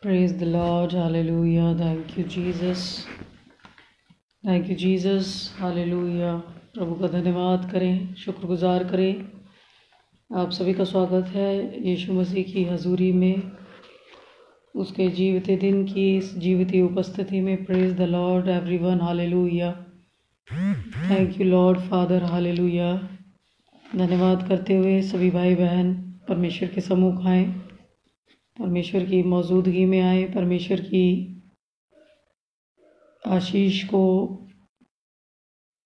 Praise the Lord. Hallelujah. Thank you, Jesus. Thank you Jesus hallelujah प्रभु का धन्यवाद करें शुक्रगुजार करें आप सभी का स्वागत है यीशु मसीह की हजूरी में उसके जीवित दिन की इस जीवती उपस्थिति में प्रेज द लॉर्ड हाले hallelujah thank you Lord Father hallelujah धन्यवाद करते हुए सभी भाई बहन परमेश्वर के समूह आएँ परमेश्वर की मौजूदगी में आए परमेश्वर की आशीष को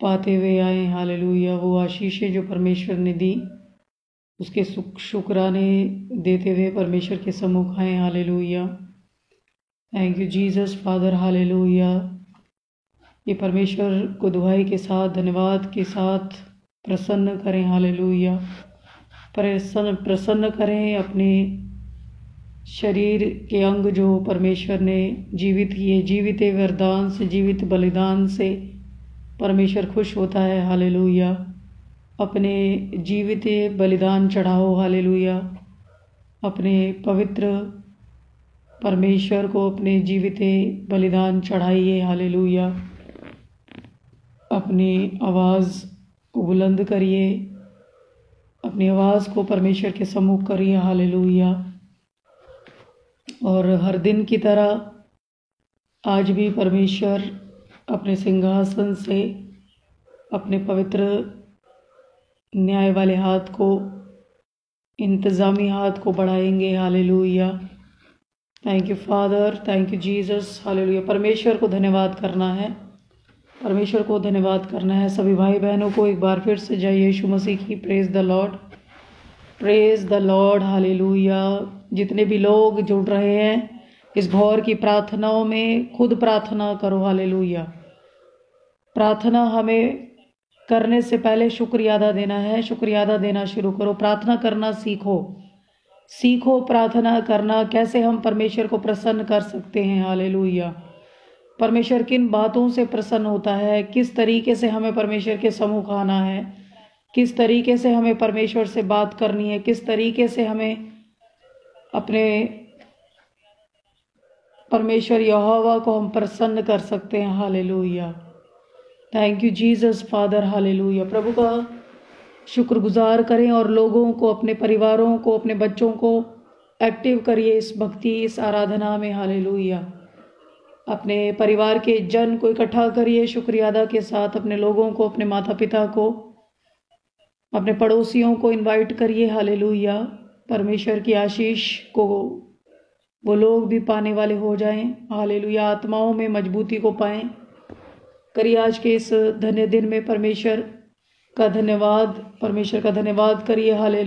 पाते हुए आए हालेलुया वो आशीषें जो परमेश्वर ने दी उसके सुख शुक्राने देते हुए परमेश्वर के सम्मुख आए hallelujah thank you Jesus Father hallelujah ये परमेश्वर को दुहाई के साथ धन्यवाद के साथ प्रसन्न करें हालेलुया प्रसन्न प्रसन्न करें अपने शरीर के अंग जो परमेश्वर ने जीवित किए जीवित वरदान से जीवित बलिदान से परमेश्वर खुश होता है हाले अपने जीवित बलिदान चढ़ाओ हाले अपने पवित्र परमेश्वर को अपने जीवित बलिदान चढ़ाइए हाले अपनी आवाज़ को बुलंद करिए अपनी आवाज़ को परमेश्वर के सम्मुख करिए हालेलुया और हर दिन की तरह आज भी परमेश्वर अपने सिंहासन से अपने पवित्र न्याय वाले हाथ को इंतज़ामी हाथ को बढ़ाएंगे हाल thank you father thank you Jesus हाल परमेश्वर को धन्यवाद करना है परमेश्वर को धन्यवाद करना है सभी भाई बहनों को एक बार फिर से जय यीशु मसीह की praise the Lord praise the Lord hallelujah जितने भी लोग जुड़ रहे हैं इस भौर की प्रार्थनाओं में खुद प्रार्थना करो हालेलुया प्रार्थना हमें करने से पहले शुक्रिया अदा देना है शुक्रिया अदा देना शुरू करो प्रार्थना करना सीखो सीखो प्रार्थना करना कैसे हम परमेश्वर को प्रसन्न कर सकते हैं हालेलुया परमेश्वर किन बातों से प्रसन्न होता है किस तरीके से हमें परमेश्वर के समूह आना है किस तरीके से हमें परमेश्वर से बात करनी है किस तरीके से हमें अपने परमेश्वर यहोवा को हम प्रसन्न कर सकते हैं hallelujah thank you Jesus Father hallelujah प्रभु का शुक्रगुजार करें और लोगों को अपने परिवारों को अपने बच्चों को एक्टिव करिए इस भक्ति इस आराधना में हालेलुया अपने परिवार के जन को इकट्ठा करिए अदा के साथ अपने लोगों को अपने माता पिता को अपने पड़ोसियों को इनवाइट करिए हाले परमेश्वर की आशीष को वो लोग भी पाने वाले हो जाएं हाले आत्माओं में मजबूती को पाएं करिए आज के इस धन्य दिन में परमेश्वर का धन्यवाद परमेश्वर का धन्यवाद करिए हाले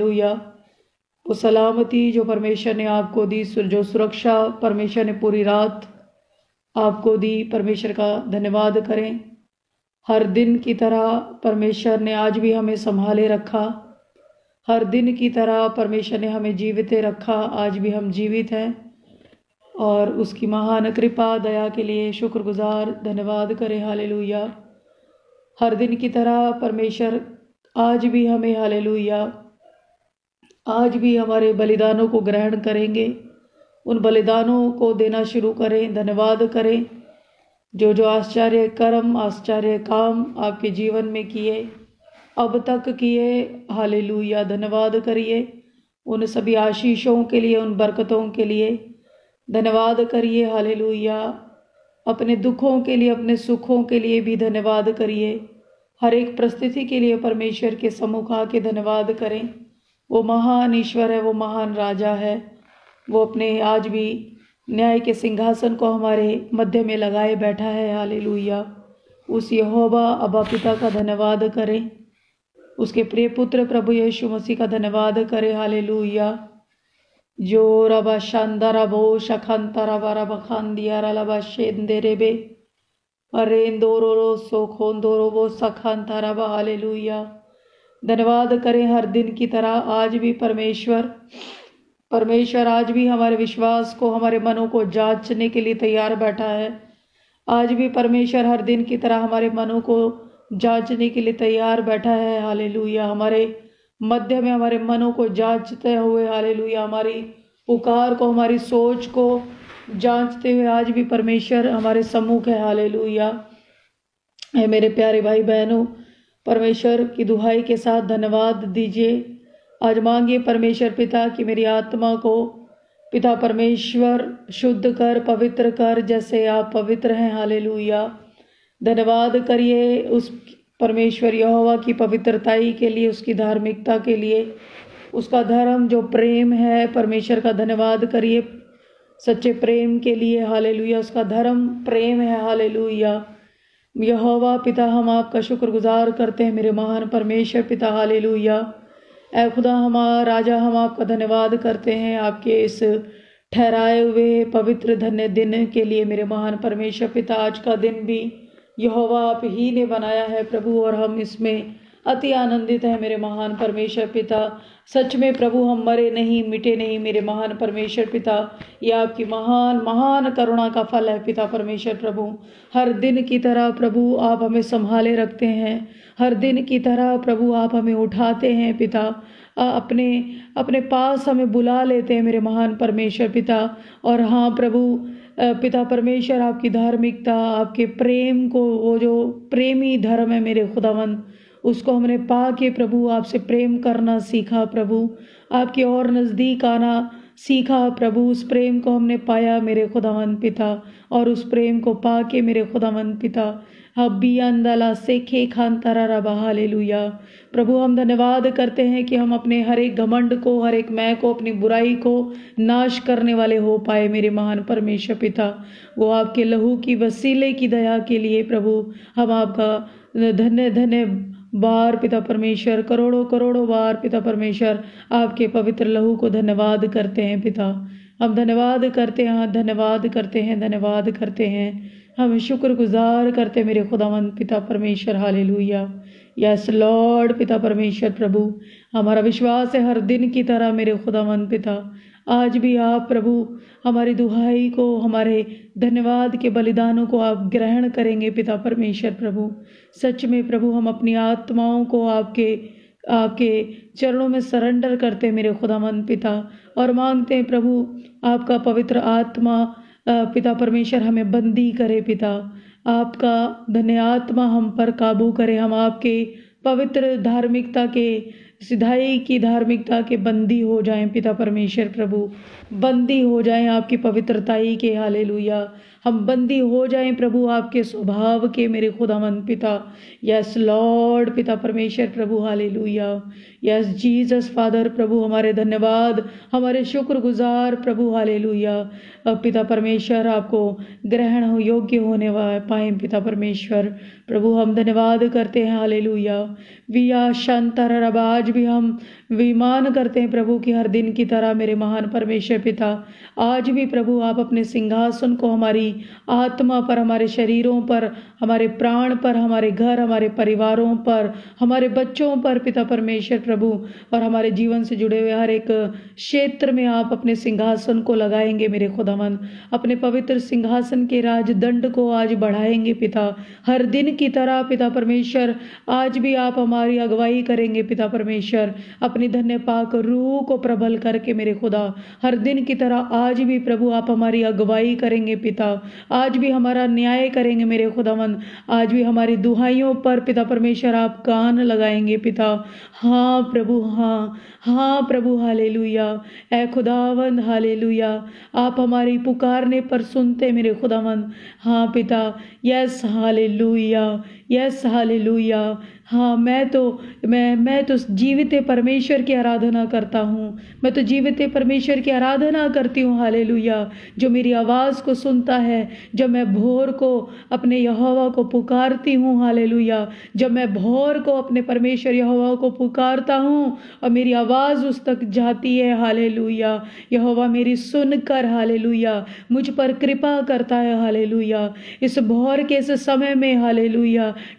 वो सलामती जो परमेश्वर ने आपको दी जो सुरक्षा परमेश्वर ने पूरी रात आपको दी परमेश्वर का धन्यवाद करें हर दिन की तरह परमेश्वर ने आज भी हमें संभाले रखा हर दिन की तरह परमेश्वर ने हमें जीवित रखा आज भी हम जीवित हैं और उसकी महान कृपा दया के लिए शुक्रगुजार धन्यवाद करें हालेलुया हर दिन की तरह परमेश्वर आज भी हमें हालेलुया आज भी हमारे बलिदानों को ग्रहण करेंगे उन बलिदानों को देना शुरू करें धन्यवाद करें जो जो आश्चर्य कर्म आश्चर्य काम आपके जीवन में किए अब तक किए हालेलुया धन्यवाद करिए उन सभी आशीषों के लिए उन बरकतों के लिए धन्यवाद करिए हालेलुया अपने दुखों के लिए अपने सुखों के लिए भी धन्यवाद करिए हर एक परिस्थिति के लिए परमेश्वर के सम्मुख आके धन्यवाद करें वो महान ईश्वर है वो महान राजा है वो अपने आज भी न्याय के सिंहासन को हमारे मध्य में लगाए बैठा है हाले उस यहोबा अबा पिता का धन्यवाद करें उसके प्रिय पुत्र प्रभु यीशु मसीह का धन्यवाद करें हाले लुया जो रबा शानदार बो शखानता रबा रबा खान दिया रबा शेन दे रे बे अरे दो रो रो सो खोन दो रो वो सखानता रबा हाले धन्यवाद करें हर दिन की तरह आज भी परमेश्वर परमेश्वर आज भी हमारे विश्वास को हमारे मनों को जांचने के लिए तैयार बैठा है आज भी परमेश्वर हर दिन की तरह हमारे मनों को जांचने के लिए तैयार बैठा है हाले हमारे मध्य में हमारे मनों को जांचते हुए हाले हमारी पुकार को हमारी सोच को जांचते हुए आज भी परमेश्वर हमारे सम्मुख है हाले लुया मेरे प्यारे भाई बहनों परमेश्वर की दुहाई के साथ धन्यवाद दीजिए आज मांगिए परमेश्वर पिता कि मेरी आत्मा को पिता परमेश्वर शुद्ध कर पवित्र कर जैसे आप पवित्र हैं हाले धन्यवाद करिए उस परमेश्वर यहोवा की पवित्रताई के लिए उसकी धार्मिकता के लिए उसका धर्म जो प्रेम है परमेश्वर का धन्यवाद करिए सच्चे प्रेम के लिए हाले उसका धर्म प्रेम है हाले यहोवा पिता हम आपका शुक्रगुजार करते हैं मेरे महान परमेश्वर पिता हाले ऐ खुदा हम राजा हम आपका धन्यवाद करते हैं आपके इस ठहराए हुए पवित्र धन्य दिन के लिए मेरे महान परमेश्वर पिता आज का दिन भी यहोवा आप ही ने बनाया है प्रभु और हम इसमें अति आनंदित है मेरे महान परमेश्वर पिता सच में प्रभु हम मरे नहीं मिटे नहीं मेरे महान परमेश्वर पिता यह आपकी महान महान करुणा का फल है पिता परमेश्वर प्रभु हर दिन की तरह प्रभु आप हमें संभाले रखते हैं हर दिन की तरह प्रभु आप हमें उठाते हैं पिता अपने अपने पास हमें बुला लेते हैं मेरे महान परमेश्वर पिता और हाँ प्रभु पिता परमेश्वर आपकी धार्मिकता आपके प्रेम को वो जो प्रेमी धर्म है मेरे खुदावंद उसको हमने पा के प्रभु आपसे प्रेम करना सीखा प्रभु आपके और नज़दीक आना सीखा प्रभु उस प्रेम को हमने पाया मेरे खुदावन पिता और उस प्रेम को पा के मेरे खुदावन पिता खे सेखे खानतारा रबा हालेलुया प्रभु हम धन्यवाद करते हैं कि हम अपने हर एक घमंड को हर एक मैं को अपनी बुराई को नाश करने वाले हो पाए मेरे महान परमेश्वर पिता वो आपके लहू की वसीले की दया के लिए प्रभु हम आपका धन्य धन्य बार पिता परमेश्वर करोड़ों करोड़ों बार पिता परमेश्वर आपके पवित्र लहू को धन्यवाद करते हैं पिता हम धन्यवाद करते हैं धन्यवाद करते हैं धन्यवाद करते हैं हमें शुक्रगुजार करते मेरे खुदावंद पिता परमेश्वर हाल लुया यस लॉर्ड पिता परमेश्वर प्रभु हमारा विश्वास है हर दिन की तरह मेरे खुदावंद पिता आज भी आप प्रभु हमारी दुहाई को हमारे धन्यवाद के बलिदानों को आप ग्रहण करेंगे पिता परमेश्वर प्रभु सच में प्रभु हम अपनी आत्माओं को आपके आपके चरणों में सरेंडर करते मेरे खुदावंद पिता और मांगते हैं प्रभु आपका पवित्र आत्मा पिता परमेश्वर हमें बंदी करे पिता आपका धन्य आत्मा हम पर काबू करे हम आपके पवित्र धार्मिकता के सिधाई की धार्मिकता के बंदी हो जाएं पिता परमेश्वर प्रभु बंदी हो जाएं आपकी पवित्रता ही के हाले हम बंदी हो जाएं प्रभु आपके स्वभाव के मेरे मन पिता यस लॉर्ड पिता परमेश्वर प्रभु हाले यस जीसस फादर प्रभु हमारे धन्यवाद हमारे शुक्रगुजार प्रभु हाले अब पिता परमेश्वर आपको ग्रहण हो योग्य होने पाए पिता परमेश्वर प्रभु हम धन्यवाद करते हैं हाले लुया आ शांतर अब आज भी हम विमान करते हैं प्रभु की हर दिन की तरह मेरे महान परमेश्वर निश्चय पिता आज भी प्रभु आप अपने सिंहासन को हमारी आत्मा पर हमारे शरीरों पर हमारे प्राण पर हमारे घर हमारे परिवारों पर हमारे बच्चों पर पिता परमेश्वर प्रभु और हमारे जीवन से जुड़े हुए हर एक क्षेत्र में आप अपने सिंहासन को लगाएंगे मेरे खुदावन अपने पवित्र सिंहासन के राजदंड को आज बढ़ाएंगे पिता हर दिन की तरह पिता परमेश्वर आज भी आप हमारी अगुवाई करेंगे पिता परमेश्वर अपनी धन्य पाक रूह को प्रबल करके मेरे खुदा हर दिन की तरह आज भी प्रभु आप हमारी अगुवाई करेंगे पिता आज भी हमारा न्याय करेंगे मेरे खुदावन आज भी हमारी दुहाइयों पर पिता परमेश्वर आप कान लगाएंगे पिता हाँ प्रभु हाँ हाँ प्रभु हाले लुया ए खुदावंद हाले आप हमारी पुकारने पर सुनते मेरे खुदावन हाँ पिता यस हाले लुया यस हाले हाँ मैं तो मैं मैं तो जीवित परमेश्वर की आराधना करता हूँ मैं तो जीवित परमेश्वर की आराधना करती हूँ हाले जो मेरी आवाज़ को सुनता है जब मैं भोर को अपने यहोवा को पुकारती हूँ हाले जब मैं भोर को अपने परमेश्वर यहोवा को पुकारता हूँ और मेरी आवाज़ उस तक जाती है हाले यहोवा मेरी सुनकर हाले मुझ पर कृपा करता है हाले इस भोर के इस समय में हाले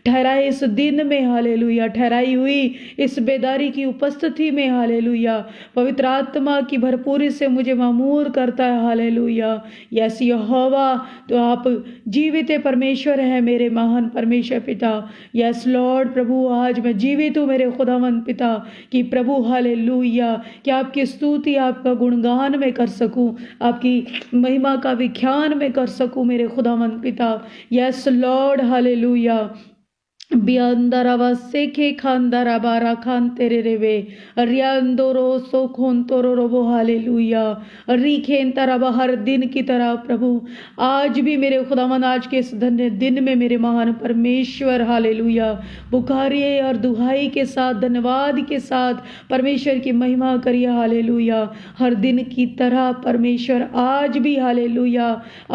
ठहराए इस दिन में हालेलुया ठहराई हुई इस बेदारी की उपस्थिति में हालेलुया पवित्र आत्मा की भरपूरी से मुझे मामूर करता है हालेलुया यस यहोवा तो आप जीवित परमेश्वर हैं मेरे महान परमेश्वर पिता यस लॉर्ड प्रभु आज मैं जीवित हूँ मेरे खुदावंत पिता कि प्रभु हालेलुया कि आपकी स्तुति आपका गुणगान में कर सकूँ आपकी महिमा का विख्यान में कर सकूँ मेरे खुदावंत पिता यस लॉर्ड हालेलुया बियांदराबा सेखे खानदाराबा खान तेरे रियांदोरो सो खोन तोरो हाले लुया हर दिन की तरह प्रभु आज भी मेरे खुदावन आज के इस धन्य दिन में मेरे महान परमेश्वर हाले लुया बुखारिये और दुहाई के साथ धन्यवाद के साथ परमेश्वर की महिमा करिए हाले लुया हर दिन की तरह परमेश्वर आज भी हाले लुया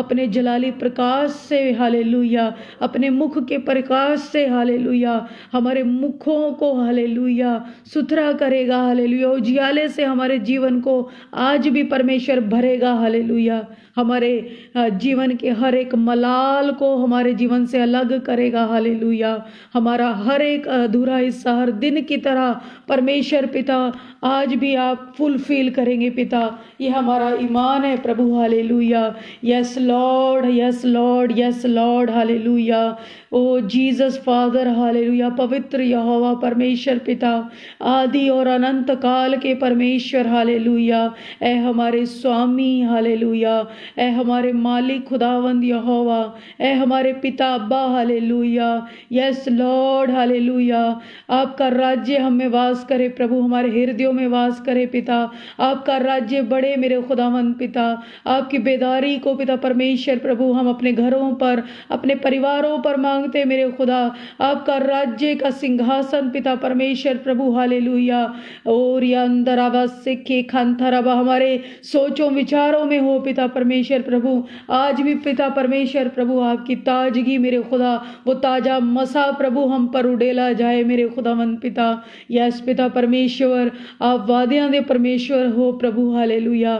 अपने जलाली प्रकाश से हाले लुया अपने मुख के प्रकाश से हाले हालेलुया हमारे मुखों को हालेलुया सुथरा करेगा हालेलुया उजियाले से हमारे जीवन को आज भी परमेश्वर भरेगा हालेलुया हमारे जीवन के हर एक मलाल को हमारे जीवन से अलग करेगा हाले हमारा हर एक अधूरा हिस्सा हर दिन की तरह परमेश्वर पिता आज भी आप फुलफिल करेंगे पिता ये हमारा ईमान है प्रभु हाले yes Lord yes Lord yes Lord हाले ओ जीसस फादर हाले पवित्र यहोवा परमेश्वर पिता आदि और अनंत काल के परमेश्वर हाले ए हमारे स्वामी हाले ए हमारे मालिक खुदावंद यहोवा ए हमारे पिता अब्बा हाले लुया यस लॉर्ड हाले लुया आपका राज्य हमें वास करे प्रभु हमारे हृदयों में वास करे पिता आपका राज्य बड़े मेरे खुदावंद पिता आपकी बेदारी को पिता परमेश्वर प्रभु हम अपने घरों पर अपने परिवारों पर मांगते मेरे खुदा आपका राज्य का सिंहासन पिता परमेश्वर प्रभु हाले लुया और या अंदर आवाज से के खान हमारे सोचों विचारों में हो पिता परमेश्वर परमेश्वर प्रभु आज भी पिता परमेश्वर प्रभु आपकी ताजगी मेरे खुदा वो ताजा मसा प्रभु हम पर उडेला जाए मेरे मन पिता यस पिता परमेश्वर आप ਵਾਅਦਿਆਂ ਦੇ परमेश्वर हो प्रभु ਹਾਲੇਲੂਇਆ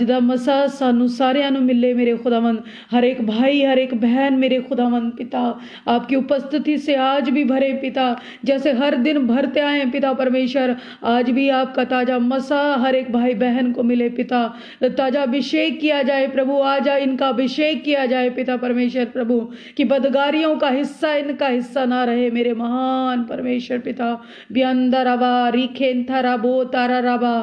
लुया मसा सानू सारू मिले मेरे ਮਿਲੇ ਮੇਰੇ ਖੁਦਾਵੰਦ ਹਰ ਇੱਕ ਭਾਈ ਹਰ ਇੱਕ ਬਹਿਨ ਮੇਰੇ ਖੁदावंद पिता आपकी उपस्थिति से आज भी भरे पिता जैसे हर दिन भरते आए हैं पिता परमेश्वर आज भी आपका ताजा मसा हर एक भाई बहन को मिले पिता ताजा अभिषेक किया जाए जाए प्रभु आज इनका अभिषेक किया जाए पिता परमेश्वर प्रभु कि बदगारियों का हिस्सा इनका हिस्सा ना रहे मेरे महान परमेश्वर पिता ब्यंदा रबा थरा बो तारा रबा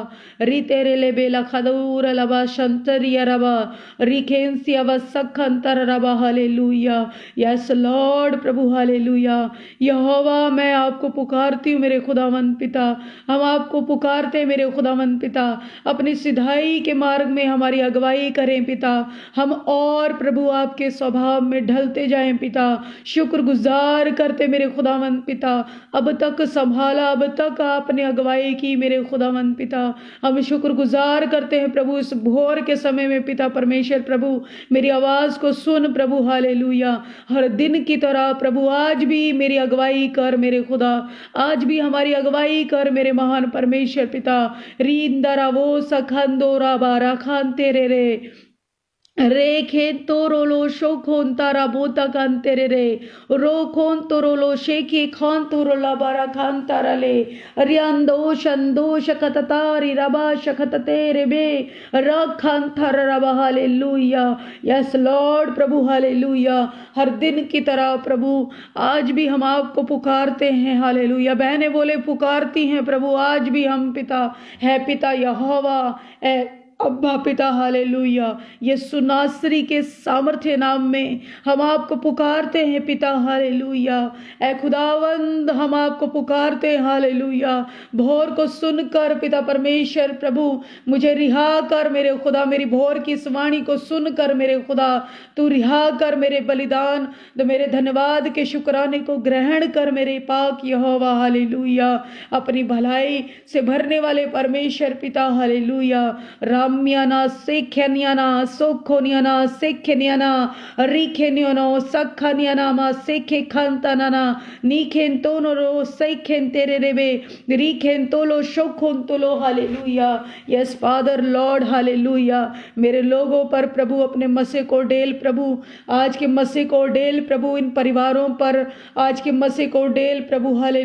री तेरे ले बेला खदूर लबा शंतरिया रबा रिखेंसी अबा सखंतर रबा हले लुया यस लॉर्ड प्रभु हले लुया यहोवा मैं आपको पुकारती हूँ मेरे खुदावंत पिता हम आपको पुकारते मेरे खुदावंत पिता अपनी सिधाई के मार्ग में हमारी अगुवाई करें पिता पिता हम और प्रभु आपके स्वभाव में ढलते जाएं पिता शुक्रगुजार करते मेरे खुदावंत पिता अब तक संभाला अब तक आपने अगवाई की मेरे खुदावंत पिता हम शुक्रगुजार करते हैं प्रभु इस भोर के समय में पिता परमेश्वर प्रभु मेरी आवाज़ को सुन प्रभु हाले हर दिन की तरह प्रभु आज भी मेरी अगवाई कर मेरे खुदा आज भी हमारी अगवाई कर मेरे महान परमेश्वर पिता रींदरा वो सखंदोरा बारा खानते रे रे बोता कान तेरे रे रोखोन्तोरोलो शेखी खान्तोरोला बारा खान्तारले रियांदो शंदो तारी रबा शकतते खान रखान्थर रबा हालेलुया यस लॉर्ड प्रभु हालेलुया हर दिन की तरह प्रभु आज भी हम आपको पुकारते हैं हालेलुया बहने बोले पुकारती हैं प्रभु आज भी हम पिता है पिता यहोवा अब्बा पिता लुया ये सुनासरी के सामर्थ्य नाम में हम आपको पुकारते हैं पिता लुया ए खुदावंद हम आपको पुकारते हैं लुया भोर को सुनकर पिता परमेश्वर प्रभु मुझे रिहा कर मेरे खुदा मेरी भोर की इस वाणी को सुनकर मेरे खुदा तू रिहा कर मेरे बलिदान तो मेरे धन्यवाद के शुक्राने को ग्रहण कर मेरे पाक यह हालेलुया अपनी भलाई से भरने वाले परमेश्वर पिता हाले लुया रम्यना सिखेन्यना सुखोन्यना सिखेन्यना रिखेन्यनो सखन्यना मा सिखे खंतनना निखेन तोनो रो सिखेन तेरे रे में रिखेन तोलो सुखोन तोलो हाले यस फादर लॉर्ड हाले मेरे लोगों पर प्रभु अपने मसे को डेल प्रभु आज के मसे को डेल प्रभु इन परिवारों पर आज के मसे को डेल प्रभु हाले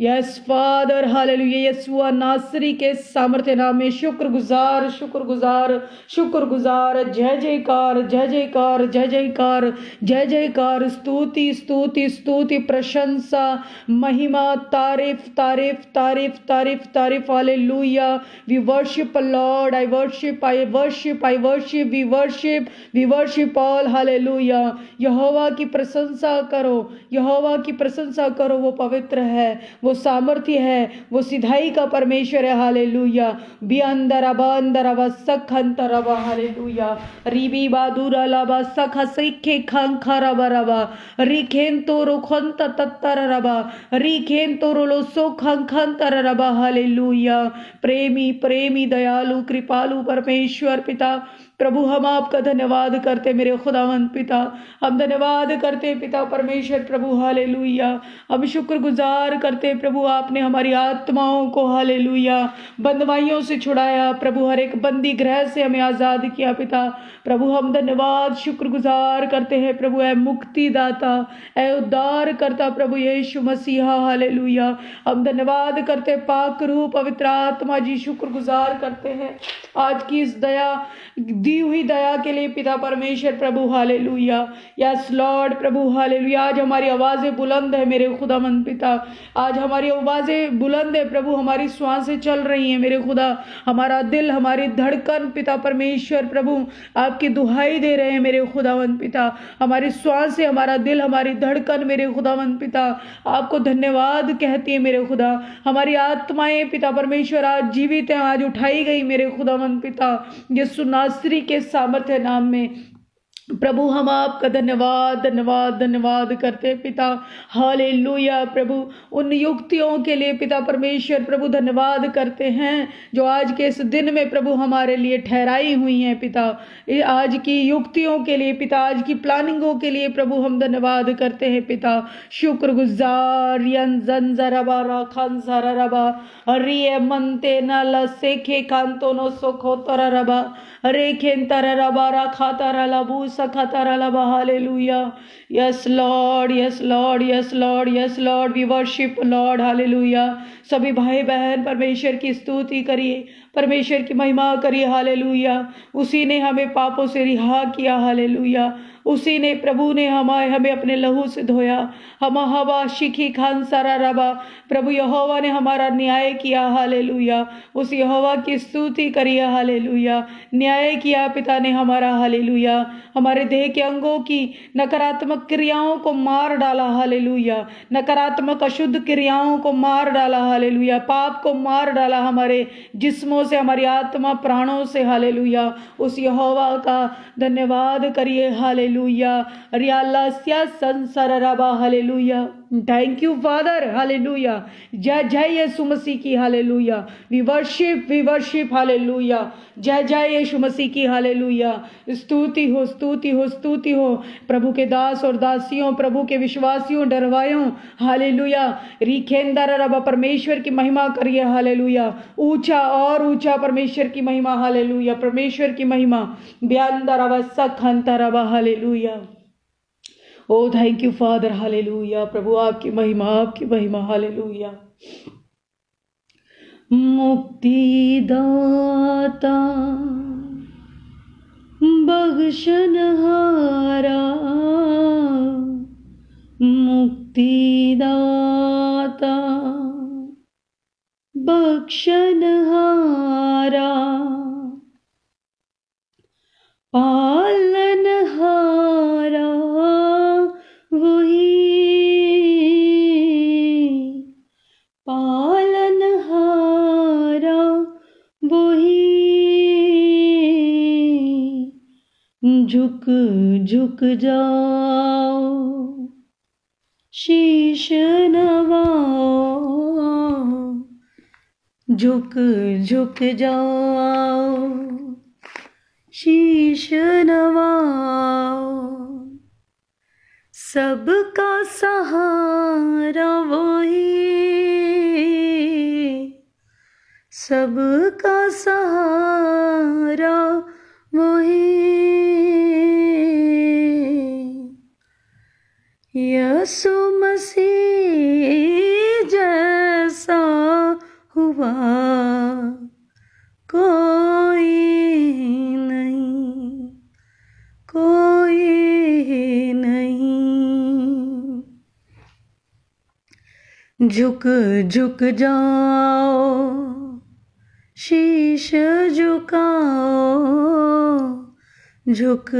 यस फादर हालेलुया यसुआ नासरी के सामर्थ्य नाम में शुक्रगुजार शुक्रगुजार शुक्रगुजार जय जयकार जय जयकार जय जयकार जय जयकार स्तुति स्तुति स्तुति प्रशंसा महिमा तारीफ तारीफ तारीफ तारीफ तारीफ hallelujah we worship Lord I worship I worship I worship we worship we worship all hallelujah यहोवा की प्रशंसा करो यहोवा की प्रशंसा करो वो पवित्र है वो सामर्थ्य है वो सिधाई का परमेश्वर है हाले लुया बी अंदर अब अंदर अब सख अंतर अब हाले लुया रिबी बादूर अब सख सिखे खंखर अब रबा रिखेन तो रो खंत तत्तर रबा रिखेन तो रो लो सो खंखंतर रबा हाले लुया प्रेमी प्रेमी दयालु कृपालु परमेश्वर पिता प्रभु हम आपका धन्यवाद करते मेरे खुदावंत पिता हम धन्यवाद करते पिता परमेश्वर प्रभु हाले हम शुक्रगुजार करते प्रभु आपने हमारी आत्माओं को हाले बंदवाइयों से छुड़ाया प्रभु हर एक बंदी ग्रह से हमें आज़ाद किया पिता प्रभु हम धन्यवाद शुक्रगुजार करते हैं प्रभु ऐ मुक्तिदाता ऐ उद्धार करता प्रभु यीशु मसीहा हाले हम धन्यवाद करते पाक रूह पवित्र आत्मा जी शुक्रगुजार करते हैं आज की इस दया दी हुई दया के लिए पिता परमेश्वर प्रभु हाले लुया यस लॉर्ड प्रभु हाले लुया आज हमारी आवाज़ें बुलंद है मेरे खुदा मन पिता आज हमारी आवाज़ें बुलंद है प्रभु हमारी सांसें चल रही हैं मेरे खुदा हमारा दिल हमारी धड़कन पिता परमेश्वर प्रभु आपकी दुहाई दे रहे हैं मेरे खुदावन पिता हमारी सांसें हमारा दिल हमारी धड़कन मेरे खुदावन पिता आपको धन्यवाद कहती है मेरे खुदा हमारी आत्माएं पिता परमेश्वर आज जीवित हैं आज उठाई गई मेरे खुदावन पिता ये सुनासरी के सामर्थ्य नाम में प्रभु हम आपका धन्यवाद धन्यवाद धन्यवाद करते हैं पिता हाले प्रभु उन युक्तियों के लिए पिता परमेश्वर प्रभु धन्यवाद करते हैं जो आज के इस दिन में प्रभु हमारे लिए ठहराई हुई हैं पिता आज की युक्तियों के लिए पिता आज की प्लानिंगों के लिए प्रभु हम धन्यवाद करते हैं पिता शुक्र गुजारे मनते खे खान तो नो सो तर रबा रे खेन तर रबा खा तर लबू Hallelujah. Yes, Lord. Yes, Lord. Yes, Lord. Yes, Lord. We worship, Lord. Hallelujah. सभी भाई बहन परमेश्वर की स्तुति करिए परमेश्वर की महिमा करिए हाले उसी ने हमें पापों से रिहा किया हाले उसी ने प्रभु ने हमारे हमें अपने लहू से धोया हम हवा शिखी खान सारा रबा प्रभु यहोवा ने हमारा न्याय किया हाले उस यहोवा की स्तुति करिए हाले न्याय किया पिता ने हमारा हाले हमारे देह के अंगों की नकारात्मक क्रियाओं को मार डाला हाले नकारात्मक अशुद्ध क्रियाओं को मार डाला हालेलुया पाप को मार डाला हमारे जिस्मों से हमारी आत्मा प्राणों से हालेलुया उस यहोवा का धन्यवाद करिए हालेलुया रियाला संसर रबा हालेलुया यू फादर हाले लुया जय जय Yeshu Masih की हाले लुया विवर्शिप विवर्शिप हाले लुया जय जय Yeshu Masih की लुया स्तुति हो स्तुति हो स्तुति हो प्रभु के दास और दासियों प्रभु के विश्वासियों डरवायों हालेलुया रिखेंदर रब परमेश्वर की महिमा करिए लुया ऊंचा और ऊंचा परमेश्वर की महिमा हाले लुया परमेश्वर की महिमा ब्यांदर रब सख अब hallelujah oh thank you father हाले प्रभु आपकी महिमा आपकी महिमा हाले मुक्तिदाता बख्शनहारा मुक्तिदाता पालन हार झुक झुक जाओ शीश नवाओ झुक झुक जाओ शीश नवाओ सबका सहारा वही सबका सहारा वही यसु मसीह जैसा हुआ कोई नहीं कोई नहीं झुक झुक जाओ शीश झुकाओ झुक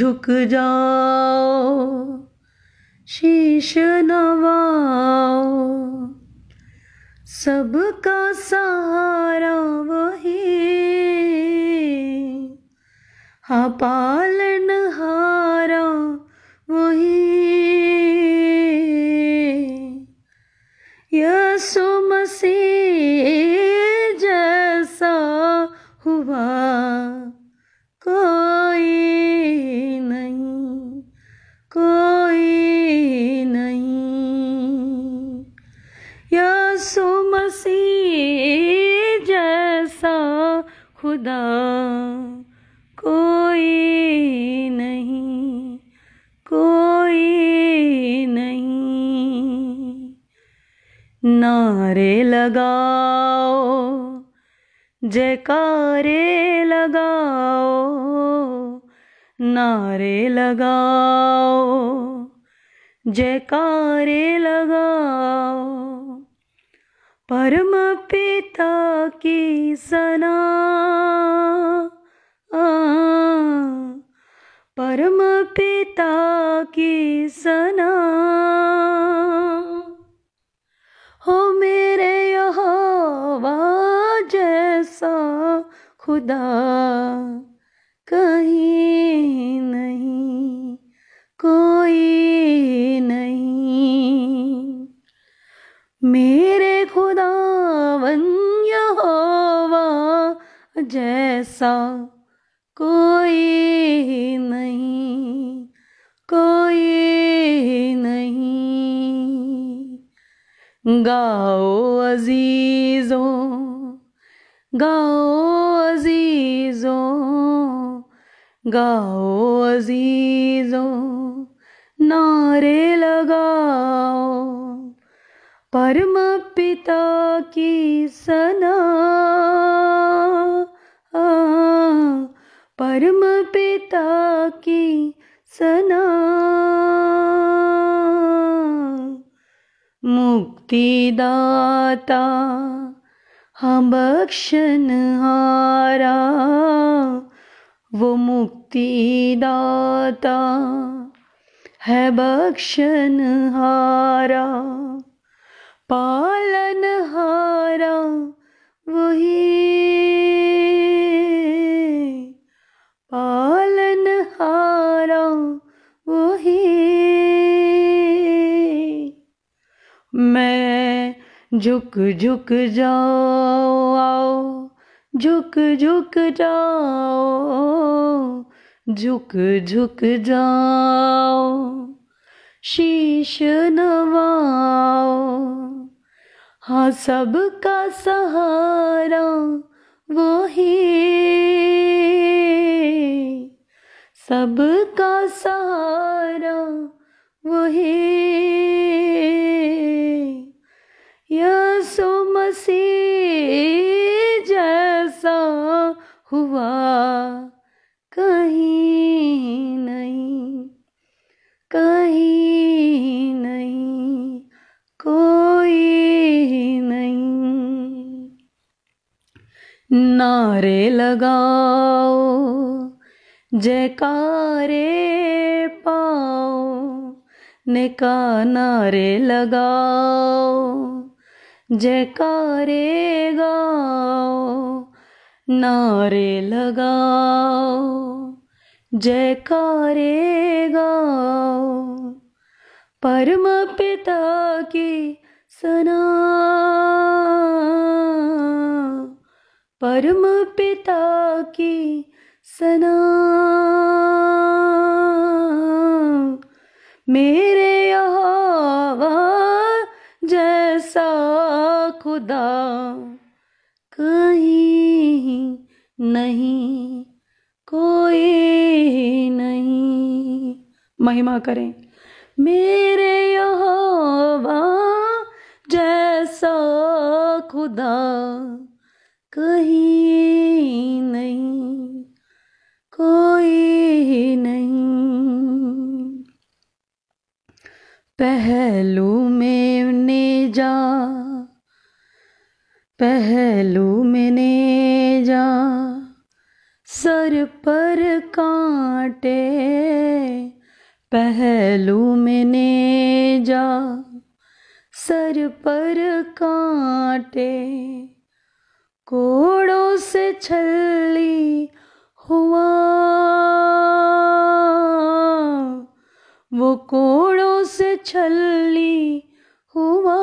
झुक जाओ शीश नवाओ सबका सहारा वही हाँ पालन हारा वही यसु मसीह जैसा हुआ जुदा कोई नहीं कोई नहीं नारे लगाओ जयकारे लगाओ नारे लगाओ जयकारे लगाओ परम पिता की सना परम पिता की सना हो मेरे यहोवा जैसा खुदा कर जैसा कोई नहीं कोई नहीं गाओ अजीजो गाओ अजीजो गाओ अजीजो नारे लगाओ परम पिता की सना परम पिता की सना मुक्ति दाता हम बख्शन हारा वो मुक्ति दाता है बख्शन हारा पालन हारा वही मैं झुक झुक जाओ आओ झुक झुक जाओ झुक झुक जाओ शीश नवाओ हाँ सबका सहारा वो ही सबका सहारा वही यसो मसीह जैसा हुआ कहीं नहीं कहीं नहीं कोई नहीं नारे लगाओ जयकारे पाओ निका नारे लगाओ जयकारे गाओ नारे लगाओ जयकारे गाओ परम पिता की सना परम पिता की सना मेरे खुदा कहीं नहीं कोई नहीं महिमा करें मेरे यहोवा जैसा खुदा कहीं नहीं कोई नहीं पहलू में ने जा पहलू में जा सर पर कांटे पहलू में जा सर पर कांटे कोड़ों से छली हुआ वो कोड़ों से छली हुआ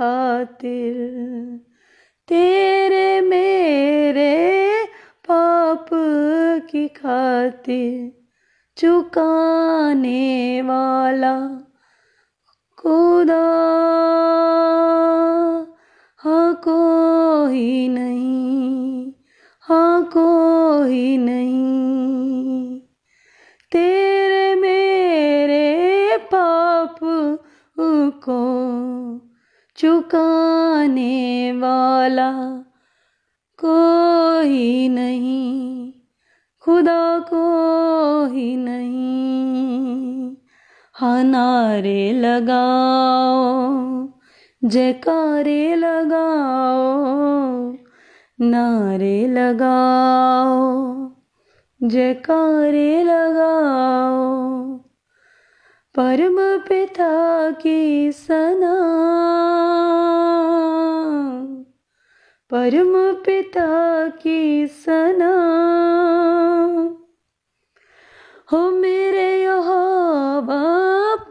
खातिर तेरे मेरे पाप की खातिर चुकाने वाला खुदा हाँ कोई नहीं हाँ कोई नहीं तेरे मेरे पाप को चुकाने वाला कोई नहीं खुदा को ही नहीं हनारे लगाओ जयकारे लगाओ नारे लगाओ जयकारे लगाओ परम पिता की सना परम पिता की सना हो मेरे यहाँ बाप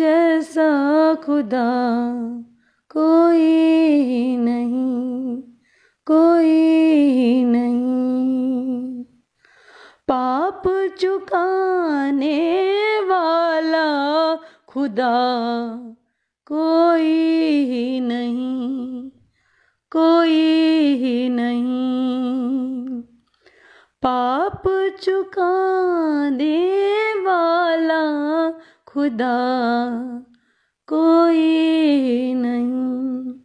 जैसा खुदा कोई नहीं कोई नहीं पाप चुकाने वाला खुदा कोई ही नहीं कोई ही नहीं पाप चुकाने वाला खुदा कोई ही नहीं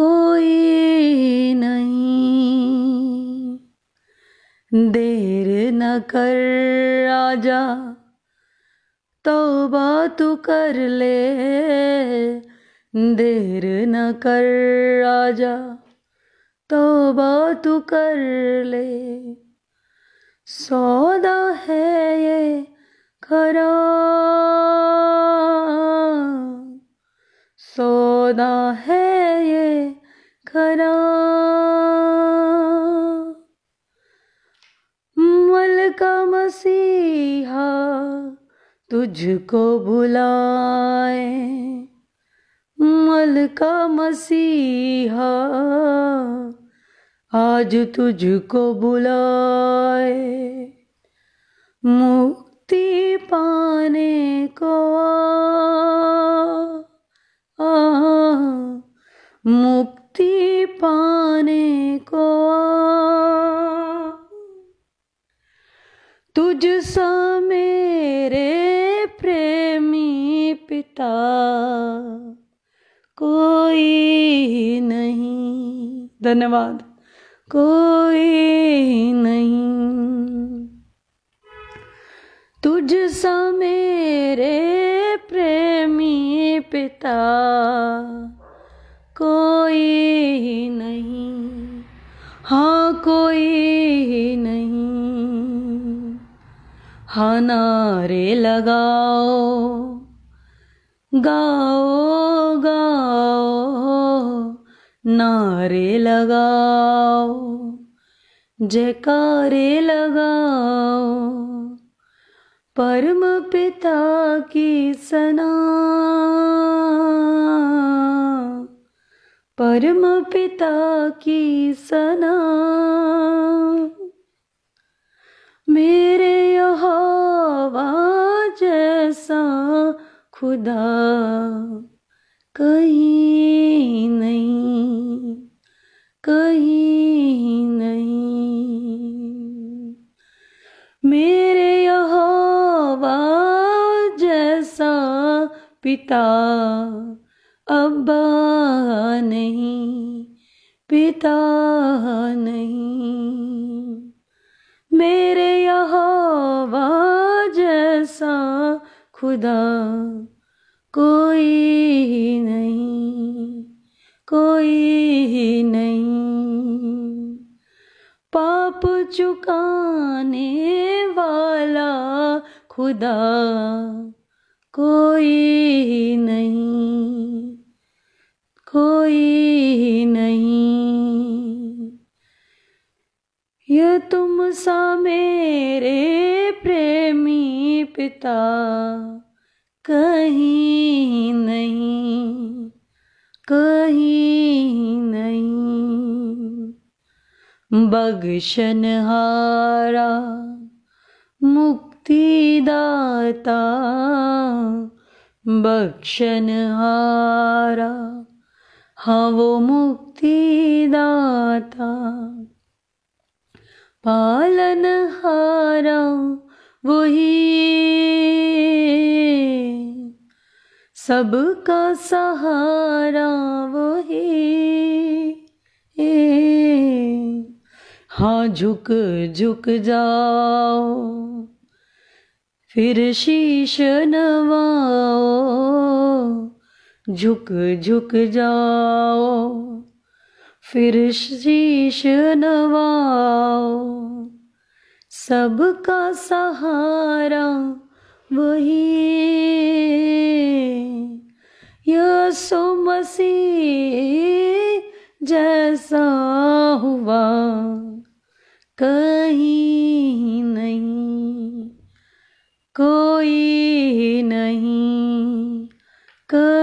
कोई ही नहीं देर न कर राजा तौबा तू कर ले देर न कर राजा तौबा तू कर ले सौदा है ये खरा सौदा है ये खरा तुझको भुलाए का मसीहा आज तुझको बुलाए मुक्ति पाने को आ, आ, मुक्ति पाने को तुझ सा मेरे बेटा कोई नहीं धन्यवाद कोई नहीं तुझ सा मेरे प्रेमी पिता कोई नहीं हाँ कोई नहीं हाँ नारे लगाओ गाओ गाओ नारे लगाओ जयकारे लगाओ परम पिता की सना परम पिता की सना मेरे यहोवा जैसा खुदा कहीं नहीं कहीं नहीं मेरे यहोवा जैसा पिता अब्बा नहीं पिता नहीं मेरे यहोवा खुदा कोई नहीं कोई नहीं पाप चुकाने वाला खुदा कोई नहीं कोई नहीं यह तुम सा मेरे प्रेमी पिता कहीं नहीं कहीं नहीं बगशन हारा मुक्तिदाता बख्शन हारा हाँ वो मुक्तिदाता पालन हारा वही सबका सहारा वही हाँ झुक झुक जाओ फिर शीश नवाओ झुक झुक जाओ फिर शीश नवाओ सबका सहारा वही यसो मसीह जैसा हुआ कहीं नहीं कोई नहीं कहीं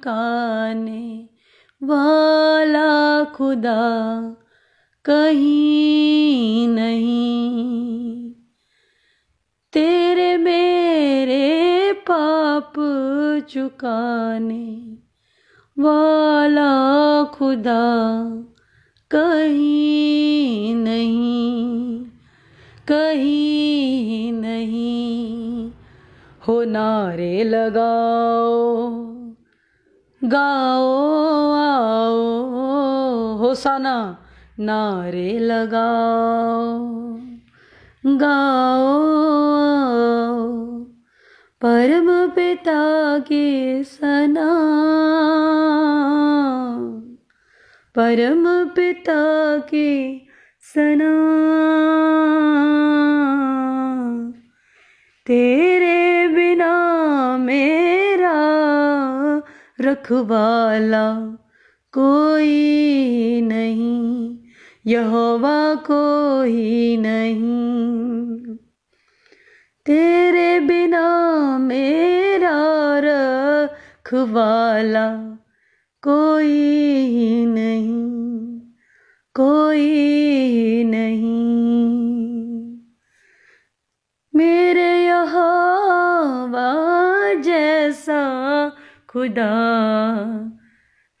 ठिकाने वाला खुदा कहीं नहीं तेरे मेरे पाप चुकाने वाला खुदा कहीं नहीं कहीं नहीं हो नारे लगाओ गाओ आओ होसाना नारे लगाओ गाओ आओ परम पिता के सना परम पिता के सना तेरे रखवाला कोई नहीं यहोवा कोई नहीं तेरे बिना मेरा रखवाला कोई नहीं कोई नहीं मेरे यहाँ जैसा खुदा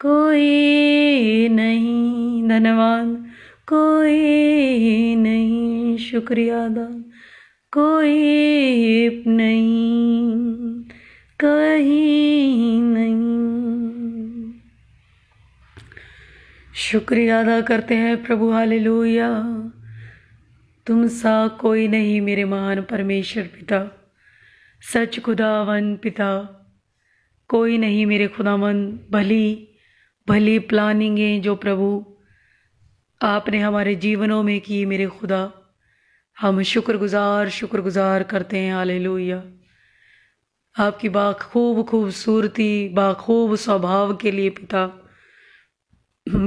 कोई नहीं धन्यवाद कोई नहीं शुक्रिया अदा कोई नहीं कहीं नहीं शुक्रिया अदा करते हैं प्रभु हालेलुया तुम सा कोई नहीं मेरे महान परमेश्वर पिता सच खुदावन पिता कोई नहीं मेरे खुदामन भली भली है जो प्रभु आपने हमारे जीवनों में की मेरे खुदा हम शुक्रगुजार शुक्रगुजार करते हैं आले आपकी बाखूब खूबसूरती बाखूब स्वभाव के लिए पिता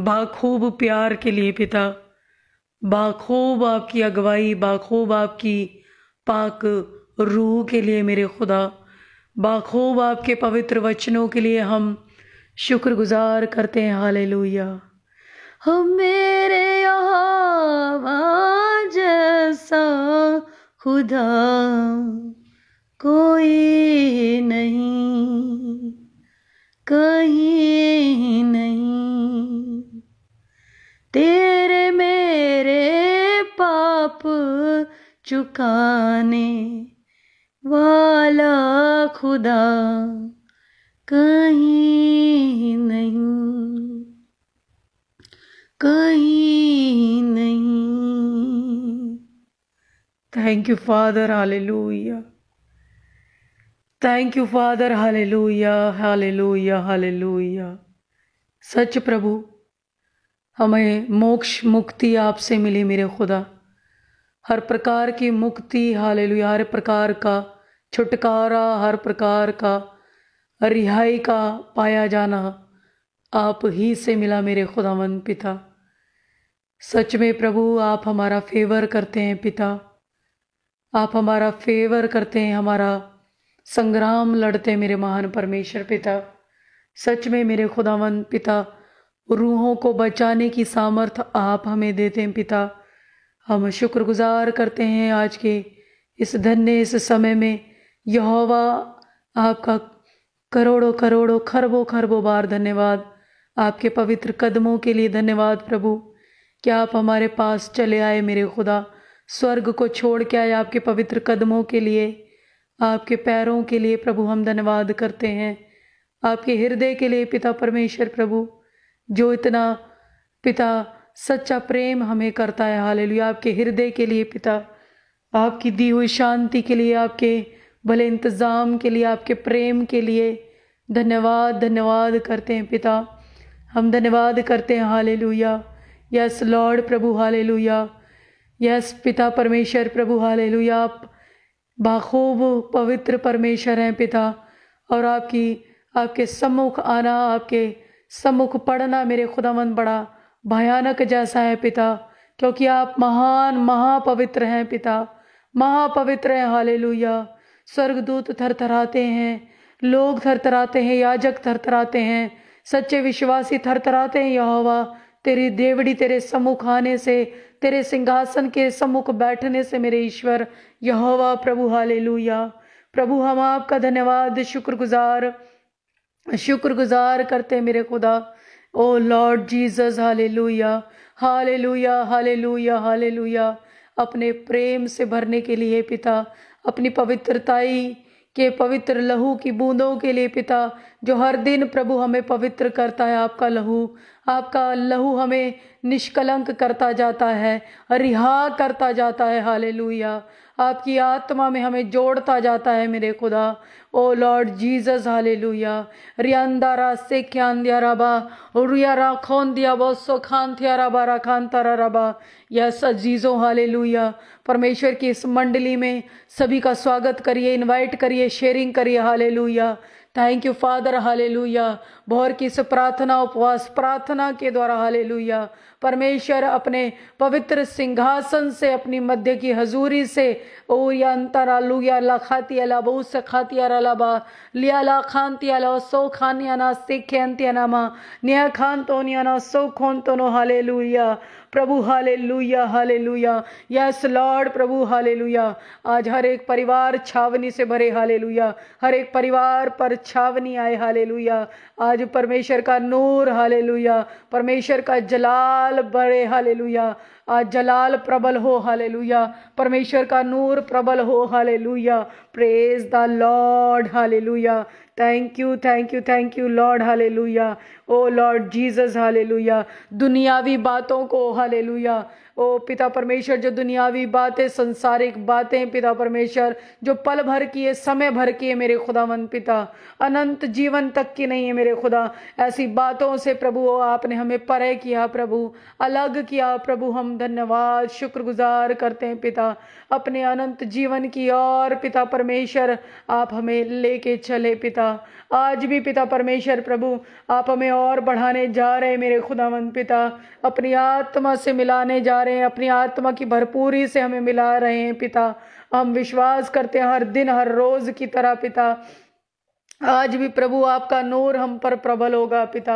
बाखूब प्यार के लिए पिता बाखूब आपकी अगवाई बाखूब आपकी पाक रूह के लिए मेरे खुदा बाखूब आपके पवित्र वचनों के लिए हम शुक्रगुजार करते हैं हाल लोहिया हम मेरे यहाँ जैसा खुदा कोई नहीं कहीं नहीं तेरे मेरे पाप चुकाने वाला खुदा कहीं नहीं कहीं नहीं thank you father hallelujah thank you father हाले हालेलुया हालेलुया हालेलुया सच प्रभु हमें मोक्ष मुक्ति आपसे मिली मेरे खुदा हर प्रकार की मुक्ति हाले हर प्रकार का छुटकारा हर प्रकार का रिहाई का पाया जाना आप ही से मिला मेरे खुदावन पिता सच में प्रभु आप हमारा फेवर करते हैं पिता आप हमारा फेवर करते हैं हमारा संग्राम लड़ते हैं मेरे महान परमेश्वर पिता सच में मेरे खुदावन पिता रूहों को बचाने की सामर्थ आप हमें देते हैं पिता हम शुक्रगुजार करते हैं आज के इस धन्य इस समय में यहोवा आपका करोड़ों करोड़ों खरबों खरबों बार धन्यवाद आपके पवित्र कदमों के लिए धन्यवाद प्रभु कि आप हमारे पास चले आए मेरे खुदा स्वर्ग को छोड़ के आए आपके पवित्र कदमों के लिए आपके पैरों के लिए प्रभु हम धन्यवाद करते हैं आपके हृदय के लिए पिता परमेश्वर प्रभु जो इतना पिता सच्चा प्रेम हमें करता है हालेलुया आपके हृदय के लिए पिता आपकी दी हुई शांति के लिए आपके भले इंतज़ाम के लिए आपके प्रेम के लिए धन्यवाद धन्यवाद करते हैं पिता हम धन्यवाद करते हैं हाले लुया यस लॉर्ड प्रभु हाले लुया यस पिता परमेश्वर प्रभु हाले लुया आप बाखूब पवित्र परमेश्वर हैं पिता और आपकी आपके सम्मुख आना आपके सम्मुख पढ़ना मेरे खुदावन बड़ा भयानक जैसा है पिता क्योंकि आप महान महापवित्र हैं पिता महापवित्र हैं हाले लुया स्वर्गदूत थरथराते हैं लोग थरथराते हैं याजक थरथराते हैं सच्चे विश्वासी थरथराते हैं यहोवा तेरी देवड़ी तेरे सम्मुख आने से तेरे सिंहासन के सम्मुख बैठने से मेरे ईश्वर यहोवा प्रभु हालेलुया प्रभु हम आपका धन्यवाद शुक्रगुजार शुक्रगुजार करते मेरे खुदा oh Lord Jesus hallelujah hallelujah hallelujah hallelujah अपने प्रेम से भरने के लिए पिता अपनी पवित्रताई के पवित्र लहू की बूंदों के लिए पिता जो हर दिन प्रभु हमें पवित्र करता है आपका लहू आपका लहू हमें निष्कलंक करता जाता है रिहा करता जाता है हाले आपकी आत्मा में हमें जोड़ता जाता है मेरे खुदा ओ लॉर्ड जीसस हाले लुया रियांदारा से दिया रबा रा खोन दिया बो सो खान थिया रबा खान तारा रबा यस सजीजो हाले परमेश्वर की इस मंडली में सभी का स्वागत करिए इनवाइट करिए शेयरिंग करिए हाले थैंक यू फादर हाले लुया की इस प्रार्थना उपवास प्रार्थना के द्वारा हाले परमेश्वर अपने पवित्र सिंहासन से अपनी मध्य की हजूरी से ओ या अंतर आलू या ला खाती अला बहु से खाती अरा बा लिया ला खानती अला सो खानिया ना सिखे ना मा न्या खान तो निया ना सो खोन तो नो हाले लुया प्रभु हाले लुया हाले लुया यस लॉर्ड प्रभु हाले लुया आज हर एक परिवार छावनी से भरे हाले लुया हर एक परिवार पर छावनी आए हाले लुया आज परमेश्वर का नूर हाले परमेश्वर का जलाल बड़े हाले आज जलाल प्रबल हो हाले परमेश्वर का नूर प्रबल हो हाले प्रेज द लॉर्ड हाले thank you thank you thank you Lord हाले ओ लॉर्ड जीसस हाले दुनियावी बातों को हाले ओ पिता परमेश्वर जो दुनियावी बातें संसारिक बातें पिता परमेश्वर जो पल भर की है समय भर की है मेरे खुदावन पिता अनंत जीवन तक की नहीं है मेरे खुदा ऐसी बातों से प्रभु आपने हमें परे किया प्रभु अलग किया प्रभु हम धन्यवाद शुक्रगुजार करते हैं पिता अपने अनंत जीवन की और पिता परमेश्वर आप हमें लेके चले पिता आज भी पिता परमेश्वर प्रभु आप हमें और बढ़ाने जा रहे मेरे खुदावन पिता अपनी आत्मा से मिलाने जा रहे हैं अपनी आत्मा की भरपूरी से हमें मिला रहे हैं पिता हम विश्वास करते हैं हर दिन हर रोज की तरह पिता आज भी प्रभु आपका नूर हम पर प्रबल होगा पिता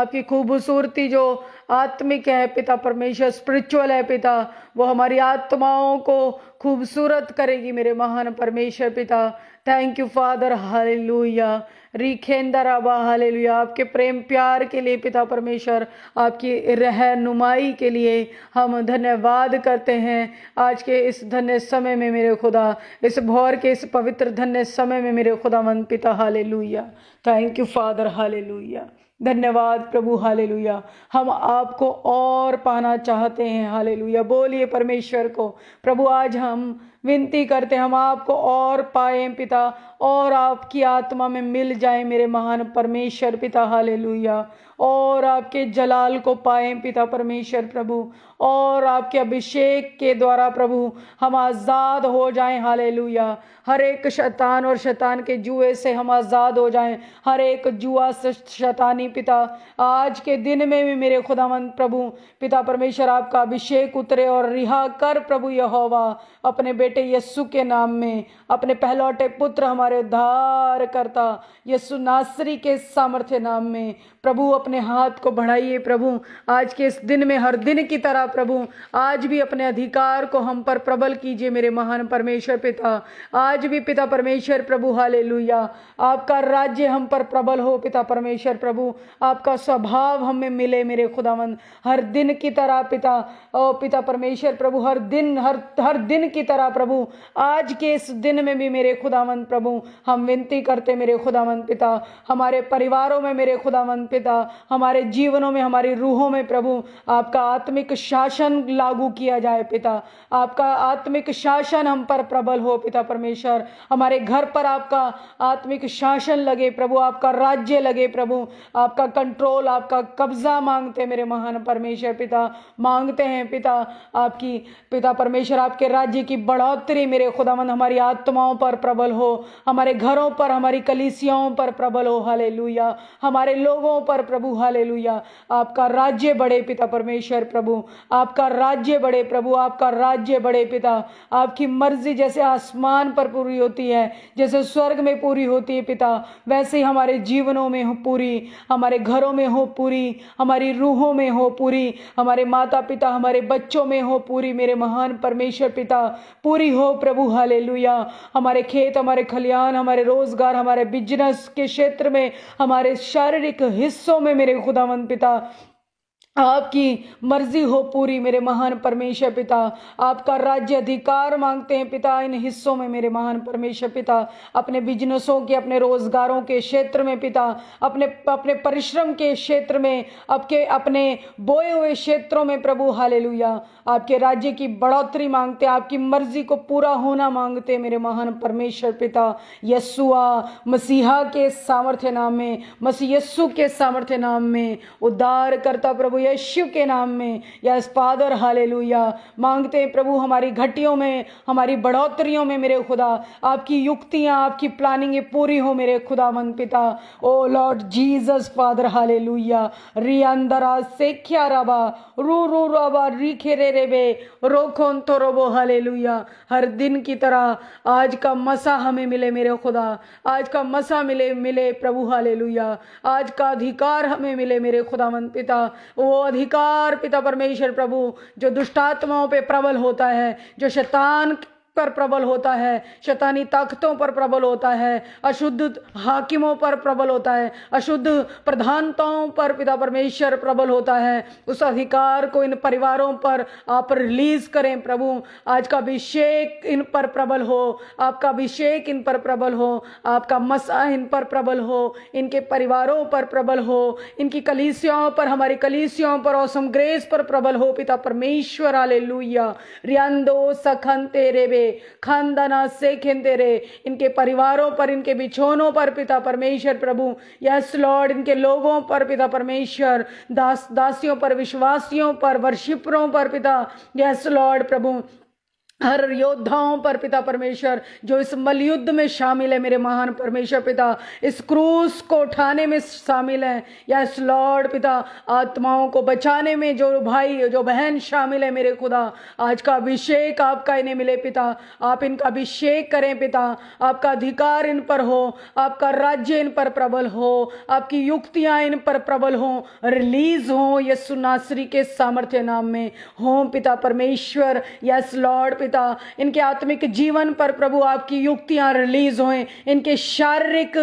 आपकी खूबसूरती जो आत्मिक है पिता परमेश्वर स्पिरिचुअल है पिता वो हमारी आत्माओं को खूबसूरत करेगी मेरे महान परमेश्वर पिता थैंक यू फादर हालेलुया रिखेंदर आबा हालेलुया आपके प्रेम प्यार के लिए पिता परमेश्वर आपकी रहनुमाई के लिए हम धन्यवाद करते हैं आज के इस धन्य समय में मेरे खुदा इस भौर के इस पवित्र धन्य समय में मेरे खुदा मन पिता हाले थैंक यू फादर हाले धन्यवाद प्रभु हालेलुया हम आपको और पाना चाहते हैं हालेलुया बोलिए परमेश्वर को प्रभु आज हम विनती करते हम आपको और पाए पिता और आपकी आत्मा में मिल जाए मेरे महान परमेश्वर पिता लुया और आपके जलाल को पाए पिता परमेश्वर प्रभु और आपके अभिषेक के द्वारा प्रभु हम आज़ाद हो जाएं हालेलुया हर एक शैतान और शैतान के जुए से हम आज़ाद हो जाएं हर एक जुआ शैतानी पिता आज के दिन में भी मेरे खुदावंद प्रभु पिता परमेश्वर आपका अभिषेक उतरे और रिहा कर प्रभु यहोवा अपने बेटे यस्सु के नाम में अपने पहलौटे पुत्र हमारे उद्धार करता यस्सु नासरी के सामर्थ्य नाम में प्रभु अपने हाथ को बढ़ाइए प्रभु आज के इस दिन में हर दिन की तरह प्रभु आज भी अपने अधिकार को हम पर प्रबल कीजिए मेरे महान परमेश्वर पिता आज भी पिता परमेश्वर प्रभु हाले आपका राज्य हम पर प्रबल हो पिता परमेश्वर प्रभु आपका स्वभाव हमें मिले मेरे खुदावंद हर दिन की तरह पिता ओ पिता परमेश्वर प्रभु हर दिन हर हर दिन की तरह प्रभु आज के इस दिन में भी मेरे खुदावंद प्रभु हम विनती करते मेरे खुदावंद पिता हमारे परिवारों में मेरे खुदावंद पिता हमारे जीवनों में हमारी रूहों में प्रभु आपका आत्मिक शासन लागू किया जाए पिता आपका आत्मिक शासन हम पर प्रबल हो पिता परमेश्वर हमारे घर पर आपका आत्मिक शासन लगे प्रभु आपका राज्य लगे प्रभु आपका कंट्रोल आपका कब्जा मांगते मेरे महान परमेश्वर पिता मांगते हैं पिता आपकी पिता परमेश्वर आपके राज्य की बढ़ोतरी मेरे खुदामंद हमारी आत्माओं पर प्रबल हो हमारे घरों पर हमारी कलिसियाओं पर प्रबल हो हाले हमारे लोगों पर प्रभु हालेलुया आपका राज्य बड़े पिता परमेश्वर प्रभु आपका राज्य बड़े प्रभु आपका राज्य बड़े पिता आपकी मर्जी जैसे आसमान पर पूरी होती है जैसे स्वर्ग में पूरी होती है पिता वैसे ही हमारे जीवनों में हो पूरी हमारे घरों में हो पूरी हमारी रूहों में हो पूरी हमारे माता पिता हमारे बच्चों में हो पूरी मेरे महान परमेश्वर पिता पूरी हो प्रभु हालेलुया हमारे खेत हमारे खलिहान हमारे रोजगार हमारे बिजनेस के क्षेत्र में हमारे शारीरिक हिस्से हिस्सों में मेरे खुदावन पिता आपकी मर्जी हो पूरी मेरे महान परमेश्वर पिता आपका राज्य अधिकार मांगते हैं पिता इन हिस्सों में मेरे महान परमेश्वर पिता अपने बिजनेसों के अपने रोजगारों के क्षेत्र में पिता अपने अपने परिश्रम के क्षेत्र में आपके अपने बोए हुए क्षेत्रों में प्रभु हालेलुया आपके राज्य की बढ़ोतरी मांगते आपकी मर्जी को पूरा होना मांगते मेरे महान परमेश्वर पिता यस्सुआ मसीहा के सामर्थ्य नाम में मसी यस्सु के सामर्थ्य नाम में उद्धार करता प्रभु यीशु के नाम में या यस फादर हालेलुया मांगते हैं प्रभु हमारी घटियों में हमारी बढ़ोतरियों में मेरे खुदा आपकी युक्तियाँ आपकी प्लानिंग पूरी हो मेरे खुदा मंग पिता oh Lord Jesus Father hallelujah रियांदरा सेख्या रबा रू रू रबा री रीखे रे रो खोन तो रोबो हालेलुया हर दिन की तरह आज का मसा हमें मिले मेरे खुदा आज का मसा मिले मिले प्रभु हालेलुया आज का अधिकार हमें मिले मेरे खुदा मन पिता वो वो अधिकार पिता परमेश्वर प्रभु जो दुष्टात्माओं पे प्रबल होता है जो शैतान पर प्रबल होता है शैतानी ताकतों पर प्रबल होता है अशुद्ध हाकिमों पर प्रबल होता है अशुद्ध प्रधानताओं पर पिता परमेश्वर प्रबल होता है उस अधिकार को इन परिवारों पर आप रिलीज करें प्रभु आज का अभिषेक इन पर प्रबल हो आपका अभिषेक इन पर प्रबल हो आपका मसा इन पर प्रबल हो इनके परिवारों पर प्रबल हो इनकी कलीसियाओं पर हमारी कलीसियाओं पर औसम ग्रेस पर प्रबल हो पिता परमेश्वर आले लुया रियांदो सखन तेरे बे खानदाना से खेनते रहे इनके परिवारों पर इनके बिछोनों पर पिता परमेश्वर प्रभु यस लॉर्ड इनके लोगों पर पिता परमेश्वर दास दासियों पर विश्वासियों पर वर्षिपरों पर पिता यस लॉर्ड प्रभु हर योद्धाओं पर पिता परमेश्वर जो इस मलयुद्ध में शामिल है मेरे महान परमेश्वर पिता इस क्रूस को उठाने में शामिल है या इस लॉर्ड पिता आत्माओं को बचाने में जो भाई जो बहन शामिल है मेरे खुदा आज का अभिषेक आपका इन्हें मिले पिता आप इनका अभिषेक करें पिता आपका अधिकार इन पर हो आपका राज्य इन पर प्रबल हो आपकी युक्तियाँ इन पर प्रबल हों रिलीज हों यह के सामर्थ्य नाम में हो पिता परमेश्वर यस लॉर्ड पिता पिता इनके आत्मिक जीवन पर प्रभु आपकी युक्तियां रिलीज हों इनके शारीरिक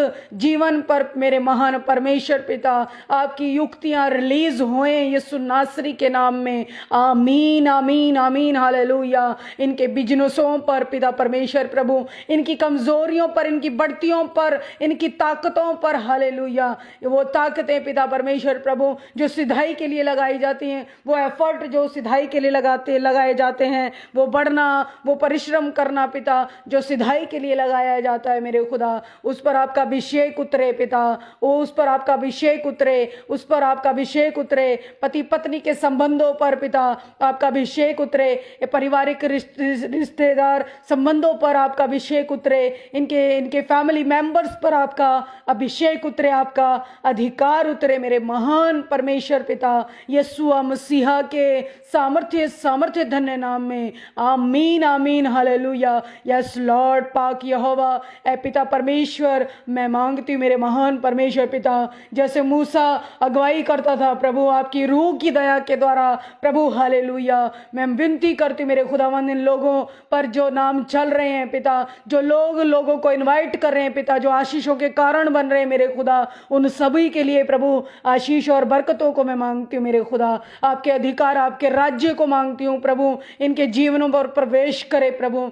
जीवन पर मेरे महान परमेश्वर पिता आपकी युक्तियां रिलीज होए यीशु नासरी के नाम में आमीन आमीन आमीन हालेलुया इनके बिजनेसों पर पिता परमेश्वर प्रभु इनकी कमजोरियों पर इनकी बढ़तियों पर इनकी ताकतों पर हालेलुया वो ताकतें पिता परमेश्वर प्रभु जो सिधाई के लिए लगाई जाती हैं वो एफर्ट जो सिधाई के लिए लगाते लगाए जाते हैं वो बढ़ना करना वो परिश्रम करना पिता जो सिधाई के लिए लगाया जाता है मेरे खुदा उस पर आपका अभिषेक उतरे पिता वो उस पर आपका अभिषेक उतरे उस पर आपका अभिषेक उतरे पति पत्नी के संबंधों पर पिता आपका अभिषेक उतरे ये पारिवारिक रिश्तेदार संबंधों पर आपका अभिषेक उतरे इनके इनके फैमिली मेंबर्स पर आपका अभिषेक उतरे आपका अधिकार उतरे मेरे महान परमेश्वर पिता यसुआ मसीहा के सामर्थ्य सामर्थ्य धन्य नाम में आमीन आमीन आमीन हालेलुया यस लॉर्ड पाक यहोवा ए पिता परमेश्वर मैं मांगती हूँ मेरे महान परमेश्वर पिता जैसे मूसा अगुवाई करता था प्रभु आपकी रूह की दया के द्वारा प्रभु हालेलुया मैं विनती करती हूँ मेरे खुदावंद इन लोगों पर जो नाम चल रहे हैं पिता जो लोग लोगों को इन्वाइट कर रहे हैं पिता जो आशीषों के कारण बन रहे हैं मेरे खुदा उन सभी के लिए प्रभु आशीष और बरकतों को मैं मांगती हूँ मेरे खुदा आपके अधिकार आपके राज्य को मांगती हूँ प्रभु इनके जीवनों पर प्रवेश करे प्रभु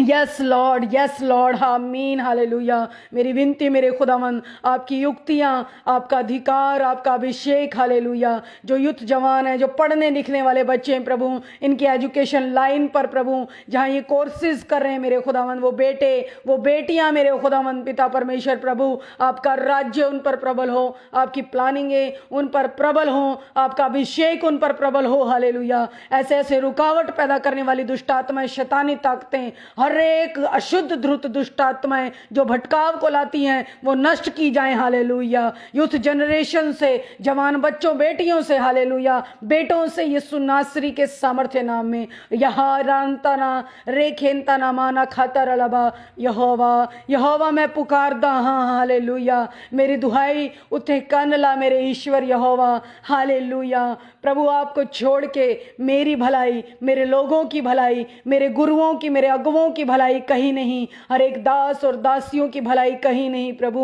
यस लॉर्ड यस लॉर्ड हामीन हालेलुया मेरी विनती मेरे खुदावन आपकी युक्तियाँ आपका अधिकार आपका अभिषेक हालेलुया जो युद्ध जवान हैं जो पढ़ने लिखने वाले बच्चे हैं प्रभु इनकी एजुकेशन लाइन पर प्रभु जहाँ ये कोर्सेज कर रहे हैं मेरे खुदावन वो बेटे वो बेटियाँ मेरे खुदावन पिता परमेश्वर प्रभु आपका राज्य उन पर प्रबल हो आपकी प्लानिंगें उन पर प्रबल हो आपका अभिषेक उन पर प्रबल हो हालेलुया ऐसे ऐसे रुकावट पैदा करने वाली दुष्टात्मा शैतानी ताकतें हर एक अशुद्ध ध्रुत दुष्टात्माएं जो भटकाव को लाती हैं वो नष्ट की जाए हाले लुया यूथ जनरेशन से जवान बच्चों बेटियों से हाले लुया बेटों से यीशु नासरी के सामर्थ्य नाम में यहाँ रे रेखेंता ना माना खाता रलबा यहोवा यहोवा मैं पुकारदा हाँ हाले लुया मेरी दुहाई उठे कन ला मेरे ईश्वर यहोवा हाले लुया प्रभु आपको छोड़ के मेरी भलाई मेरे लोगों की भलाई मेरे गुरुओं की मेरे अगुओं की भलाई कहीं नहीं हर एक दास और दासियों की भलाई कहीं नहीं प्रभु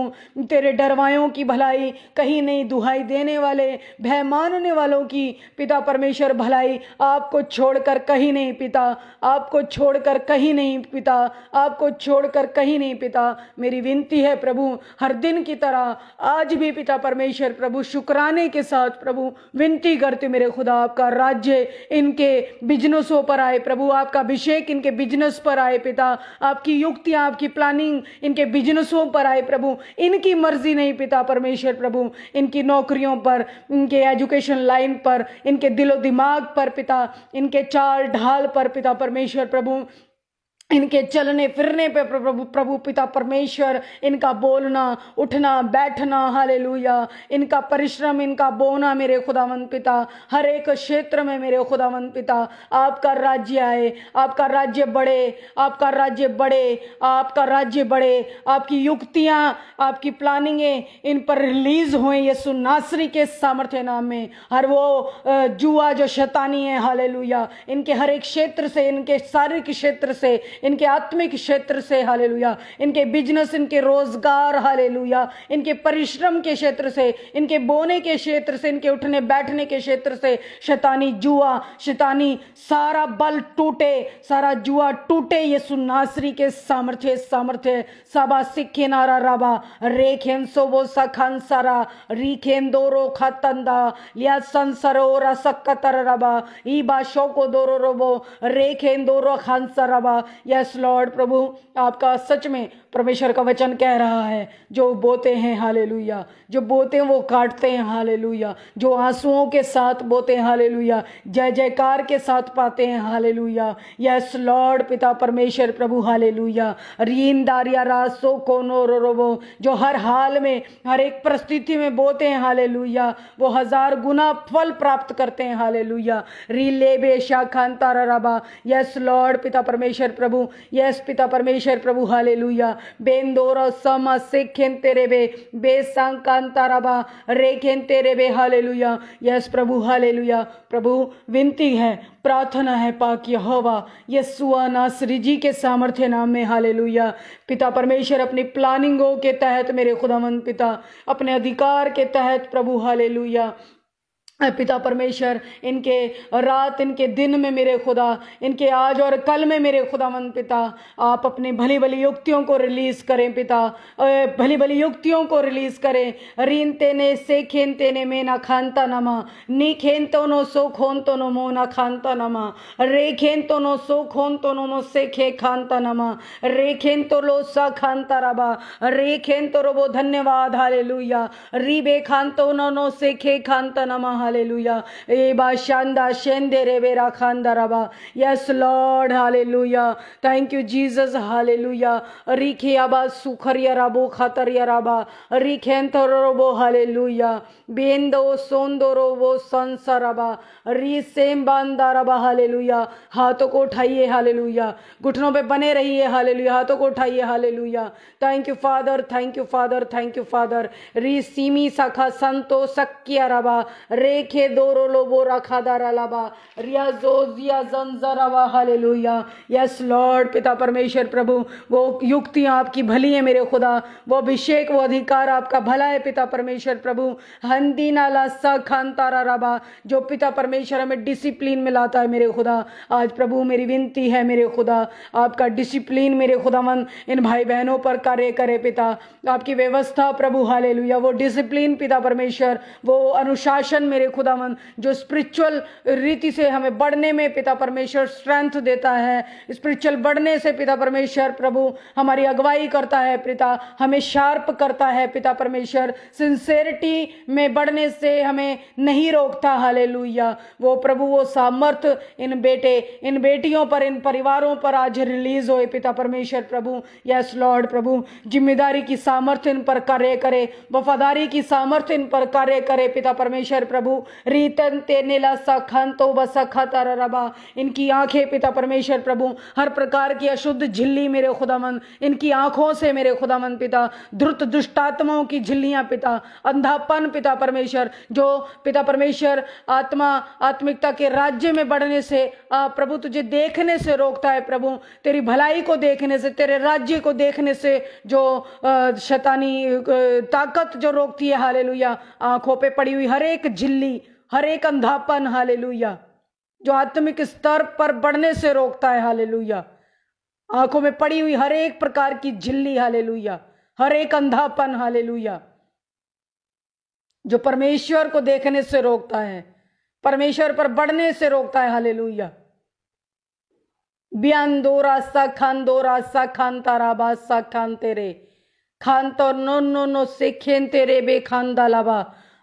तेरे डरवायों की भलाई कहीं नहीं दुहाई देने वाले भय मानने वालों की पिता परमेश्वर भलाई आपको छोड़कर कहीं नहीं पिता आपको छोड़कर कहीं नहीं पिता आपको छोड़कर कहीं नहीं पिता मेरी विनती है प्रभु हर दिन की तरह आज भी पिता परमेश्वर प्रभु शुक्राने के साथ प्रभु विनती करते मेरे खुदा आपका राज्य इनके बिजनेसों पर आए प्रभु आपका अभिषेक इनके बिजनेस पर आए पिता आपकी युक्तियाँ आपकी प्लानिंग इनके बिजनेसों पर आए प्रभु इनकी मर्जी नहीं पिता परमेश्वर प्रभु इनकी नौकरियों पर इनके एजुकेशन लाइन पर इनके दिलो दिमाग पर पिता इनके चाल ढाल पर पिता परमेश्वर प्रभु इनके चलने फिरने पे प्रभु प्रभु पिता परमेश्वर इनका बोलना उठना बैठना हाले इनका परिश्रम इनका बोना मेरे खुदावंत पिता हर एक क्षेत्र में मेरे खुदावंत पिता आपका राज्य आए आपका राज्य बढ़े आपका राज्य बढ़े आपका राज्य बढ़े आपकी युक्तियाँ आपकी प्लानिंगें इन पर रिलीज हुए ये सुनासरी के सामर्थ्य नाम में हर वो जुआ जो शैतानी है हाले इनके हर एक क्षेत्र से इनके शारीरिक क्षेत्र से इनके आत्मिक क्षेत्र से हाले इनके बिजनेस इनके रोजगार हाले इनके परिश्रम के क्षेत्र से इनके बोने के क्षेत्र से इनके उठने बैठने के क्षेत्र से शैतानी जुआ शैतानी सारा बल टूटे सारा जुआ टूटे ये सुनासरी के सामर्थ्य सामर्थ्य सबा नारा राबा रेखेन सोबो सखन सरा रिखेन दोरो खतंदा लिया संसरो रसकतर रबा ई बा शोको दोरो रोबो रेखेन दोरो खन सरबा यस लॉर्ड प्रभु आपका सच में परमेश्वर का वचन कह रहा है जो बोते हैं हाले जो बोते हैं वो काटते हैं हाले जो आंसुओं के साथ बोते हैं हाले जय जयकार के साथ पाते हैं हाले लुया यस लॉर्ड पिता परमेश्वर प्रभु हाले लुया रीन दारिया रासो कोनो वो जो हर हाल में हर एक परिस्थिति में बोते हैं हाले वो हजार गुना फल प्राप्त करते हैं हाले लुया री ले बेशा खान तारा यस लॉर्ड पिता परमेश्वर प्रभु यस पिता परमेश्वर प्रभु हाले लुया बेंदोर सम तेरे बे bendoro sama sekenterebe besankantaraba rekenterebe hallelujah yes प्रभु हालेलुया प्रभु विनती है प्रार्थना है पाक यहोवा यस्सुआ नासरी जी के सामर्थ्य नाम में हालेलुया पिता परमेश्वर अपनी प्लानिंगों के तहत मेरे खुदावंद पिता अपने अधिकार के तहत प्रभु हालेलुया पिता परमेश्वर इनके रात इनके दिन में मेरे खुदा इनके आज और कल में मेरे खुदा मन पिता आप अपनी भली भली युक्तियों को रिलीज़ करें पिता भली भली युक्तियों को रिलीज़ करें रीन तेने से खेन तेने में ना खानता नमा नी खेन तो नो सो खोन तो नो मो ना खानता नमा रे खेन तो नो सो खोन तो नो मो से खे खानता नमा रे खेन तो लो सा खानता रबा रे खेन तो रोबो धन्यवाद हाले लुया री बे खान तो नो नो से खे खानता नमा hallelujah. Eba shanda shende rebera khanda raba. Yes, Lord, hallelujah. Thank you, Jesus, hallelujah. Rikhe aba sukharya rabo khatarya raba. Rikhentorobo, hallelujah. Bendo sondorobo sansaraba. Risem bandaraba, hallelujah. हाथों को उठाइए hallelujah घुटनों पे बने रहिए हालेलुया हाथों को उठाइए hallelujah thank you father thank you father thank you father री सीमी सखा संतो सक्य रबा रे देखे दोरो लोबो रखादारा रिया रियाजो जिया जंजरावा हालेलुया यस लॉर्ड पिता परमेश्वर प्रभु वो युक्तियाँ आपकी भली है मेरे खुदा वो अभिषेक वो अधिकार आपका भला है पिता परमेश्वर प्रभु हंदी नाला सा खान तारा रबा जो पिता परमेश्वर हमें डिसिप्लिन में लाता है मेरे खुदा आज प्रभु मेरी विनती है मेरे खुदा आपका डिसिप्लिन मेरे खुदा मन इन भाई बहनों पर कार्य करे पिता आपकी व्यवस्था प्रभु हालेलुया वो डिसिप्लिन पिता परमेश्वर वो अनुशासन मेरे खुदावन जो स्पिरिचुअल रीति से हमें बढ़ने में पिता परमेश्वर स्ट्रेंथ देता है स्पिरिचुअल बढ़ने से पिता परमेश्वर प्रभु हमारी अगुवाई करता है पिता हमें शार्प करता है पिता परमेश्वर सिंसेरिटी में बढ़ने से हमें नहीं रोकता हाले वो प्रभु वो सामर्थ इन बेटे इन बेटियों पर इन परिवारों पर आज रिलीज होए पिता परमेश्वर प्रभु यस लॉर्ड प्रभु जिम्मेदारी की सामर्थ्य इन पर कार्य करे वफादारी की सामर्थ्य इन पर कार्य करे पिता परमेश्वर प्रभु प्रभु रीतन नीला सखन तो बसखा तरबा इनकी आंखें पिता परमेश्वर प्रभु हर प्रकार की अशुद्ध झिल्ली मेरे खुदामन इनकी आंखों से मेरे खुदामन पिता द्रुत दुष्टात्माओं की झिल्लियां पिता अंधापन पिता परमेश्वर जो पिता परमेश्वर आत्मा आत्मिकता के राज्य में बढ़ने से प्रभु तुझे देखने से रोकता है प्रभु तेरी भलाई को देखने से तेरे राज्य को देखने से जो शतानी ताकत जो रोकती है लुया आंखों पे पड़ी हुई हर एक झिल्ली झिल्ली हर एक अंधापन हाले जो आत्मिक स्तर पर बढ़ने से रोकता है हाले आंखों में पड़ी हुई हर एक प्रकार की झिल्ली हाले हर एक अंधापन हाले जो परमेश्वर को देखने से रोकता है परमेश्वर पर बढ़ने से रोकता है हाले लुया बियान दो रास्ता खान दो रास्ता खान तारा बादशाह खान तेरे खान तो नो नो नो से खेन तेरे बे खान दालाबा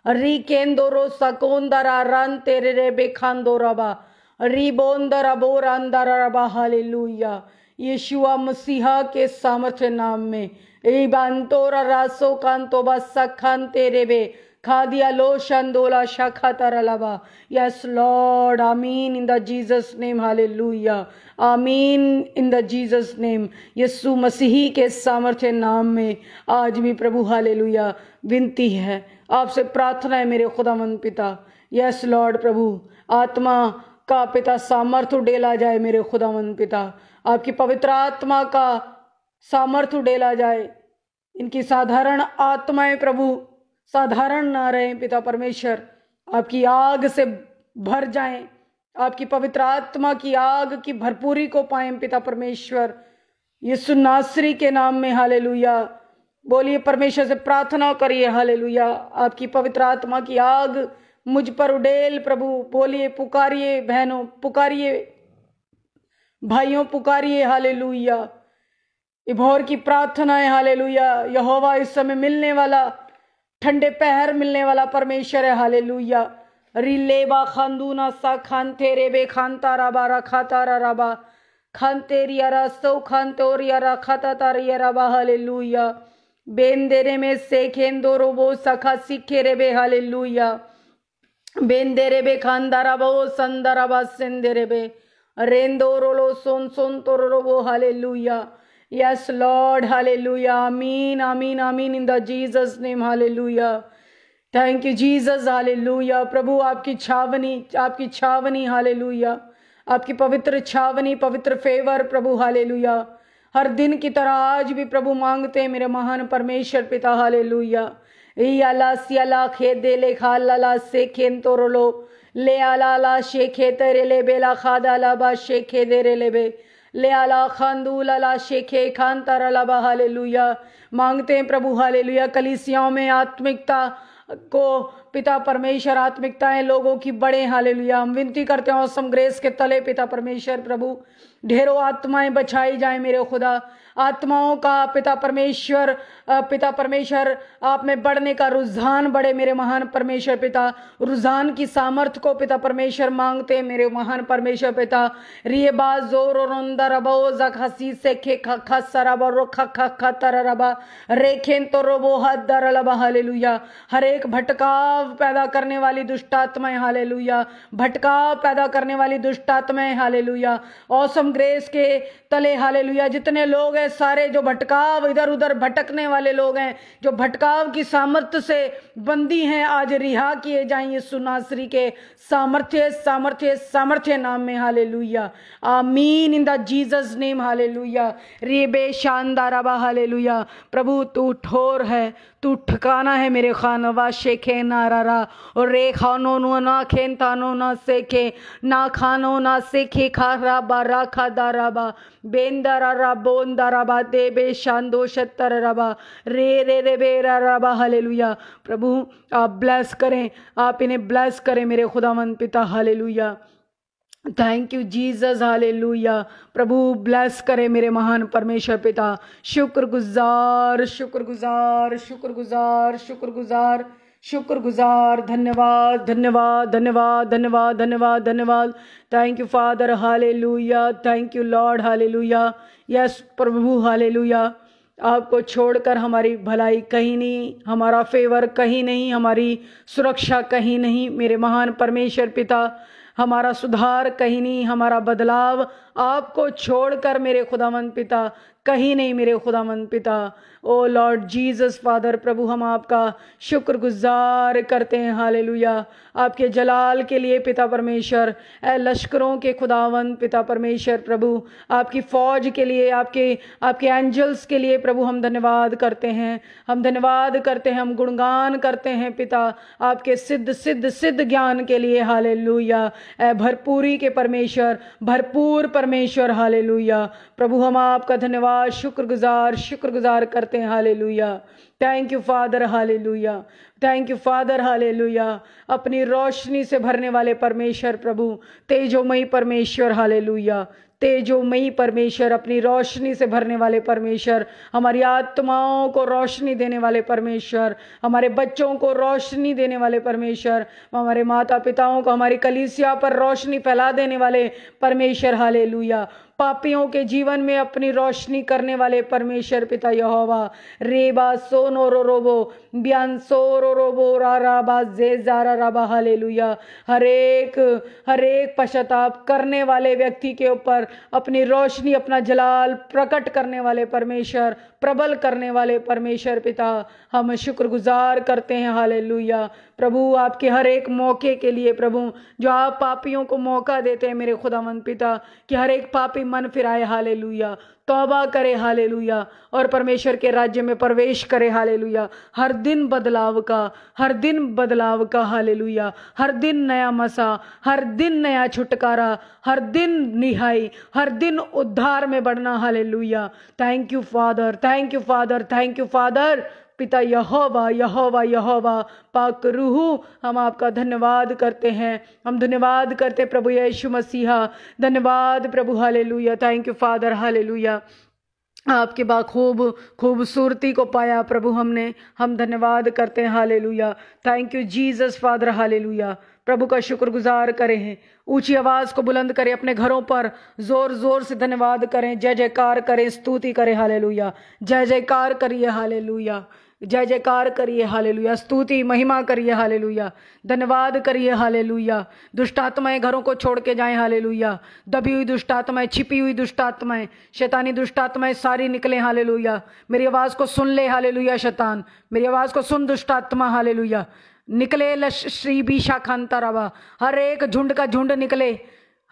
रन तेरे rikendoro sakondara rantere rebe khandoraba ribondara borandara raba hallelujah यीशुआ मसीहा के सामर्थ्य नाम में रिबांतोरा रासो कांतो सखन तेरे बे खा दिया लो शंदोला शाखा तरलवा यस लॉर्ड आमीन in the Jesus name hallelujah आमीन इन द जीसस नेम यस्सु मसीही के सामर्थ्य नाम में आज भी प्रभु हाले लुया विनती है आपसे प्रार्थना है मेरे खुदावंद पिता यस लॉर्ड प्रभु आत्मा का पिता सामर्थ्य डेला जाए मेरे मंद पिता आपकी पवित्र आत्मा का सामर्थ्य डेला जाए इनकी साधारण आत्माएं प्रभु साधारण ना रहे पिता परमेश्वर आपकी आग से भर जाएं आपकी पवित्र आत्मा की आग की भरपूरी को पाएं पिता परमेश्वर यीशु नासरी के नाम में हालेलुया बोलिए परमेश्वर से प्रार्थना करिए हालेलुया आपकी पवित्र आत्मा की आग मुझ पर उडेल प्रभु बोलिए पुकारिए बहनों पुकारिए भाइयों पुकारिए हालेलुया इभोर की प्रार्थना है हालेलुया यहोवा इस समय मिलने वाला ठंडे पहर मिलने वाला परमेश्वर है बा खानदू ना सा खान रे बे खान तारा बारा खा तारा राबा खान तेरी अरा सौ खान तोरिया रा खाता अरा राबा हाले लुया बेंदेरे में रो वो सखा सिखे रे बे हालेलुया बेंदेरे बे खानदारा बो संदारा बा सेंदेरे बे रेंदो लो सोन सोन तो रोबो लुया यस लॉर्ड लुया आमीन आमीन अमीन इन द जीसस नेम लुया थैंक यू जीसस लुया प्रभु आपकी छावनी आपकी छावनी लुया आपकी पवित्र छावनी पवित्र फेवर प्रभु लुया हर दिन की तरह आज भी प्रभु मांगते हैं मेरे महान परमेश्वर पिता हाले लुया अला सियाला खे दे ले खा लाला से खेन तो रोलो ले आला ला शे खे तेरे ले बेला खा दाला बा शे खे दे रे ले बे ले आला खानदू लला शेखे खान तारा लबा हाले लुया मांगते हैं प्रभु हाले लुया कलिसियाओं में आत्मिकता को पिता परमेश्वर आत्मिकताएं लोगों की बड़े हाले लिया हम विनती करते हैं औसम ग्रेस के तले पिता परमेश्वर प्रभु ढेरों आत्माएं बचाई जाए मेरे खुदा आत्माओं का पिता परमेश्वर पिता परमेश्वर आप में बढ़ने का रुझान बढ़े मेरे महान परमेश्वर पिता रुझान की सामर्थ को पिता परमेश्वर मांगते मेरे महान परमेश्वर पिता रिये जोर रबो हसी से खे खसरबा रो खरबा रेखें तो रोबो हदरलबा हालेलुया हर एक भटकाव पैदा करने वाली हाले लुया भटकाव पैदा करने वाली हाले लुया औसम ग्रेस के तले हाले लुया जितने लोग हैं सारे जो भटकाव इधर उधर भटकने वाले वाले लोग हैं जो भटकाव की सामर्थ्य से बंदी हैं आज रिहा किए जाएं यीशु नासरी के सामर्थ्य सामर्थ्य सामर्थ्य नाम में हाले लुया आमीन इन द जीजस नेम हाले लुया रेबे शानदाराबा हाले लुया प्रभु तू ठोर है तू ठिकाना है मेरे खानवा शेखे नारारा और रे खानो नो ना खेन तानो ना सेखे ना खानो ना सेखे खा बा रा खा बेन दा रा बा दे बे शत्तर रा बा रे रे रे बे रबा हले प्रभु आप ब्लेस करें आप इन्हें ब्लेस करें मेरे खुदावन पिता हले थैंक यू जीसस हालेलुया प्रभु ब्लेस करे मेरे महान परमेश्वर पिता शुक्रगुजार शुक्रगुजार शुक्रगुजार शुक्रगुजार शुक्रगुजार धन्यवाद धन्यवाद धन्यवाद धन्यवाद धन्यवाद धन्यवाद thank you father hallelujah thank you lord hallelujah yes प्रभु हालेलुया आपको छोड़कर हमारी भलाई कहीं नहीं हमारा फेवर कहीं नहीं हमारी सुरक्षा कहीं नहीं मेरे महान परमेश्वर पिता हमारा सुधार कहीं नहीं हमारा बदलाव आपको छोड़कर मेरे खुदावंद पिता कहीं नहीं मेरे खुदावंद पिता ओ लॉर्ड जीसस फादर प्रभु हम आपका शुक्रगुजार करते हैं हालेलुया आपके जलाल के लिए पिता परमेश्वर ए लश्करों के खुदावंद पिता परमेश्वर प्रभु आपकी फ़ौज के लिए आपके आपके एंजल्स के लिए प्रभु हम धन्यवाद करते हैं हम धन्यवाद करते हैं हम गुणगान करते हैं पिता आपके सिद्ध सिद्ध सिद्ध ज्ञान के लिए हाले ए भरपूरी के परमेश्वर भरपूर पर परमेश्वर हाले प्रभु हम आपका धन्यवाद शुक्रगुजार शुक्रगुजार करते हैं हाले थैंक यू फादर हाले थैंक यू फादर हाले अपनी रोशनी से भरने वाले परमेश्वर प्रभु तेजोमयी परमेश्वर हाले तेजोमयी परमेश्वर अपनी रोशनी से भरने वाले परमेश्वर हमारी आत्माओं को रोशनी देने वाले परमेश्वर हमारे बच्चों को रोशनी देने वाले परमेश्वर हमारे माता पिताओं को हमारी कलीसिया पर रोशनी फैला देने वाले परमेश्वर हाले पापियों के जीवन में अपनी रोशनी करने वाले परमेश्वर पिता यहोवा रेबा सोनो रो रोबो ब्यान सो रो रोबो रा राबा जे जारा राबा हले लुया हरेक हरेक पश्चाताप करने वाले व्यक्ति के ऊपर अपनी रोशनी अपना जलाल प्रकट करने वाले परमेश्वर प्रबल करने वाले परमेश्वर पिता हम शुक्रगुजार करते हैं हाले प्रभु आपके हर एक मौके के लिए प्रभु जो आप पापियों को मौका देते हैं मेरे खुदावंद पिता कि हर एक पापी मन फिराए हाले तोबा करे हाले और परमेश्वर के राज्य में प्रवेश करे हाले लुया हर दिन बदलाव का हर दिन बदलाव का हाले हर दिन नया मसा हर दिन नया छुटकारा हर दिन निहाई हर दिन उद्धार में बढ़ना हाले thank you father thank you father thank you father पिता यहोवा यहोवा यहोवा पाक रूह हम आपका धन्यवाद करते हैं हम धन्यवाद करते प्रभु यीशु मसीहा धन्यवाद प्रभु हाले थैंक यू फादर हाले आपके बाखूब खूबसूरती को पाया प्रभु हमने हम धन्यवाद करते हैं हाले थैंक यू जीसस फादर हाले प्रभु का शुक्रगुजार करें ऊंची आवाज़ को बुलंद करें अपने घरों पर जोर जोर से धन्यवाद करें जय जयकार करें स्तुति करें हाले जय जयकार करिए हाले जय जयकार करिए हालेलुया स्तुति महिमा करिए हालेलुया धन्यवाद करिए हाले लुया दुष्टात्माएं घरों को छोड़ के जाएं हालेलुया दबी हुई दुष्टात्माएं छिपी हुई दुष्टात्माएं शैतानी दुष्टात्माएं सारी निकलें हालेलुया मेरी आवाज़ को सुन ले लुया शैतान मेरी आवाज़ को सुन दुष्टात्मा लुया निकले लश्री भी शाखांता हर एक झुंड का झुंड निकले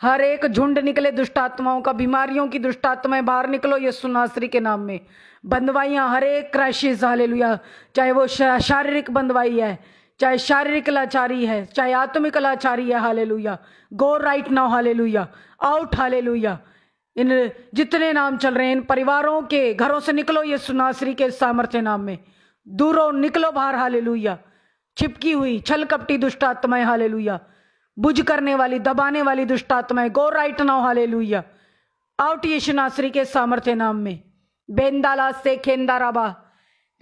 हर एक झुंड निकले दुष्टात्माओं का बीमारियों की दुष्टात्माएं बाहर निकलो ये सुनासरी के नाम में बंदवाइयाँ हर एक क्राइशिस लुया चाहे वो शारीरिक बंदवाई है चाहे शारीरिक लाचारी है चाहे आत्मिक लाचारी है hallelujah go right now hallelujah out hallelujah इन जितने नाम चल रहे हैं इन परिवारों के घरों से निकलो ये सुनासरी के सामर्थ्य नाम में दूरों निकलो बाहर हाले छिपकी हुई छल कपटी दुष्टात्माएं हालेलुया बुझ करने वाली दबाने वाली दुष्टात्माएं गो राइट नाउ हाले लुइया आउट यीशु नासरी के सामर्थ्य नाम में बेंदाला से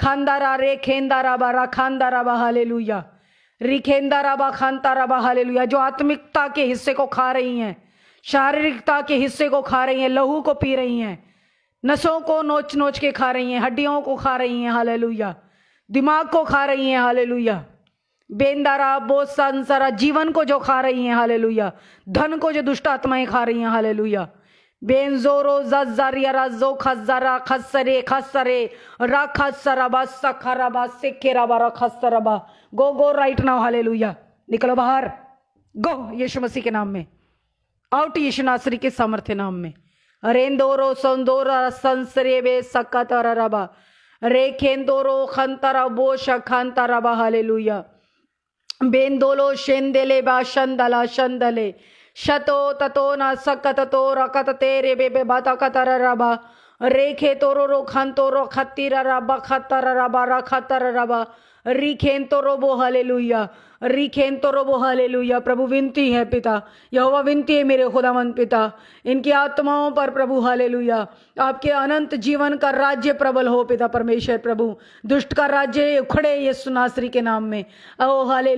खानदा रा रे राबा रा खानदाराबा हाले लुया खानता राबा हाले लुया जो आत्मिकता के हिस्से को खा रही हैं शारीरिकता के हिस्से को खा रही हैं लहू को पी रही हैं नसों को नोच नोच के खा रही हैं हड्डियों को खा रही हैं हाले दिमाग को खा रही हैं हाले बेंदारा बोझ संसारा जीवन को जो खा रही हैं हाले धन को जो दुष्ट आत्माएं खा रही हैं हाले लुया बेनजोरो जरिया जो खजरा खसरे खसरे रा खसरा बा सखरा बा सिखेरा बा रा खसरा बा गो गो राइट नाउ हाले निकलो बाहर गो यीशु मसीह के नाम में आउट यीशु नासरी के सामर्थ्य नाम में रेंदोरो संदोरा संसरे बे सकतरा रबा रे खेंदोरो खंतरा बोश बा हाले लुया बेंदोलो शेंदेले बाशंदला शंदले शतो ततो न सकततो रकतते रे बे बे बतकतर रबा रेखे तोरो रो खान तोरो खतिर रबा खतर रबा रखतर रबा रिखेन तो रोबो हले लुया रिखेन तो रोबो हले लुया प्रभु विनती है पिता यहोवा विनती है मेरे खुदावंत पिता इनकी आत्माओं पर प्रभु हले लुया आपके अनंत जीवन का राज्य प्रबल हो पिता परमेश्वर प्रभु दुष्ट का राज्य उखड़े ये सुनासरी के नाम में ओ हाले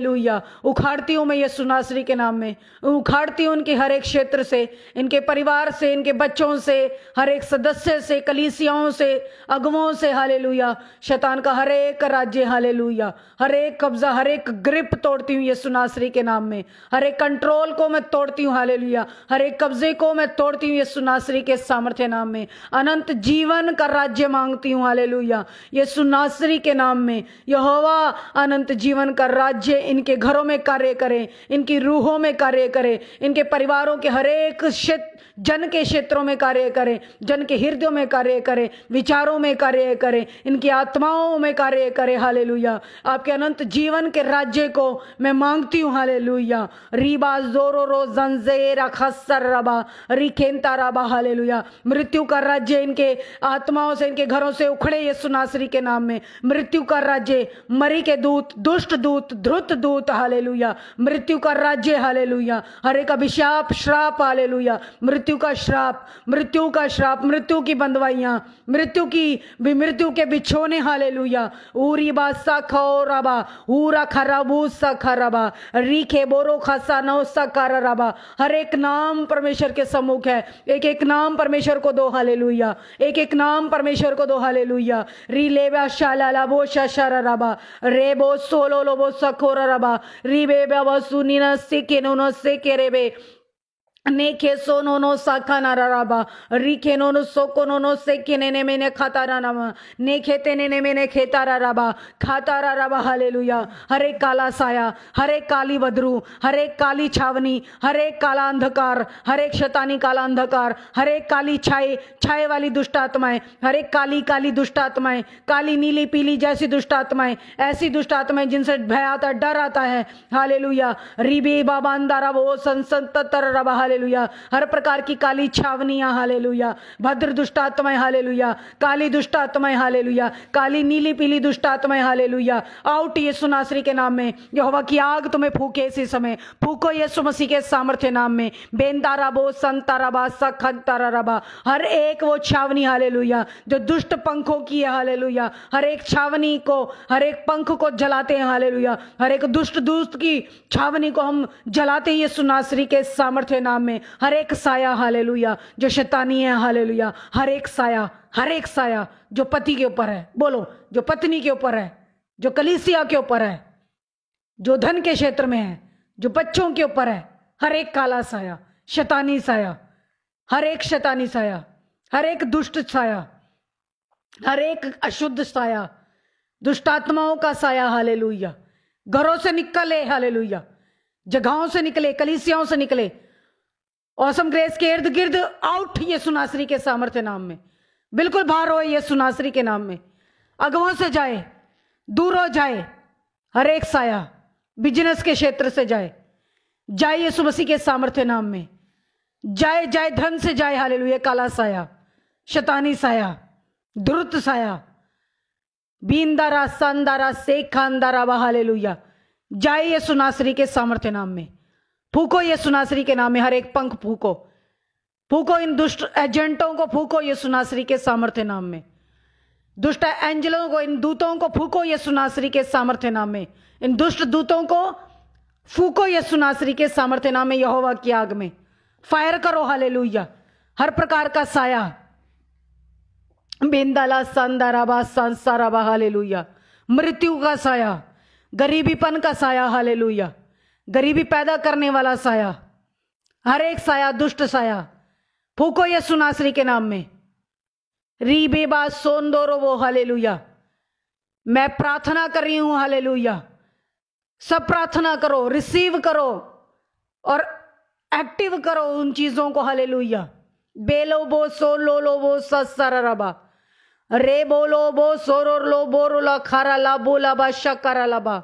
उखाड़ती हूँ मैं ये सुनासरी के नाम में उखाड़ती हूँ उनके हर एक क्षेत्र से इनके परिवार से इनके बच्चों से हर एक सदस्य से कलीसियाओं से अगुओं से हाले शैतान का हर एक राज्य हाले हर एक कब्जा हर एक ग्रिप तोड़ती हूँ ये सुनासरी के नाम में हर एक कंट्रोल को मैं तोड़ती हूँ हाले हर एक कब्जे को मैं तोड़ती हूँ ये सुनासरी के सामर्थ्य नाम में अनंत जीवन का राज्य मांगती हूँ हालेलुया यीशु नासरी के नाम में यहोवा अनंत जीवन का राज्य इनके घरों में कार्य करें इनकी रूहों में कार्य करें इनके परिवारों के हरेक क्षेत्र जन के क्षेत्रों में कार्य करें जन के हृदयों में कार्य करें विचारों में कार्य करें इनकी आत्माओं में कार्य करें हाले आपके अनंत जीवन के राज्य को मैं मांगती हूँ हाले लुया रीबा जोरो रो जंजेरा खसर रबा खेनता रबा हाले मृत्यु का राज्य इनके आत्माओं से इनके घरों से उखड़े ये सुनासरी के नाम में मृत्यु का राज्य मरी के दूत दुष्ट दूत ध्रुत दूत हाले मृत्यु का राज्य हाले हरे का अभिशाप श्राप हाले मृत्यु मृत्यु का श्राप मृत्यु का श्राप मृत्यु की बंदवाइयाँ मृत्यु की भी मृत्यु के बिछोने हाले लुया ऊरी बा खो रबा ऊरा खरा खराबू खा रबा रीखे बोरो नौ सा खा रबा हर एक नाम परमेश्वर के सम्मुख है एक एक नाम परमेश्वर को दो हाले लुया एक एक नाम परमेश्वर को दो हाले लुया री लेबा शाला लाबो शशा रबा रे बो सोलो लोबो सखो रबा री बे बा सुनी न सिके नो न सिके रे बे Neke sono नो sakana raraba. Rike no no soko no no sekene ne ने khatara nama. ने tene खेता mene khetara raba. Khatara raba hallelujah. हरे काला साया हरे काली बदरू हरे काली छावनी हरे काला अंधकार हरे शतानी काला अंधकार हरे काली छाए छाए वाली दुष्ट आत्माएं हरे काली काली दुष्ट आत्माएं काली नीली पीली जैसी दुष्ट आत्माएं ऐसी दुष्ट आत्माएं जिनसे भय आता डर आता है हाले लुया रिबे बाबा अंदारा वो संसंत तर रबा हाले हालेलुया हर प्रकार की काली छावनियां हालेलुया भद्र दुष्टात्माएं हालेलुया काली दुष्टात्माएं हालेलुया काली नीली पीली दुष्टात्माएं हालेलुया आउट यीशु नासरी के नाम में यहोवा की आग तुम्हें फूके इसी समय फूको यीशु मसीह के सामर्थ्य नाम में बेंदारा बो संतारा बेंदाराबो संताराबा रबा हर एक वो छावनी हालेलुया जो दुष्ट पंखों की है हालेलुया हर एक छावनी को हर एक पंख को जलाते हैं हालेलुया हर एक दुष्ट दुष्ट की छावनी को हम जलाते हैं यीशु नासरी के सामर्थ्य नाम में हर एक साया हाले जो शैतानी है हाले हर एक साया हर एक साया जो पति के ऊपर है बोलो जो पत्नी के ऊपर है जो कलीसिया के ऊपर है जो धन के क्षेत्र में है जो बच्चों के ऊपर है हर एक काला साया शैतानी साया हर एक शैतानी साया हर एक दुष्ट साया हर एक अशुद्ध साया दुष्टात्माओं का साया हाले घरों से निकले हाले जगहों से निकले कलिसियाओं से निकले औसम ग्रेस के इर्द गिर्द आउट ये सुनासरी के सामर्थ्य नाम में बिल्कुल बाहर हो ये सुनासरी के नाम में अगवों से जाए दूर हो जाए हर एक साया बिजनेस के क्षेत्र से जाए जाए ये मसीह के सामर्थ्य नाम में जाए जाए धन से जाए हाले लुए काला साया शतानी साया द्रुत साया बींदारा सांदारा से खानदारा लुया जाए ये सुनासरी के सामर्थ्य नाम में फूको ये सुनासरी के नाम है हर एक पंख फूको फूको इन दुष्ट एजेंटों को फूको ये सुनासरी के सामर्थ्य नाम में दुष्ट एंजलों को इन दूतों को फूको ये सुनासरी के सामर्थ्य नाम में इन दुष्ट दूतों को फूको ये सुनासरी के सामर्थ्य नाम में यहोवा की आग में फायर करो हाले हर प्रकार का साया बेंदाला सांदाराबा संसाराबा हाले मृत्यु का साया गरीबीपन का साया लुया गरीबी पैदा करने वाला साया हर एक साया दुष्ट साया फूको ये सुनासरी के नाम में री बेबा सोन दो रो वो हाले मैं प्रार्थना कर रही हूं हाले सब प्रार्थना करो रिसीव करो और एक्टिव करो उन चीजों को हाले बेलो बो सो लो लो बो सरा रबा रे बोलो बो सोरो लो बोरो ला खारा ला बोला बा शकारा ला बा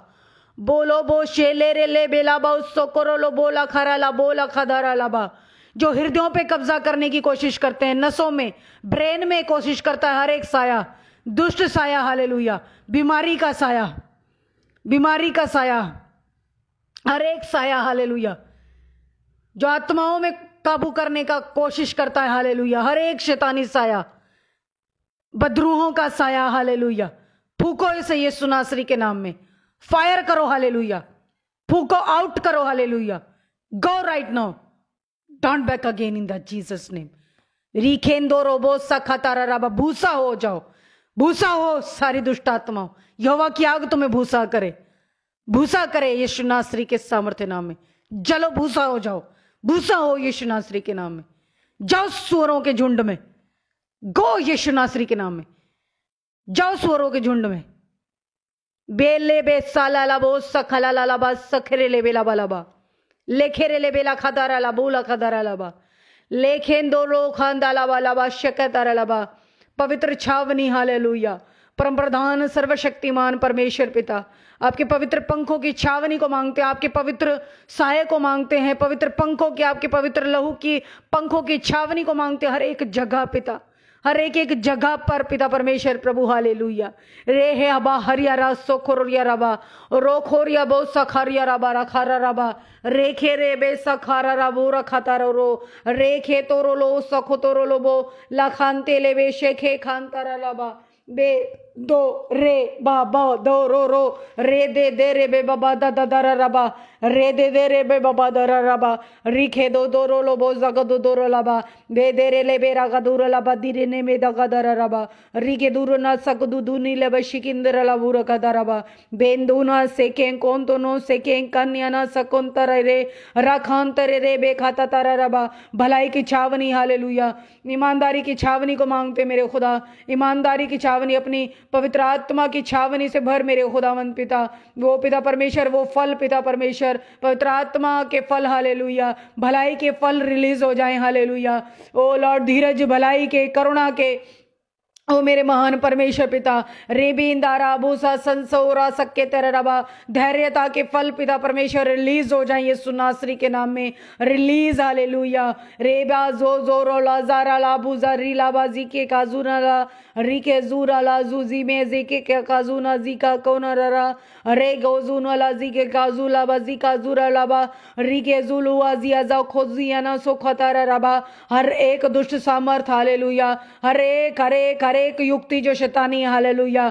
बोलो बो शेले ले बेला बा उसो करो लो बोला खरा ला बोला खदारा बा जो हृदयों पे कब्जा करने की कोशिश करते हैं नसों में ब्रेन में कोशिश करता है हर एक साया दुष्ट साया हाले बीमारी का साया बीमारी का साया हर एक साया हाले जो आत्माओं में काबू करने का कोशिश करता है हाले हर एक शैतानी साया बदरूहों का साया हाले फूको इसे ये सुनासरी के नाम में फायर करो हालेलुया फूको आउट करो hallelujah go right now don't back again in the Jesus name रीखेंदो रोबो सखा तारा राबा भूसा हो जाओ भूसा हो सारी दुष्ट आत्माओं यहोवा की आग तुम्हें भूसा करे भूसा करे यीशु नासरी के सामर्थ्य नाम में जलो भूसा हो जाओ भूसा हो यीशु नासरी के नाम में जाओ सुअरों के झुंड में गो यीशु नासरी के नाम में जाओ सुअरों के झुंड में बेले बे साला लबो सखला लाला बा सखरे ले लेबे लबा लबा लेखेरे ला बोला लबो ला बा लेखें दो लो बाला बा शकतारा ला बा पवित्र छावनी हाले लुया परम प्रधान सर्वशक्तिमान परमेश्वर पिता आपके पवित्र पंखों की छावनी को मांगते हैं आपके पवित्र साय को मांगते हैं पवित्र पंखों की आपके पवित्र लहू की पंखों की छावनी को मांगते हैं हर एक जगह पिता हर एक एक जगह पर पिता परमेश्वर प्रभु हाले लुया रे हे अबा हरिया रा खोरिया रबा खोरिया बो सखारिया रबा रखारा रबा रेखे रे बे सखारा रबो रखाता रो रो रेखे तो रो लो सखो तो रो लो बो लखानते ले बे शेखे खानता रबा बे दो रे बा बा दो रो रो रे दे दे रे बे बाबा दा दा दा रा बा रे दे दे रे बे बाबा दा रा रा बा री खे दो दो रो लो बो जग दो दो रो ला बा दे दे रे ले बे रा गा दो रो ला बा दी रे ने मे दा गा दा रा रा बा री के दूर ना सक दू दू नी ले बा शिकिंद रा ला बूर का दा रा बा बेन दो ना से के कौन तो नो से के कन्या ना सकों तर रे रा खान तर रे बे खाता तारा रा बा भलाई की छावनी हालेलुया ईमानदारी की छावनी को मांगते मेरे खुदा ईमानदारी की छावनी अपनी पवित्र आत्मा की छावनी से भर मेरे खुदावन पिता वो पिता परमेश्वर वो फल पिता परमेश्वर पवित्र आत्मा के फल हाले भलाई के फल रिलीज हो जाए हाले ओ लॉर्ड धीरज भलाई के करुणा के ओ मेरे महान परमेश्वर पिता दारा भूसा संसोरा सक्के रबा धैर्यता के फल पिता परमेश्वर रिलीज हो जाए ये सुनासरी के नाम में रिलीज हाले लुया रेबा जो जोरो लाजारा लाभूजा रीलाबाजी के काजू ना rike zura la zuzi me zike ke kazuna zika konarara re gozuna la zike kazula ba zika zura laba rike zulu azia za khoziana so khotara raba हर एक दुष्ट सामर्थ हालेलुया हर एक हर एक हर एक युक्ति जो शैतानी हालेलुया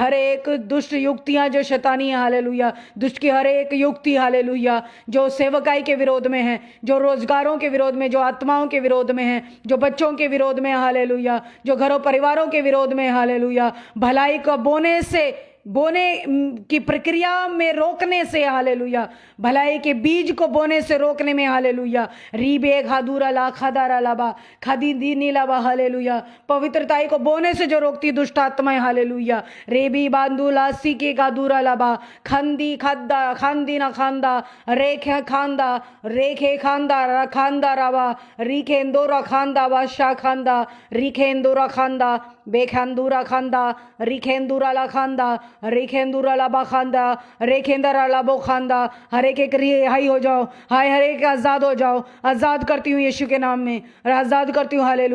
हर एक दुष्ट युक्तियां जो शैतानी हालेलुया दुष्ट की हर एक युक्ति हालेलुया जो सेवकाई के विरोध में है जो रोजगारों के विरोध में जो आत्माओं के विरोध में है जो बच्चों के विरोध में हालेलुया जो घरों परिवारों के विरोध में हाले भलाई को बोने से बोने की प्रक्रिया में रोकने से हाले भलाई के बीज को बोने से रोकने में हाले लुया रीबे खादूरा ला खादारा लाबा खादी दीनी लाबा हाले पवित्रताई को बोने से जो रोकती दुष्ट आत्माएं हाले लुया रेबी बांधू लासी के गादूरा लाबा खंदी खादा खांदी ना खांदा रेखे खांदा रेखे खांदा रा खांदा रावा रीखे इंदोरा खांदा वाशा खांदा रीखे इंदोरा खांदा बेखेंदूरा खांदा रिखेंदूरा ला खांदा रिखेंदूरा ला बा खांदा रेखेंदरा ला बो खांदा हर एक एक रे हाई हो जाओ हाय हर एक आज़ाद हो जाओ आज़ाद करती हूँ यीशु के नाम में आज़ाद करती हूँ हाले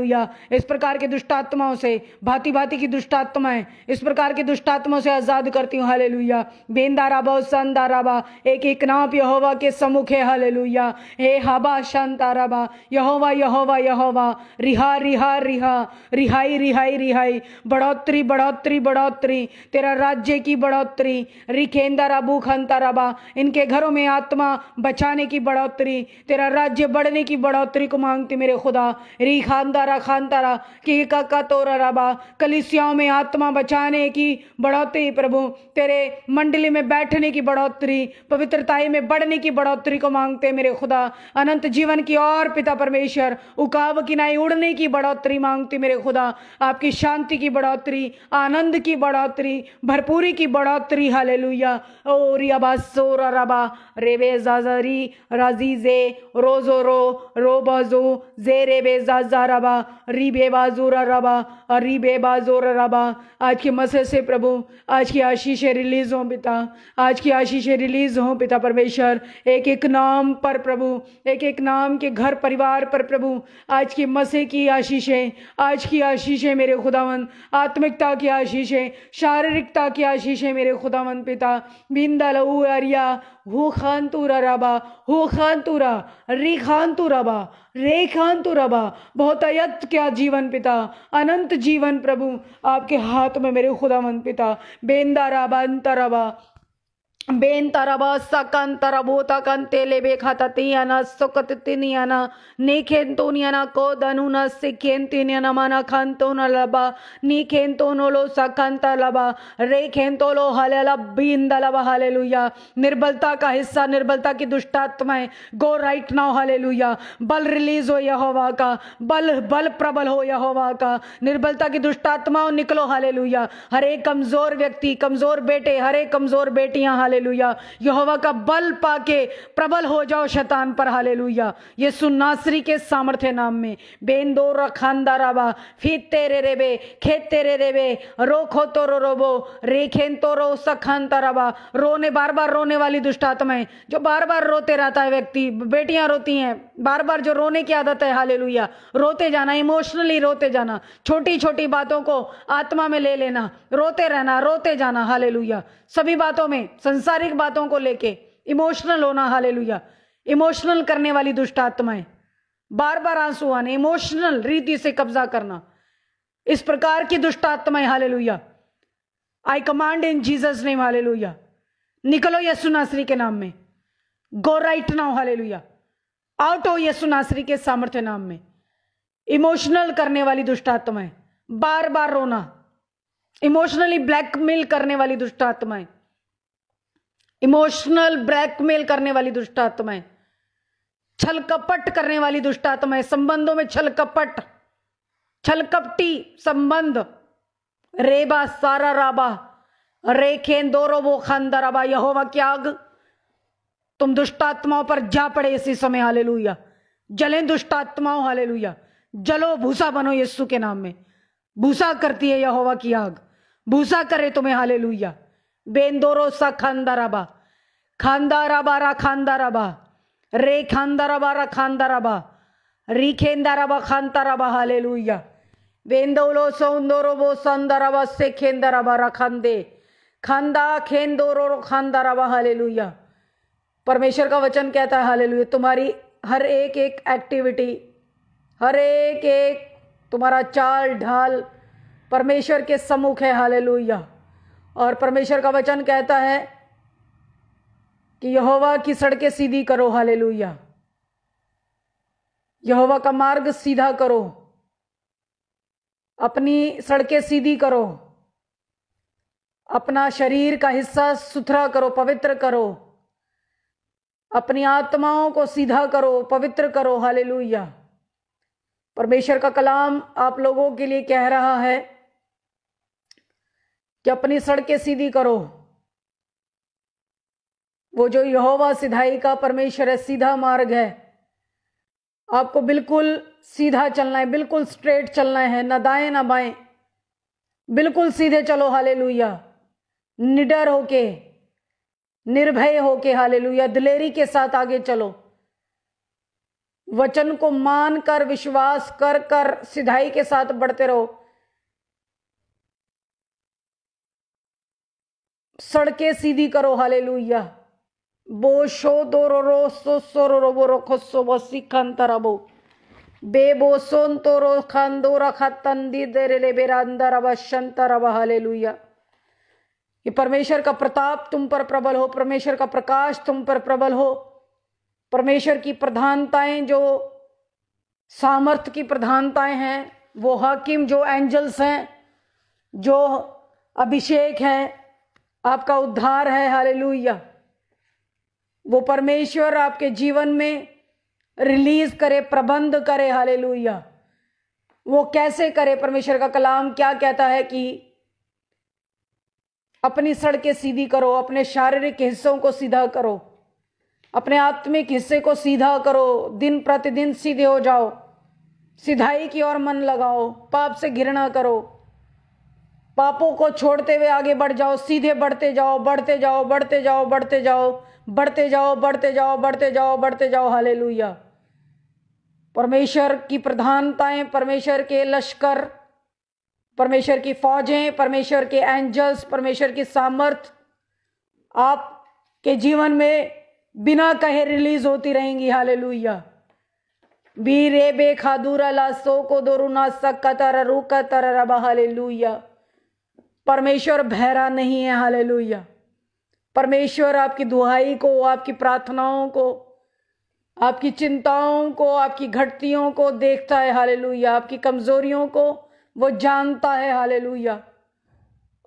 इस प्रकार के दुष्टात्माओं से भांति भांति की दुष्टात्माएं इस प्रकार के दुष्टात्माओं से आज़ाद करती हूँ हाले लुया बेंदाराबा संदाराबा एक एक नाप यहोवा के सम्मुख है हाले लुया हे हबा शांताराबा यहोवा यहोवा यहोवा रिहा रिहा रिहा रिहाई रिहाई रिहाई आई बढ़ोतरी बढ़ोतरी बढ़ोतरी तेरा राज्य की बढ़ोतरी रिखेंदा राबू खंता राबा इनके घरों में आत्मा बचाने की बढ़ोतरी तेरा राज्य बढ़ने की बढ़ोतरी को मांगती मेरे खुदा री खानदारा खानतारा की काका तोरा राबा कलिसियाओं में आत्मा बचाने की बढ़ोतरी प्रभु तेरे मंडली में बैठने की बढ़ोतरी पवित्रताई में बढ़ने की बढ़ोतरी को मांगते मेरे खुदा अनंत जीवन की और पिता परमेश्वर उकाब किनाई उड़ने की बढ़ोतरी मांगती मेरे खुदा आपकी शा शांति की बढ़ोतरी आनंद की बढ़ोतरी भरपूरी की बढ़ोतरी हाले लुया ओ रियाबा सोर रबा रेबे जाजरी रजी जे रोजो रो रो बजो जे रेबे जाजा रबा रीबे बाजो रबा रीबे बाजो रबा आज के मसे से प्रभु आज की आशीषें रिलीज हों पिता आज की आशीषें रिलीज हों पिता परमेश्वर एक एक नाम पर प्रभु एक एक नाम के घर परिवार पर प्रभु आज के मसे की आशीषें आज की आशीषें मेरे खुदा खुदावन आत्मिकता की आशीषें शारीरिकता की आशीषें मेरे खुदावन पिता बिंदा लहू अरिया हो खान तुरा रबा हो खान तुरा रे खान तु रबा रे खान तु रबा बहुत अयत क्या जीवन पिता अनंत जीवन प्रभु आपके हाथ में मेरे खुदावन पिता बेंदा रबा अंतरबा बेन तरब सकन तरबो तकन तेले बेखा ततियन सुकत तिनियन निखेन तोनियन को दनु न सिखेन तिनियन मन खन तो न लबा निखेन तो नो लो सकन तलबा रेखेन तो लो हले लबीन दलब हले निर्बलता का हिस्सा निर्बलता की दुष्टात्मा है गो राइट नाउ हले लुया बल रिलीज हो यहोवा का बल बल प्रबल हो यहोवा का निर्बलता की दुष्टात्मा निकलो हले लुया हरे कमजोर व्यक्ति कमजोर बेटे हरे कमजोर बेटियां हाले यहोवा का बल पाके प्रबल हो जाओ शैतान पर हाले लुया ये सुनासरी के सामर्थ्य नाम में बेन दो रखानदा राबा फिर तेरे रेबे खेत तेरे रेबे रोखो तो रो रोबो खेन तो रो सखान तराबा रोने बार बार रोने वाली दुष्टात्माएं जो बार बार रोते रहता है व्यक्ति बेटियां रोती हैं बार बार जो रोने की आदत है हाले रोते जाना इमोशनली रोते जाना छोटी छोटी बातों को आत्मा में ले लेना रोते रहना रोते जाना हाले सभी बातों में संसारिक बातों को लेके इमोशनल होना हाले इमोशनल करने वाली दुष्ट आत्माएं बार बार आंसू आने इमोशनल रीति से कब्जा करना इस प्रकार की दुष्ट आत्माएं hallelujah I command in Jesus name हाले निकलो यसु के नाम में गो राइट नाउ हाले लुया आउट हो यसु नासरी के सामर्थ्य नाम में इमोशनल करने वाली दुष्ट आत्माएं बार बार रोना इमोशनली ब्लैकमेल करने वाली दुष्ट आत्माएं इमोशनल ब्लैकमेल करने वाली दुष्ट आत्माएं छल कपट करने वाली दुष्ट आत्माएं संबंधों में छल कपट छल कपटी संबंध रेबा सारा राबा रेखें दोरो वो खानदा राबा यहोवा की आग तुम दुष्टात्माओं पर जा पड़े इसी समय हाले लुया जले दुष्टात्माओं हाले लुया जलो भूसा बनो यस्सु के नाम में भूसा करती है यह की आग भूसा करे तुम्हें हाले लुया बेंदोरो सा खानदाराबा खानदाराबा रा खानदाराबा रे खानदाराबा रा खानदाराबा रिखेंदाराबा खानताराबा हाले लुया बेंदोलो सौंदोरो वो संदाराबा से खेंदाराबा रा खानदे खानदा खेंदोरो खानदाराबा हाले लुया परमेश्वर का वचन कहता है हालेलुया तुम्हारी हर एक एक एक्टिविटी हर एक एक तुम्हारा चाल ढाल परमेश्वर के सम्मुख है हालेलुया और परमेश्वर का वचन कहता है कि यहोवा की सड़कें सीधी करो लुइया यहोवा का मार्ग सीधा करो अपनी सड़कें सीधी करो अपना शरीर का हिस्सा सुथरा करो पवित्र करो अपनी आत्माओं को सीधा करो पवित्र करो हाले परमेश्वर का कलाम आप लोगों के लिए कह रहा है कि अपनी सड़कें सीधी करो वो जो यहोवा सिधाई का परमेश्वर है सीधा मार्ग है आपको बिल्कुल सीधा चलना है बिल्कुल स्ट्रेट चलना है ना दाएं ना बाएं बिल्कुल सीधे चलो हाले निडर होके निर्भय होके हालेलुया दिलेरी के साथ आगे चलो वचन को मान कर विश्वास कर कर सिधाई के साथ बढ़ते रहो सड़कें सीधी करो हाले हालेलुया बो शो दो रो रो सो सो रो रो बो खो सो बो तरा बो बे बो सोन तो रो खान दो रखा तंदी दे रे बेरा अंदर अब शंतर अब लुया कि परमेश्वर का प्रताप तुम पर प्रबल हो परमेश्वर का प्रकाश तुम पर प्रबल हो परमेश्वर की प्रधानताएं जो सामर्थ्य की प्रधानताएं हैं वो हकीम जो एंजल्स हैं जो अभिषेक है आपका उद्धार है हाले वो परमेश्वर आपके जीवन में रिलीज करे प्रबंध करे हाले वो कैसे करे परमेश्वर का कलाम क्या कहता है कि अपनी सड़कें सीधी करो अपने शारीरिक हिस्सों को सीधा करो अपने आत्मिक हिस्से को सीधा करो दिन प्रतिदिन सीधे हो जाओ सिधाई की ओर मन लगाओ पाप से घृणा करो पापों को छोड़ते हुए आगे बढ़ जाओ सीधे बढ़ते जाओ बढ़ते जाओ बढ़ते जाओ बढ़ते जाओ बढ़ते जाओ बढ़ते जाओ बढ़ते जाओ बढ़ते जाओ हाले परमेश्वर की प्रधानताएं परमेश्वर के लश्कर परमेश्वर की फौजें परमेश्वर के एंजल्स परमेश्वर की सामर्थ आप के जीवन में बिना कहे रिलीज होती रहेंगी हाले लुया बी रे बे खादूरा ला सो को दोरू ना सक्का तरा रू तरा रबा हाले लुया परमेश्वर भैरा नहीं है हाले लुया परमेश्वर आपकी दुहाई को आपकी प्रार्थनाओं को आपकी चिंताओं को आपकी घटतियों को देखता है हाले लुया आपकी कमजोरियों को वो जानता है हाले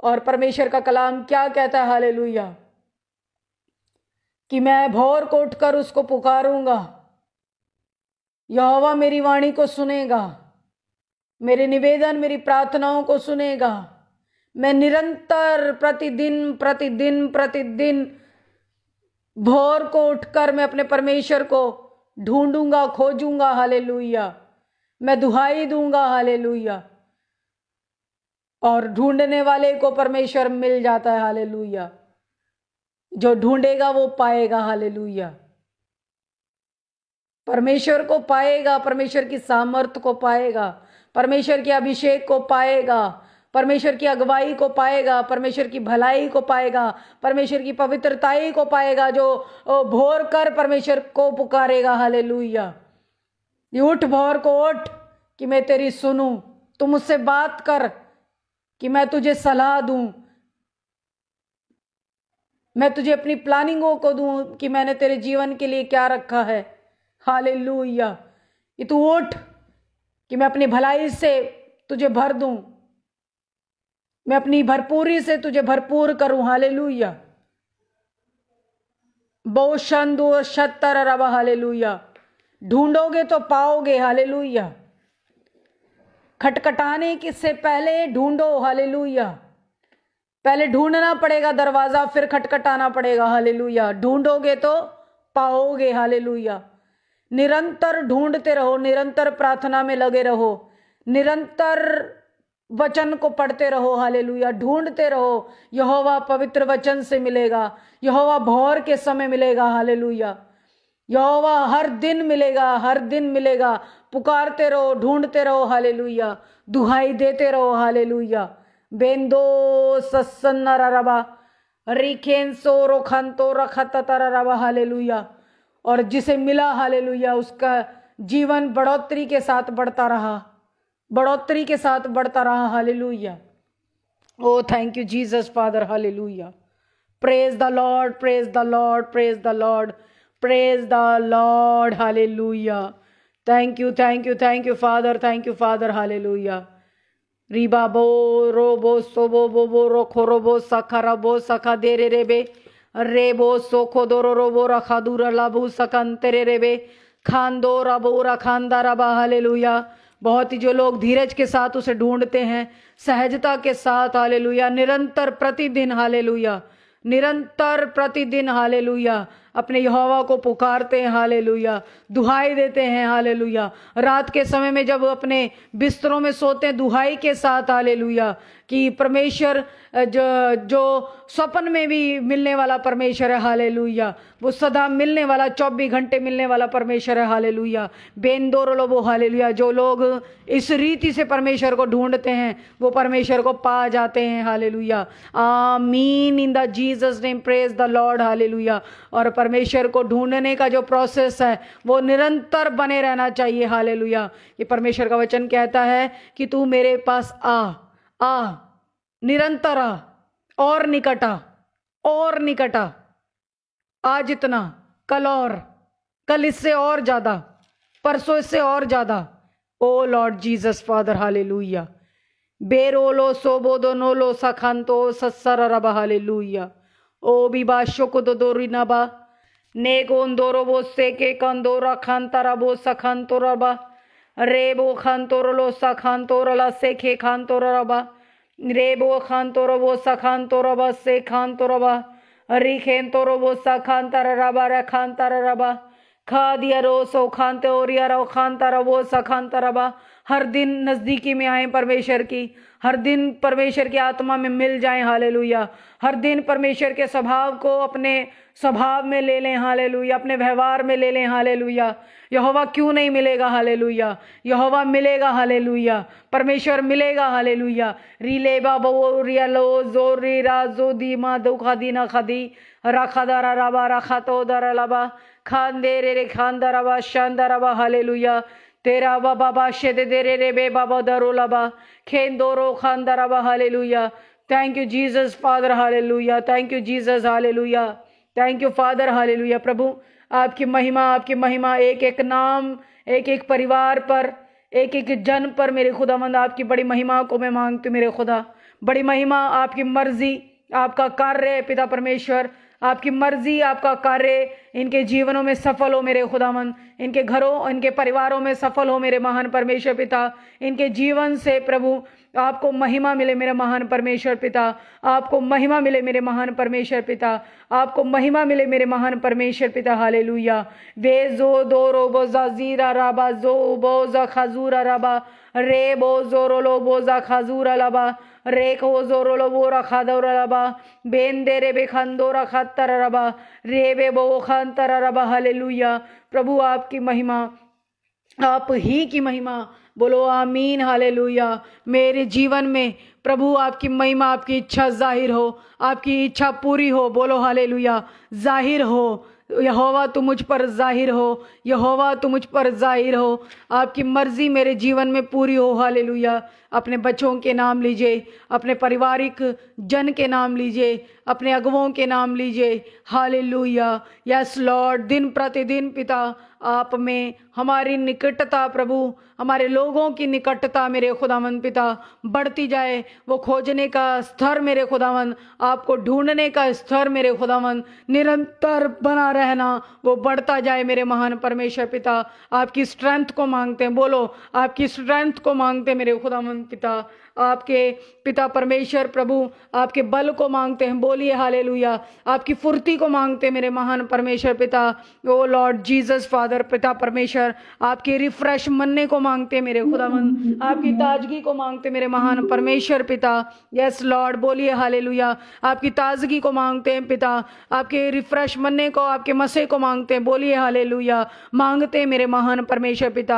और परमेश्वर का कलाम क्या कहता है हाले कि मैं भोर को उठकर उसको पुकारूंगा यहोवा मेरी वाणी को सुनेगा मेरे निवेदन मेरी प्रार्थनाओं को सुनेगा मैं निरंतर प्रतिदिन प्रतिदिन प्रतिदिन भोर को उठकर मैं अपने परमेश्वर को ढूंढूंगा खोजूंगा हाले मैं दुहाई दूंगा हाले और ढूंढने वाले को परमेश्वर मिल जाता है हाले जो ढूंढेगा वो पाएगा हाले परमेश्वर को पाएगा परमेश्वर की सामर्थ्य को पाएगा परमेश्वर के अभिषेक को पाएगा परमेश्वर की अगुवाई को पाएगा परमेश्वर की भलाई को पाएगा परमेश्वर की पवित्रताई को पाएगा जो भोर कर परमेश्वर को पुकारेगा हाले लुइया उठ भोर को उठ कि मैं तेरी सुनूं तुम मुझसे बात कर कि मैं तुझे सलाह दूं मैं तुझे अपनी प्लानिंगों को दूं कि मैंने तेरे जीवन के लिए क्या रखा है हाल लूया कि तू उठ कि मैं अपनी भलाई से तुझे भर दूं मैं अपनी भरपूरी से तुझे भरपूर करूं हाले लुइया बहुशन दो शतर रब हाल ढूंढोगे तो पाओगे हाले लुइया खटखटाने से पहले ढूंढो हालेलुया पहले ढूंढना पड़ेगा दरवाज़ा फिर खटखटाना पड़ेगा हालेलुया ढूंढोगे तो पाओगे हालेलुया निरंतर ढूंढते रहो निरंतर प्रार्थना में लगे रहो निरंतर वचन को पढ़ते रहो हालेलुया ढूंढते रहो यहोवा पवित्र वचन से मिलेगा यहोवा भौर के समय मिलेगा लुया यहोवा हर दिन मिलेगा हर दिन मिलेगा पुकारते रहो ढूंढते रहो हाले दुहाई देते रहो हाले बेंदो सस्सन रबा रिखेन सो रोखन तो रखत रबा हाले और जिसे मिला हाले उसका जीवन बढ़ोतरी के साथ बढ़ता रहा बढ़ोतरी के साथ बढ़ता रहा हाले oh thank you Jesus father hallelujah praise the Lord praise the Lord praise the Lord praise the Lord हाले thank you thank you thank you father thank you father हाले रिबा बो रो बो सो बो बो बो रो खो रो बो सखा रो बो सखा दे रे रे बे रे बो सो खो दो रो रो बो रखा दू रला सकन तेरे रे बे खान दो रबो रखानदा रबा हाले बहुत ही जो लोग धीरज के साथ उसे ढूंढते हैं सहजता के साथ हाले निरंतर प्रतिदिन हाले निरंतर प्रतिदिन हाले अपने यहोवा को पुकारते हैं हाले दुहाई देते हैं हाले रात के समय में जब अपने बिस्तरों में सोते हैं दुहाई के साथ हाले कि परमेश्वर जो जो स्वप्न में भी मिलने वाला परमेश्वर है हाले वो सदा मिलने वाला चौबीस घंटे मिलने वाला परमेश्वर है हाले लुया बेंदोर वो हाले जो लोग इस रीति से परमेश्वर को ढूंढते हैं वो परमेश्वर को पा जाते हैं हाले लुया आ मीन in the Jesus name praise the Lord हाले और परमेश्वर को ढूंढने का जो प्रोसेस है वो निरंतर बने रहना चाहिए हाले ये परमेश्वर का वचन कहता है कि तू मेरे पास आ आ निरंतर आ और निकटा और निकटा आज इतना कल और कल इससे और ज़्यादा परसों इससे और ज़्यादा ओ लॉर्ड जीसस फादर हाले लुया बेरोलो सखान तो सस्सर रब हाले लुया ओ बिबा शोकोदोरिनाबा ने गोंदोरोबो सेके कंदोरा खानताराबो बा रे बो खान लो ला से के खान सखानतोरला रा बा रे बो खान बो खानतोरबो बा से खान खानतोरबा री खेनतोरबो सखानताराबा रे बा खा दिया रो सो खान खानते ओरिया रो खान तारा बो खानताराबो बा हर दिन नज़दीकी में आए परमेश्वर की हर दिन परमेश्वर की आत्मा में मिल जाएं हाले हर दिन परमेश्वर के स्वभाव को अपने स्वभाव में ले लें हाले अपने व्यवहार में ले लें लुया यहोवा क्यों नहीं मिलेगा हालेलुया यहोवा मिलेगा लुया परमेश्वर मिलेगा हालेलुया री ले रियलो जो री रा जो माँ दो दी ना खादी राखा दारा राबा राखा तो दारा लाबा खान दे रे रे खान दाराबा शान दाराबा हालेलुया तेरा बाबा बा दे दे रे रे बे बाबा दरो लबा खेन दो रो खान दराबा hallelujah thank you Jesus father hallelujah thank you Jesus हाले लुया थैंक यू फादर हाले लुया प्रभु आपकी महिमा आपकी महिमा एक एक नाम एक एक परिवार पर एक एक जन पर मेरे मंद आपकी बड़ी महिमा को मैं मांगती मेरे खुदा बड़ी महिमा आपकी मर्जी आपका कार्य पिता परमेश्वर आपकी मर्जी आपका कार्य इनके जीवनों में सफल हो मेरे खुदावन इनके घरों इनके परिवारों में सफल हो मेरे महान परमेश्वर पिता इनके जीवन से प्रभु आपको महिमा मिले मेरे महान परमेश्वर पिता आपको महिमा मिले मेरे महान परमेश्वर पिता आपको महिमा मिले मेरे महान परमेश्वर पिता हाले लुया वे जो दो रो बोजा जीरा राबा जो बोजा खजूरा राबा रे बो जो रो लो बोजा खजूरा लाबा वो रखा दो रबा बेन दे रे बे बो हले लुया प्रभु आपकी महिमा आप ही की महिमा बोलो आमीन हालेलुया मेरे जीवन में प्रभु आपकी महिमा आपकी इच्छा जाहिर हो आपकी इच्छा पूरी हो बोलो लुया जाहिर हो यहोवा तू मुझ पर जाहिर हो यहोवा तू मुझ पर जाहिर हो आपकी मर्ज़ी मेरे जीवन में पूरी हो हालेलुया अपने बच्चों के नाम लीजिए अपने पारिवारिक जन के नाम लीजिए अपने अगुओं के नाम लीजिए हालेलुया यस लॉर्ड दिन प्रतिदिन पिता आप में हमारी निकटता प्रभु हमारे लोगों की निकटता मेरे खुदावन पिता बढ़ती जाए वो खोजने का स्तर मेरे खुदावन आपको ढूंढने का स्तर मेरे खुदावन निरंतर बना रहना वो बढ़ता जाए मेरे महान परमेश्वर पिता आपकी स्ट्रेंथ को मांगते हैं बोलो आपकी स्ट्रेंथ को मांगते मेरे खुदावन पिता आपके पिता परमेश्वर प्रभु आपके बल को मांगते हैं बोलिए हाले आपकी फुर्ती को मांगते हैं मेरे महान परमेश्वर पिता ओ लॉर्ड जीसस फादर पिता परमेश्वर आपके रिफ्रेश मनने को मांगते हैं मेरे खुदावन आपकी ताजगी को मांगते मेरे महान परमेश्वर पिता यस लॉर्ड बोलिए हाले आपकी ताजगी को मांगते हैं पिता आपके रिफ्रेश मनने को आपके मसे को मांगते हैं बोलिए हाले मांगते हैं मेरे महान परमेश्वर पिता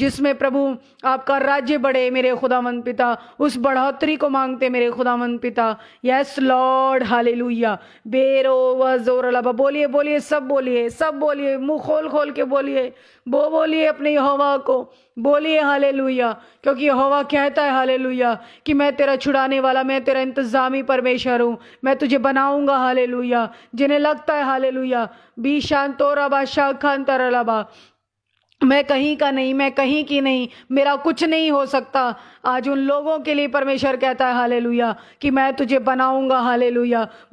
जिसमें प्रभु आपका राज्य बढ़े मेरे खुदावन पिता उस बढ़ोतरी को मांगते मेरे खुदावन पिता यस लॉर्ड हाले लुया बेरो वोरलाबा बोलिए बोलिए सब बोलिए सब बोलिए मुंह खोल खोल के बोलिए वो बोलिए अपने हवा को बोलिए हाले लुया क्योंकि हवा कहता है हाले लुया कि मैं तेरा छुड़ाने वाला मैं तेरा इंतज़ामी परमेश्वर हूँ मैं तुझे बनाऊँगा हाले लुया जिन्हें लगता है हाले लुया बी शांतोरा बा शाह खान तरलाबा मैं कहीं का नहीं मैं कहीं की नहीं मेरा कुछ नहीं हो सकता आज उन लोगों के लिए परमेश्वर कहता है हाले कि मैं तुझे बनाऊंगा हाले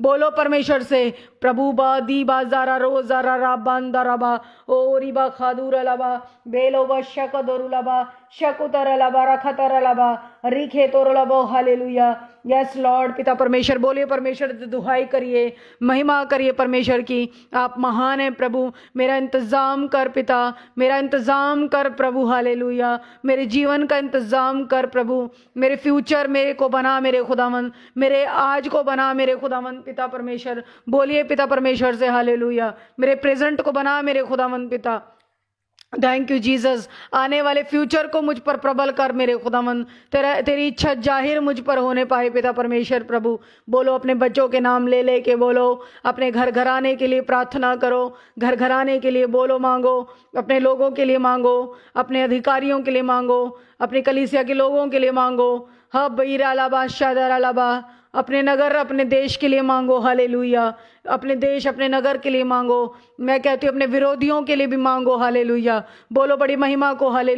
बोलो परमेश्वर से प्रभु बा दी बा जारा रो जारा रा बंदा रबा ओ रिबा खादूर लबा बेलो बा शक दोरुलबा शकुतरलबा रखतरलबा रिखे तोरलबो लुया यस लॉर्ड पिता परमेश्वर बोलिए परमेश्वर दुहाई करिए महिमा करिए परमेश्वर की आप महान हैं प्रभु मेरा इंतज़ाम कर पिता मेरा इंतज़ाम कर प्रभु हाले लुया मेरे जीवन का इंतज़ाम कर प्रभु मेरे फ्यूचर मेरे को बना मेरे खुदावन मेरे आज को बना मेरे खुदावन पिता परमेश्वर बोलिए पिता परमेश्वर से हालेलुया मेरे प्रेजेंट को बना मेरे खुदावन पिता थैंक यू जीसस आने वाले फ्यूचर को मुझ पर प्रबल कर मेरे खुदावन तेरा तेरी इच्छा जाहिर मुझ पर होने पाए पिता परमेश्वर प्रभु बोलो अपने बच्चों के नाम ले ले के बोलो अपने घर घर आने के लिए प्रार्थना करो घर घर आने के लिए बोलो मांगो अपने लोगों के लिए मांगो अपने अधिकारियों के लिए मांगो अपने कलिसिया के लोगों के लिए मांगो हब ईरा लाबा शादर अलाबा अपने नगर अपने देश के लिए मांगो हाले अपने देश अपने नगर के लिए मांगो मैं कहती हूँ अपने विरोधियों के लिए भी मांगो हाले बोलो बड़ी महिमा को हाले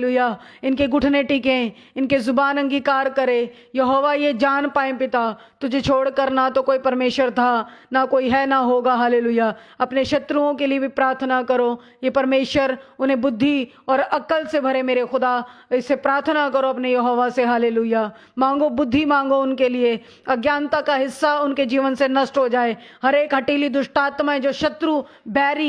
इनके घुटने टिकें इनके ज़ुबान अंगीकार करे यहोवा ये जान पाए पिता तुझे छोड़कर ना तो कोई परमेश्वर था ना कोई है ना होगा हाले अपने शत्रुओं के लिए भी प्रार्थना करो ये परमेश्वर उन्हें बुद्धि और अक्ल से भरे मेरे खुदा इससे प्रार्थना करो अपने यहोवा से हाले मांगो बुद्धि मांगो उनके लिए अज्ञानता का हिस्सा उनके जीवन से नष्ट हो जाए हर एक हटीली दुष्टात्मा जो शत्रु बैरी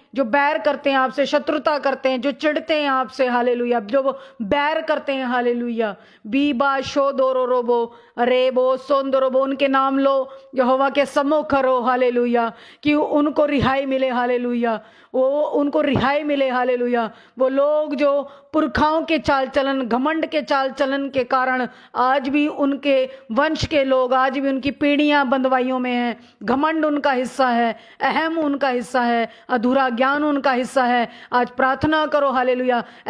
जो बैर करते हैं आपसे शत्रुता करते हैं जो चिढ़ते हैं आपसे हाले लुया जो बैर करते हैं हाले लुया बा शो रो रोबो अरे बो सोन रोबो उनके नाम लो यहोवा के समो करो हाले लुया कि उनको रिहाई मिले हाले लुया वो उनको रिहाई मिले हाले लुया वो लोग जो पुरखाओं के चाल चलन घमंड के चाल चलन के कारण आज भी उनके वंश के लोग आज भी उनकी पीढ़ियां बंदवाइयों में हैं घमंड उनका हिस्सा है अहम उनका हिस्सा है अधूरा ज्ञान उनका हिस्सा है आज प्रार्थना करो हाले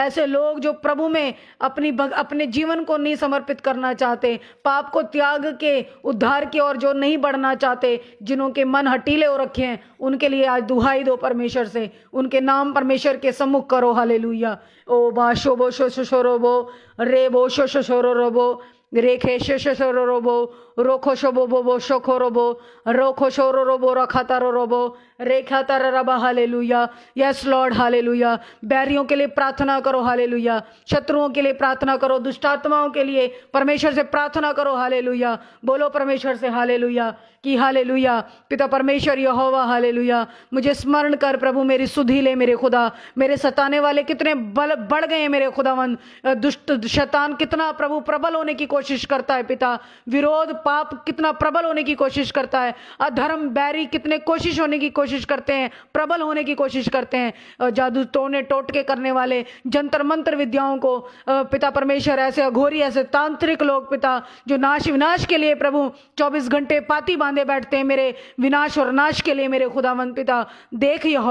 ऐसे लोग जो प्रभु में अपनी भग, अपने जीवन को नहीं समर्पित करना चाहते पाप को त्याग के उद्धार की ओर जो नहीं बढ़ना चाहते जिन्हों के मन हटीले हो रखे हैं उनके लिए आज दुहाई दो परमेश्वर से उनके नाम परमेश्वर के सम्मुख करो हाले लुया ओ बा बो शो बो रे बो शो रे रेखे शो बो रोखो शोबो बोबो शोखो रोबो रो शोरो रोबो रखा तारो बो रेखा तारा रबा हाले लुया यस लॉर्ड हाले लुया बैरियों के लिए प्रार्थना करो हाले लुया शत्रुओं के लिए प्रार्थना करो दुष्टात्माओं के लिए परमेश्वर से प्रार्थना करो हाले लुया बोलो परमेश्वर से हाले लुया कि हाले लुया पिता परमेश्वर यहोवा हाले लुया मुझे स्मरण कर प्रभु मेरी सुधी ले मेरे खुदा मेरे सताने वाले कितने बल बढ़ गए मेरे खुदावन दुष्ट शतान कितना प्रभु प्रबल होने की कोशिश करता है पिता विरोध पाप कितना प्रबल होने की कोशिश करता है अधर्म बैरी कितने कोशिश होने की कोशिश करते हैं प्रबल होने की कोशिश करते हैं जादू टोने टोटके करने वाले जंतर मंत्र विद्याओं को पिता परमेश्वर ऐसे अघोरी ऐसे तांत्रिक लोग पिता जो नाश विनाश के लिए प्रभु चौबीस घंटे पाती बांधे बैठते हैं मेरे विनाश और नाश के लिए मेरे खुदावंत पिता देख यह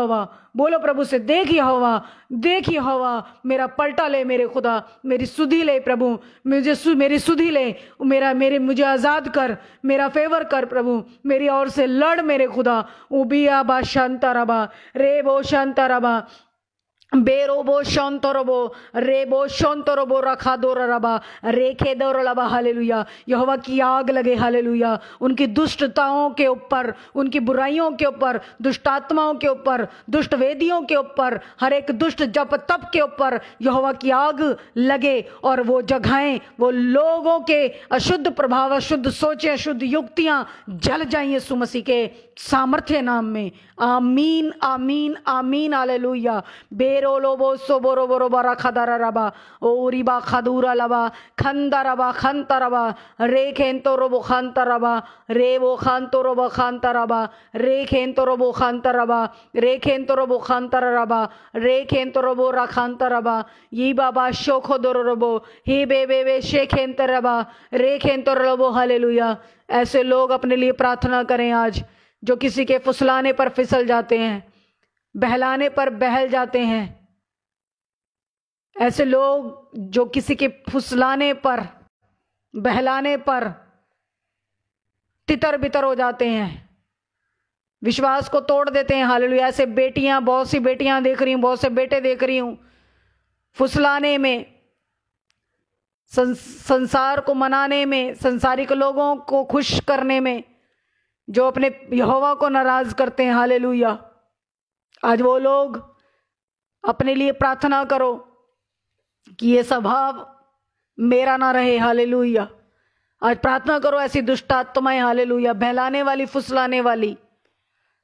बोलो प्रभु से देख यहोवा देख यहोवा मेरा पलटा ले मेरे खुदा मेरी सुधि ले प्रभु मुझे सु, मेरी सुधि ले मेरा मेरे मुझे आज़ाद कर मेरा फेवर कर प्रभु मेरी ओर से लड़ मेरे खुदा उबिया बा शांता रबा रे बो शांता रबा बेरोबो शौंतोरबो रेबो बो रखा दो रबा रेखे दो रबा हाले लुया यहोवा की आग लगे हाले लुया उनकी दुष्टताओं के ऊपर उनकी बुराइयों के ऊपर दुष्टात्माओं के ऊपर दुष्ट वेदियों के ऊपर हर एक दुष्ट जप तप के ऊपर यहोवा की आग लगे और वो जगहें वो लोगों के अशुद्ध प्रभाव अशुद्ध सोचें अशुद्ध युक्तियाँ जल जाइए सुमसी के सामर्थ्य नाम में आमीन आमीन आमीन आले लुया बेर बोरो बोरो बरा खदर रबा ओरिबा खदूरा लबा खंदा रबा खंत रबा रे खेन तो रो बो खंत रबा रे वो रो बो खंत रबा रे रो बो खंत रबा रे रो बो खंत रबा रे बो रा रखंत रबा यी बाबा दो रो बो हे बे बे बे शे तो रबा रे खेंतो रोबो हालेलुया ऐसे लोग अपने लिए प्रार्थना करें आज जो किसी के फुसलाने पर फिसल जाते हैं बहलाने पर बहल जाते हैं ऐसे लोग जो किसी के फुसलाने पर बहलाने पर तितर बितर हो जाते हैं विश्वास को तोड़ देते हैं हाल ऐसे बेटियां बहुत सी बेटियां देख रही हूँ बहुत से बेटे देख रही हूँ फुसलाने में संसार को मनाने में संसारिक लोगों को खुश करने में जो अपने यहोवा को नाराज़ करते हैं हाल आज वो लोग अपने लिए प्रार्थना करो कि ये स्वभाव मेरा ना रहे हाले आज प्रार्थना करो ऐसी दुष्टात्माएं हाले लुया बहलाने वाली फुसलाने वाली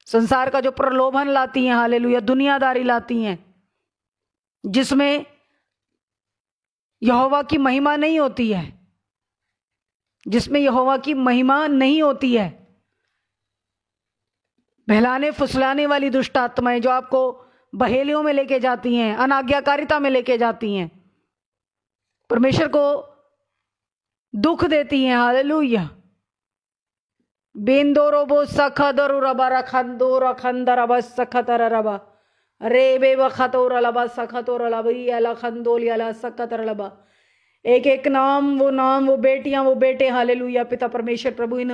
संसार का जो प्रलोभन लाती हैं हाले लुया दुनियादारी लाती हैं जिसमें यहोवा की महिमा नहीं होती है जिसमें यहोवा की महिमा नहीं होती है बहलाने फुसलाने वाली दुष्ट आत्माएं जो आपको बहेलियों में लेके जाती हैं अनाज्ञाकारिता में लेके जाती हैं परमेश्वर को दुख देती हैं हालेलुया बेंदो रोबो सखा दरु रबा रखो रखंद रबा सखत रबा रे बे वखतो रलबा सखतो रलबरी अला खंदोली अला सखत रलबा एक एक नाम वो नाम वो बेटियां वो बेटे हालेलुया पिता परमेश्वर प्रभु इन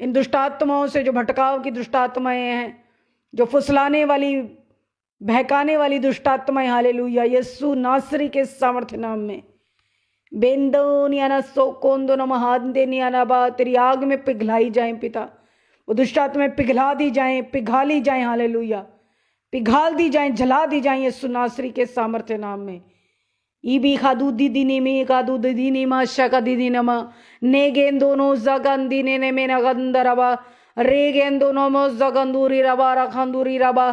इन दुष्टात्माओं से जो भटकाव की दुष्टात्माएं हैं जो फुसलाने वाली बहकाने वाली दुष्टात्माएं हाले लुया यस्सु नासरी के सामर्थ्य नाम में बेंदो नियाना कौन न महादे नियाना बा तेरी आग में पिघलाई जाए पिता वो दुष्टात्माएं पिघला दी जाए पिघाली जाए हाले लुया पिघाल दी जाए जला दी जाए यस्सु नासरी के सामर्थ्य नाम में ईबी खादू दीदी ने मे खादू दीदी ने म शक दीदी नम ने गेंदो नो जगंदी ने ने मे नगंद रवा रे गेंदो नो मो जगंदूरी रवा रखंदूरी रवा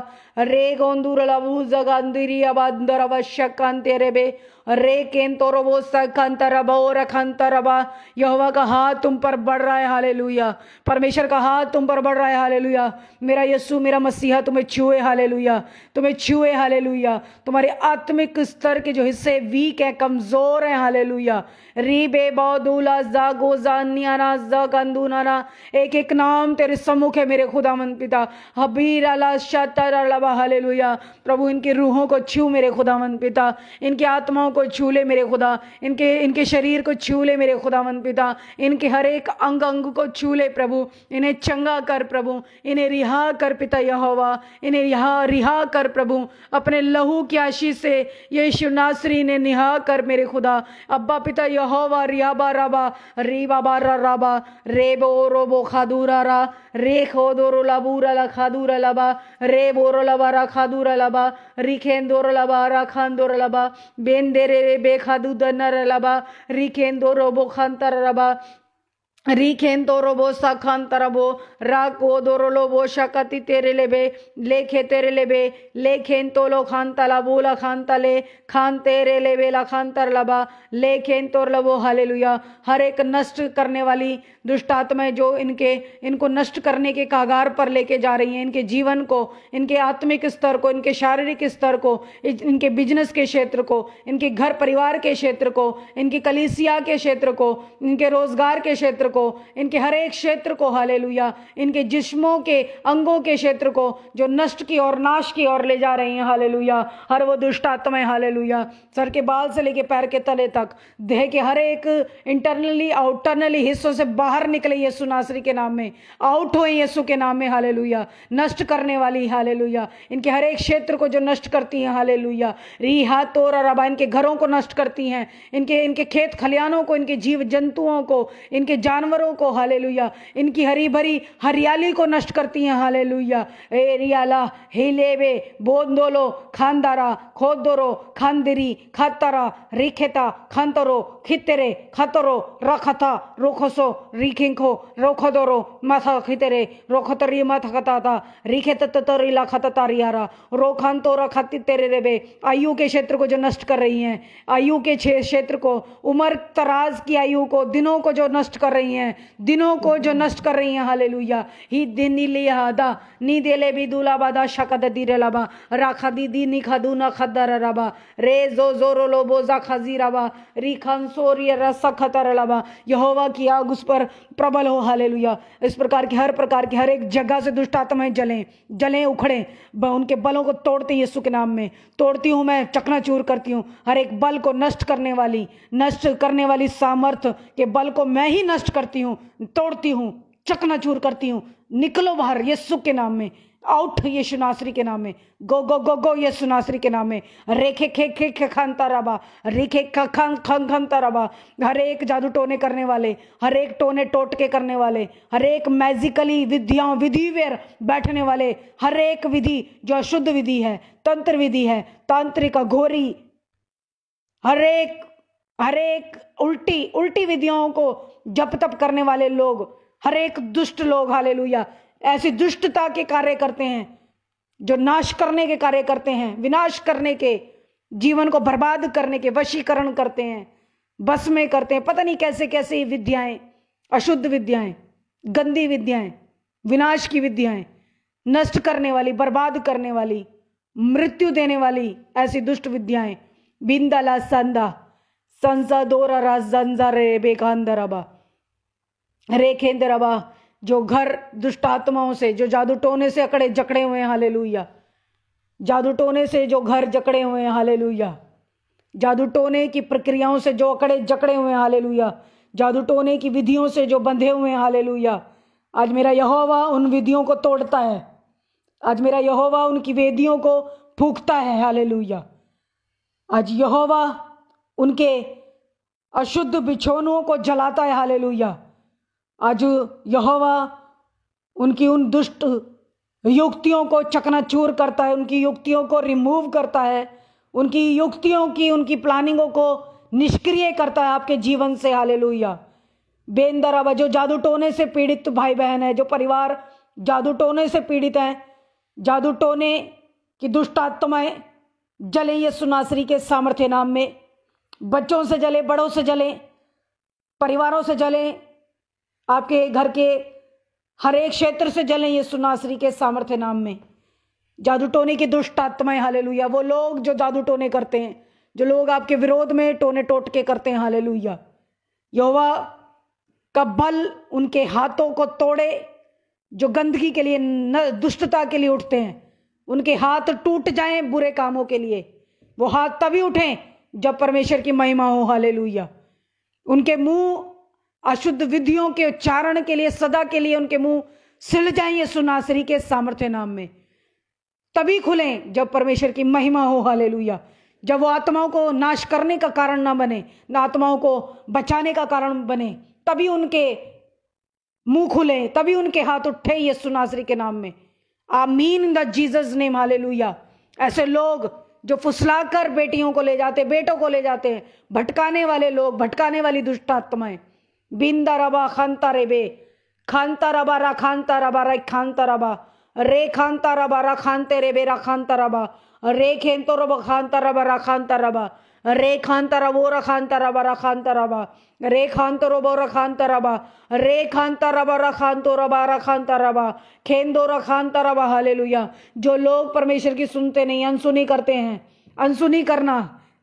रे गोंदूर लवू जगंदीरी अबंद रवा शक अंतेरे बे रे केन तो रो खंत रबा और खंत यहोवा का हाथ तुम पर बढ़ रहा है हाले परमेश्वर का हाथ तुम पर बढ़ रहा है हाले मेरा यस्सु मेरा मसीहा तुम्हें छुए हाले तुम्हें छुए हाले तुम्हारे आत्मिक स्तर के जो हिस्से वीक है कमज़ोर है हाले रीबे बौदूला जा गोजानियाना जा गंदूनाना एक एक नाम तेरे सम्मुख है मेरे खुदा मन पिता हबीर अला शतर अलबा हले प्रभु इनकी रूहों को छू मेरे खुदा मन पिता इनकी आत्माओं को छू ले मेरे खुदा इनके इनके शरीर को छू ले मेरे खुदा मन पिता इनके हर एक अंग अंग को छू ले प्रभु इन्हें चंगा कर प्रभु इन्हें रिहा कर पिता यहोवा इन्हें रिहा रिहा कर प्रभु अपने लहू की आशीष से ये शिवनाश्री ने निहा कर मेरे खुदा अब्बा पिता यह यहोवा रियाबा रबा री बाबा रबा रे बो रोबो खादूरा रा रे खो दो लबूरा ला खादूरा लबा रे बोरो लबा रा खादूरा दो रिखेन दोरो लबा रा खान दोरो लबा बेन दे रे बे खादू दनर लबा रिखेन दोरो बो खान तर रबा रीखेन दोरो बो सखन तरबो राको दोरो लो बो शकति तेरे बे लेखे तेरे बे लेखेन तो लो खान तलाबो लखान तले खान तेरे ले लेबे लखान तर लबा लेखेन तोर लबो हाले लुया हर एक नष्ट करने वाली दुष्टात्माएं जो इनके इनको नष्ट करने के कागार पर लेके जा रही हैं इनके जीवन को इनके आत्मिक स्तर को इनके शारीरिक स्तर को इनके बिजनेस के क्षेत्र को इनके घर परिवार के क्षेत्र को इनकी कलीसिया के क्षेत्र को इनके रोजगार के क्षेत्र को इनके हर एक क्षेत्र को हाले इनके जिस्मों के अंगों के क्षेत्र को जो नष्ट की और नाश की ओर ले जा रही हैं हाले हर वो दुष्ट आत्माएं हाले सर के बाल से लेके पैर के तले तक देह के हर एक इंटरनली आउटरनली हिस्सों से बाहर निकले यीशु नासरी के नाम में आउट हुए यीशु के नाम में हाले नष्ट करने वाली हाले इनके हर एक क्षेत्र को जो नष्ट करती हैं हाले लुया रिहा तोर और अबा इनके घरों को नष्ट करती हैं इनके इनके खेत खलियानों को इनके जीव जंतुओं को इनके जा जानवरों को हाले इनकी हरी भरी हरियाली को नष्ट करती हैं हाले एरियाला वे बोंदोलो खानदारा खोदोरो खानदिरी खातारा रिखेता खांतरो खितरे खतरो रखता रोखसो रिखिंखो रोखदोरो माथा खितरे रोखतरी माथा खताता रिखेत रियारा रोखान तो रखती तेरे रे रेबे आयु के क्षेत्र को जो नष्ट कर रही हैं आयु के क्षेत्र को उम्र तराज की आयु को दिनों को जो नष्ट कर रही रही हैं दिनों को जो नष्ट कर रही हैं हाले लुया ही दिन नीली आदा नी दे भी दूला बादा शकद दीरे लबा राखा दी दी नी खदू न खदर रबा रे जो जो रो लो बोजा खजी रबा री खन सोरी रस खतर लबा यहोवा की आग उस पर प्रबल हो हाले लुया इस प्रकार के हर प्रकार के हर एक जगह से दुष्ट आत्माएं जलें जलें उखड़ें उनके बलों को तोड़ते यीशु के नाम में तोड़ती हूँ मैं चकना चूर करती हूँ हर एक बल को नष्ट करने वाली नष्ट करने वाली सामर्थ्य के बल को मैं ही नष्ट करती हूँ तोड़ती हूँ चकनाचूर करती हूँ निकलो बाहर यस्सु के नाम में आउट ये सुनासरी के नाम में गो गो गो गो ये सुनासरी के नाम में रेखे खे खे खे खानता रबा रेखे खन खन खनता रबा हर एक जादू टोने करने वाले हर एक टोने टोटके करने वाले हर एक मैजिकली विद्याओं विधि वेर बैठने वाले हर एक विधि जो अशुद्ध विधि है तंत्र विधि है तांत्रिक घोरी हर एक हर एक उल्टी उल्टी विधियों को जप तप करने वाले लोग हर एक दुष्ट लोग लुया ऐसी दुष्टता के कार्य करते हैं जो नाश करने के कार्य करते हैं विनाश करने के जीवन को बर्बाद करने के वशीकरण करते हैं बस में करते हैं पता नहीं कैसे कैसे विद्याएं अशुद्ध विद्याएं गंदी विद्याएं विनाश की विद्याएं नष्ट करने वाली बर्बाद करने वाली मृत्यु देने वाली ऐसी दुष्ट विद्याएं बिंदा ला संदा संसदोरा संजरे जो घर दुष्टात्माओं से जो जादू टोने से अकड़े जकड़े हुए हाले हाले जादू टोने से जो घर जकड़े हुए हैं हाले जादू टोने की प्रक्रियाओं से जो अकड़े जकड़े हुए हाले लुइया जादू टोने की विधियों से जो बंधे हुए हाले लुइया आज मेरा यहोवा उन विधियों को तोड़ता है आज मेरा यहोवा उनकी वेदियों को फूकता है हाले आज यहोवा उनके अशुद्ध बिछोनुओं को जलाता है हाले आज यहोवा उनकी उन दुष्ट युक्तियों को चकनाचूर करता है उनकी युक्तियों को रिमूव करता है उनकी युक्तियों की उनकी प्लानिंगों को निष्क्रिय करता है आपके जीवन से हाले लुया बेंदर अब जो जादू टोने से पीड़ित भाई बहन है जो परिवार जादू टोने से पीड़ित हैं जादू टोने की दुष्ट आत्माएं जले ये सुनासरी के सामर्थ्य नाम में बच्चों से जले बड़ों से जले परिवारों से जले आपके घर के हर एक क्षेत्र से जले ये सुनासरी के सामर्थ्य नाम में जादू टोने की दुष्ट आत्माएं हाले वो लोग जो जादू टोने करते हैं जो लोग आपके विरोध में टोने टोटके करते हैं हाले लुहिया यहोवा का बल उनके हाथों को तोड़े जो गंदगी के लिए न दुष्टता के लिए उठते हैं उनके हाथ टूट जाएं बुरे कामों के लिए वो हाथ तभी उठें जब परमेश्वर की महिमा हो हाले उनके मुंह अशुद्ध विधियों के उच्चारण के लिए सदा के लिए उनके मुंह सिल जाइए सुनासरी के सामर्थ्य नाम में तभी खुलें जब परमेश्वर की महिमा हो हाले जब वो आत्माओं को नाश करने का कारण ना बने ना आत्माओं को बचाने का कारण बने तभी उनके मुंह खुले तभी उनके हाथ उठे ये सुनासरी के नाम में आ मीन द जीजस नेम हाले ऐसे लोग जो फुसलाकर बेटियों को ले जाते बेटों को ले जाते हैं भटकाने वाले लोग भटकाने वाली दुष्टात्माएं बिंदा रबा खानता रे बे खानता रबा रा खानता रबा रे खानता रबा रे खानता रबा रा खानते रे बे रा खानता रबा रे तो रबा खानता रबा रा खानता रबा रेखांतर वो रखांतर अब रखांतर अब रेखांतर वो रखांतर अब रेखांतर अब रखांतो रब रखांतर अब खेन्दो रखांतर अब हाले जो लोग परमेश्वर की सुनते नहीं अनसुनी करते हैं अनसुनी करना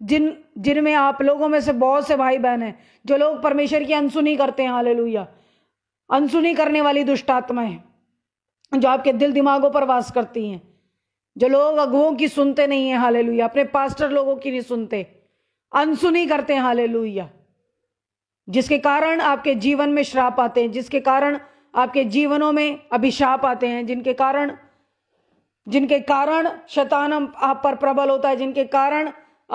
जिन जिनमें आप लोगों में से बहुत से भाई बहन हैं जो लोग परमेश्वर की अनसुनी करते हैं हाले अनसुनी करने वाली दुष्टात्मा है जो आपके दिल दिमागों पर वास करती हैं जो लोग अगुओं की सुनते नहीं है हाले अपने पास्टर लोगों की नहीं सुनते अनसुनी करते हैं हाले जिसके कारण आपके जीवन में श्राप आते हैं जिसके कारण आपके जीवनों में अभिशाप आते हैं जिनके कारण जिनके कारण शतान आप पर प्रबल होता है जिनके कारण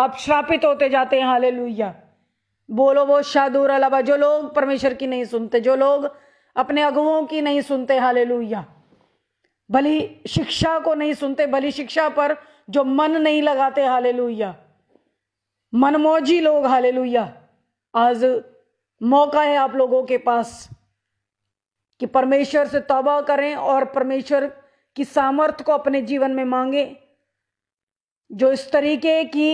आप श्रापित होते जाते हैं हाले बोलो वो शादूर अलावा जो लोग परमेश्वर की नहीं सुनते जो लोग अपने अगुओं की नहीं सुनते हाले भली शिक्षा को नहीं सुनते भली शिक्षा पर जो मन नहीं लगाते हाले मनमौजी लोग हाले आज मौका है आप लोगों के पास कि परमेश्वर से तौबा करें और परमेश्वर की सामर्थ को अपने जीवन में मांगें जो इस तरीके की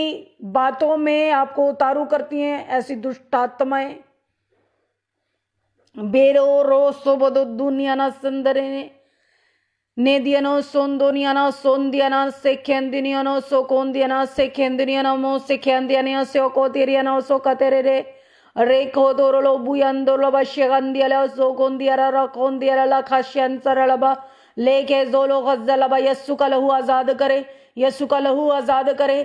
बातों में आपको उतारू करती हैं ऐसी दुष्टात्माएं बेरो रो सुबदो दुनिया ना सुंदर है ने दिया नो सुन दुनिया ना सुन दुनिया नो सो कौन दिया ना सिखें दुनिया मो सिखें दिया ने सो को तेरिया ना सो कतेरे रे रे को दोरो लो बुयां आजाद करे यसु का लहू आजाद करे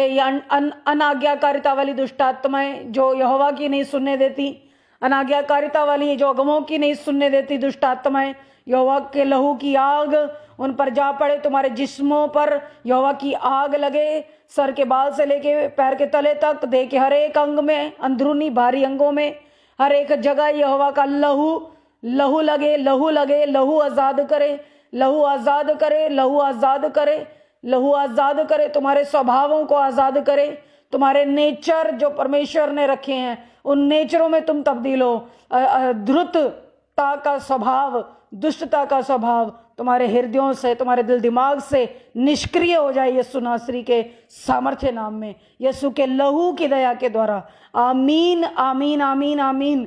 ए अनाज्ञाकारिता वाली दुष्टात्माएं जो यहोवा की नहीं सुनने देती अनाज्ञाकारिता वाली जो अगमों की नहीं सुनने देती दुष्टात्माएं यौवा के लहू की आग उन पर जा पड़े तुम्हारे जिस्मों पर यौवा की आग लगे सर के बाल से लेके पैर के तले तक दे के हर एक अंग में अंदरूनी भारी अंगों में हर एक जगह यहोवा का लहू लहू लगे लहू लगे लहू आज़ाद करे लहू आज़ाद करे लहू आज़ाद करे लहू आज़ाद करे तुम्हारे स्वभावों को आज़ाद करे तुम्हारे नेचर जो परमेश्वर ने रखे हैं उन नेचरों में तुम तब्दील हो ध्रुतता का स्वभाव दुष्टता का स्वभाव तुम्हारे हृदयों से तुम्हारे दिल दिमाग से निष्क्रिय हो जाए यस्सु नासरी के सामर्थ्य नाम में यस्सु के लहू की दया के द्वारा आमीन आमीन आमीन आमीन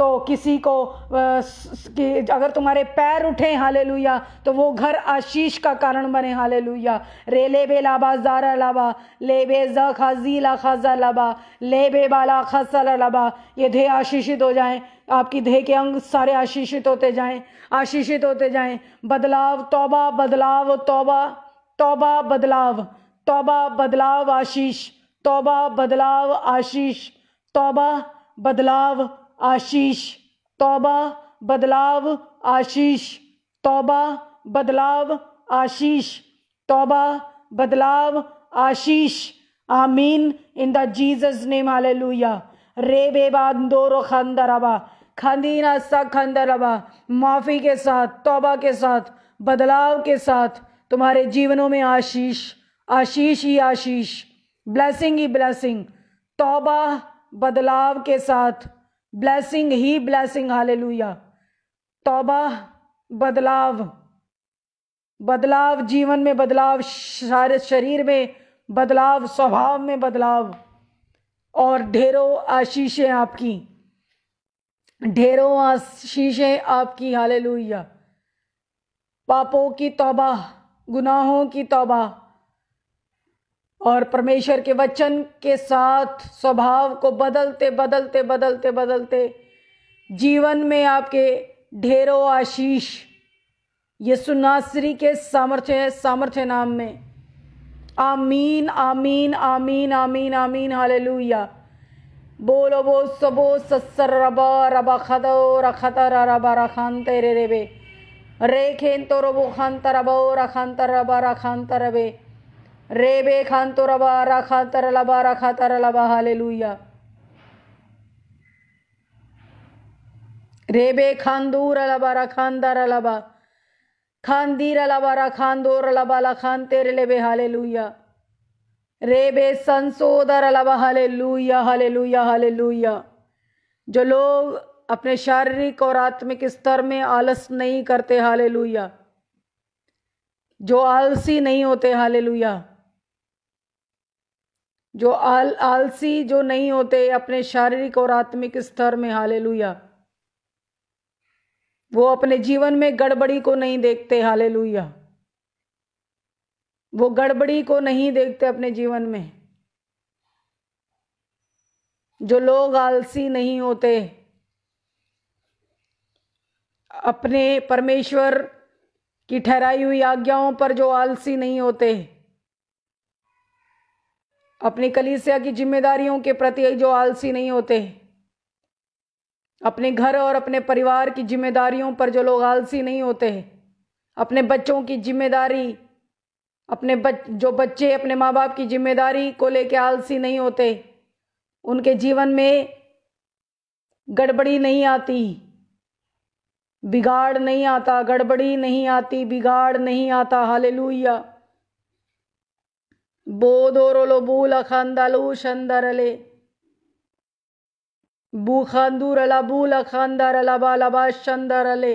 तो किसी को कि अगर तुम्हारे पैर उठे हाले तो वो घर आशीष का कारण बने हाले रे ले बे लाबा जारा लाबा ले बे ज जी ला खाजा लाबा ले बे बाला खासा ला लाबा ये ध्येय आशीषित हो जाए आपकी देह के अंग सारे आशीषित होते जाएं आशीषित होते जाएं बदलाव तौबा बदलाव तौबा तौबा बदलाव तौबा बदलाव आशीष तौबा बदलाव आशीष तौबा बदलाव आशीष तौबा बदलाव आशीष तौबा बदलाव आशीष तौबा बदलाव आशीष आमीन in the Jesus name hallelujah रे बेबांदोरो खंदरबा खंदीना सा खंदरबा माफ़ी के साथ तौबा के साथ बदलाव के साथ तुम्हारे जीवनों में आशीष आशीष ही आशीष ब्लैसिंग ही ब्लैसिंग तौबा बदलाव के साथ ब्लैसिंग ही ब्लैसिंग हाले लुया तोबा बदलाव बदलाव जीवन में बदलाव सारे शरीर में बदलाव स्वभाव में बदलाव और ढेरों आशीषें आपकी ढेरों आशीषें आपकी हाले लुया पापों की तोबा गुनाहों की तोबा और परमेश्वर के वचन के साथ स्वभाव को बदलते बदलते बदलते बदलते जीवन में आपके ढेरों आशीष ये नासरी के सामर्थ्य सामर्थ्य नाम में आमीन आमीन आमीन आमीन आमीन लुया बोलो बो सबो सस्सर रबा रबा खदो रखत रबा रखान तेरे रेबे रे खेन तो रबो खान तरबो रखान तरबा रखान तरबे रे बे खान तो रबा खान तर लबा रा खा तर लबा हाले लुया रे बे खान दूर लबा रा खान दर लबा खान दीर लबा खान दोर लबा खान तेरे ले बे हाले लुया रे बे संसोदर लबा हाले लुया हाले लुया हाले लुया जो लोग अपने शारीरिक और आत्मिक स्तर में आलस नहीं करते हाले लुया जो आलसी नहीं होते हाले लुया जो आल आलसी जो नहीं होते अपने शारीरिक और आत्मिक स्तर में लुया वो अपने जीवन में गड़बड़ी को नहीं देखते हालेलुया वो गड़बड़ी को नहीं देखते अपने जीवन में जो लोग आलसी नहीं होते अपने परमेश्वर की ठहराई हुई आज्ञाओं पर जो आलसी नहीं होते अपने कलीसिया की जिम्मेदारियों के प्रति जो आलसी नहीं होते अपने घर और अपने परिवार की जिम्मेदारियों पर जो लोग आलसी नहीं होते अपने बच्चों की जिम्मेदारी अपने बच जो बच्चे अपने माँ बाप की जिम्मेदारी को लेकर आलसी नहीं होते उनके जीवन में गड़बड़ी नहीं आती बिगाड़ नहीं आता गड़बड़ी नहीं आती बिगाड़ नहीं आता हालेलुया ಬೋಧೋರೊಲೊಬೂಲ ಖಾಂದಲು ಶಂದರಲೆ ಬೂ ಖಾಂದೂರಲ ಬೂಲ ಖಾಂದರಲ ಬಾಲಬ ಶಂದರಲೆ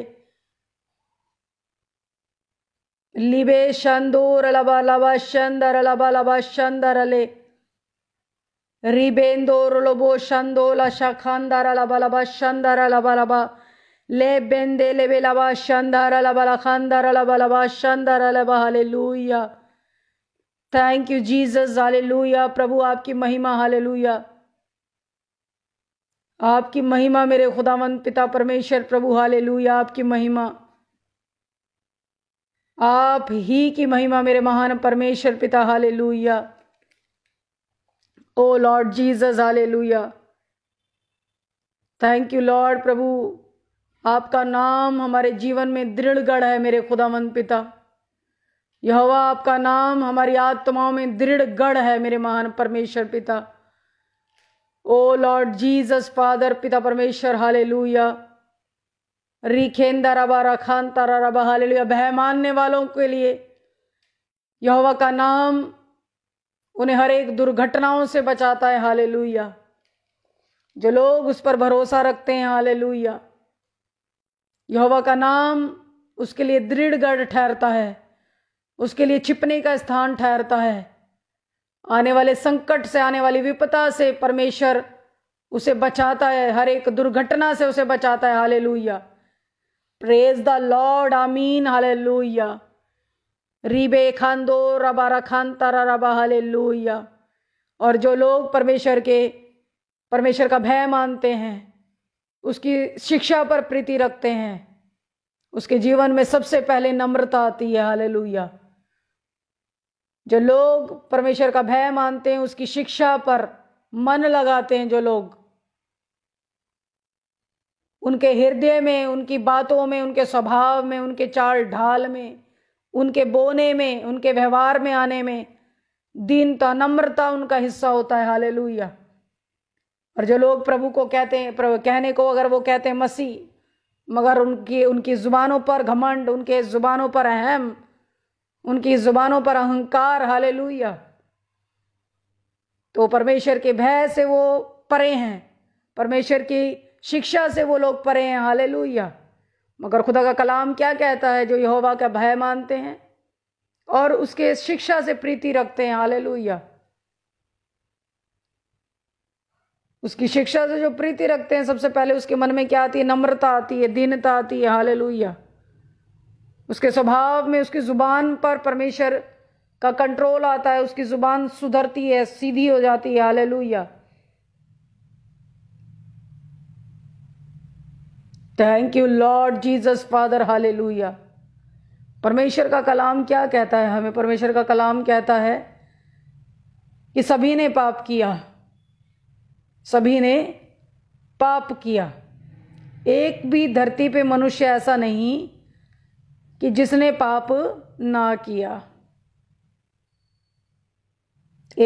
ಲಿಬೆ ಶಂದೂರಲ ಬಲಬ ಶಂದರಲ ಬಲಬ ಶಂದರಲೆ ರಿಬೇಂದೋರೊಲೊಬೋ ಶಂದೋಲ ಶಖಾಂದರಲ ಬಲಬ ಶಂದರಲ ಬಲಬ ले बेंदे ले बेलाबा शंदरल बला खंदरल बलबा शंदरल बहले लूया थैंक यू जीसस हालेलुया प्रभु आपकी महिमा हालेलुया आपकी महिमा मेरे खुदावंत पिता परमेश्वर प्रभु हालेलुया आपकी महिमा आप ही की महिमा मेरे महान परमेश्वर पिता hallelujah oh Lord Jesus hallelujah thank you lord प्रभु आपका नाम हमारे जीवन में दृढ़गढ़ है मेरे खुदावंत पिता यहोवा आपका नाम हमारी आत्माओं में दृढ़ गढ़ है मेरे महान परमेश्वर पिता ओ लॉर्ड जीसस फादर पिता परमेश्वर हाले लुया रिखेंदा रबा रखान तारा रबा हाले लुया भय मानने वालों के लिए यहोवा का नाम उन्हें हर एक दुर्घटनाओं से बचाता है हाले लुया जो लोग उस पर भरोसा रखते हैं हाले लुया यहोवा का नाम उसके लिए दृढ़ गढ़ ठहरता है उसके लिए छिपने का स्थान ठहरता है आने वाले संकट से आने वाली विपदा से परमेश्वर उसे बचाता है हर एक दुर्घटना से उसे बचाता है हाले लुया प्रेज द लॉर्ड आमीन हाले लुया रीबे खानदो रबा रखान तारा रबा हाले लुया और जो लोग परमेश्वर के परमेश्वर का भय मानते हैं उसकी शिक्षा पर प्रीति रखते हैं उसके जीवन में सबसे पहले नम्रता आती है हाले लुइया जो लोग परमेश्वर का भय मानते हैं उसकी शिक्षा पर मन लगाते हैं जो लोग उनके हृदय में उनकी बातों में उनके स्वभाव में उनके चाल ढाल में उनके बोने में उनके व्यवहार में आने में दीनता नम्रता उनका हिस्सा होता है हाले और जो लोग प्रभु को कहते हैं प्रभु कहने को अगर वो कहते हैं मसीह मगर उनकी उनकी ज़ुबानों पर घमंड उनके ज़ुबानों पर अहम उनकी जुबानों पर अहंकार हाले तो परमेश्वर के भय से वो परे हैं परमेश्वर की शिक्षा से वो लोग परे हैं हाले मगर खुदा का कलाम क्या कहता है जो यहोवा का भय मानते हैं और उसके शिक्षा से प्रीति रखते हैं हाले उसकी शिक्षा से जो प्रीति रखते हैं सबसे पहले उसके मन में क्या आती है नम्रता आती है दीनता आती है हाले उसके स्वभाव में उसकी ज़ुबान पर परमेश्वर का कंट्रोल आता है उसकी ज़ुबान सुधरती है सीधी हो जाती है हाल thank you lord Jesus father हाल परमेश्वर का कलाम क्या कहता है हमें परमेश्वर का कलाम कहता है कि सभी ने पाप किया सभी ने पाप किया एक भी धरती पे मनुष्य ऐसा नहीं कि जिसने पाप ना किया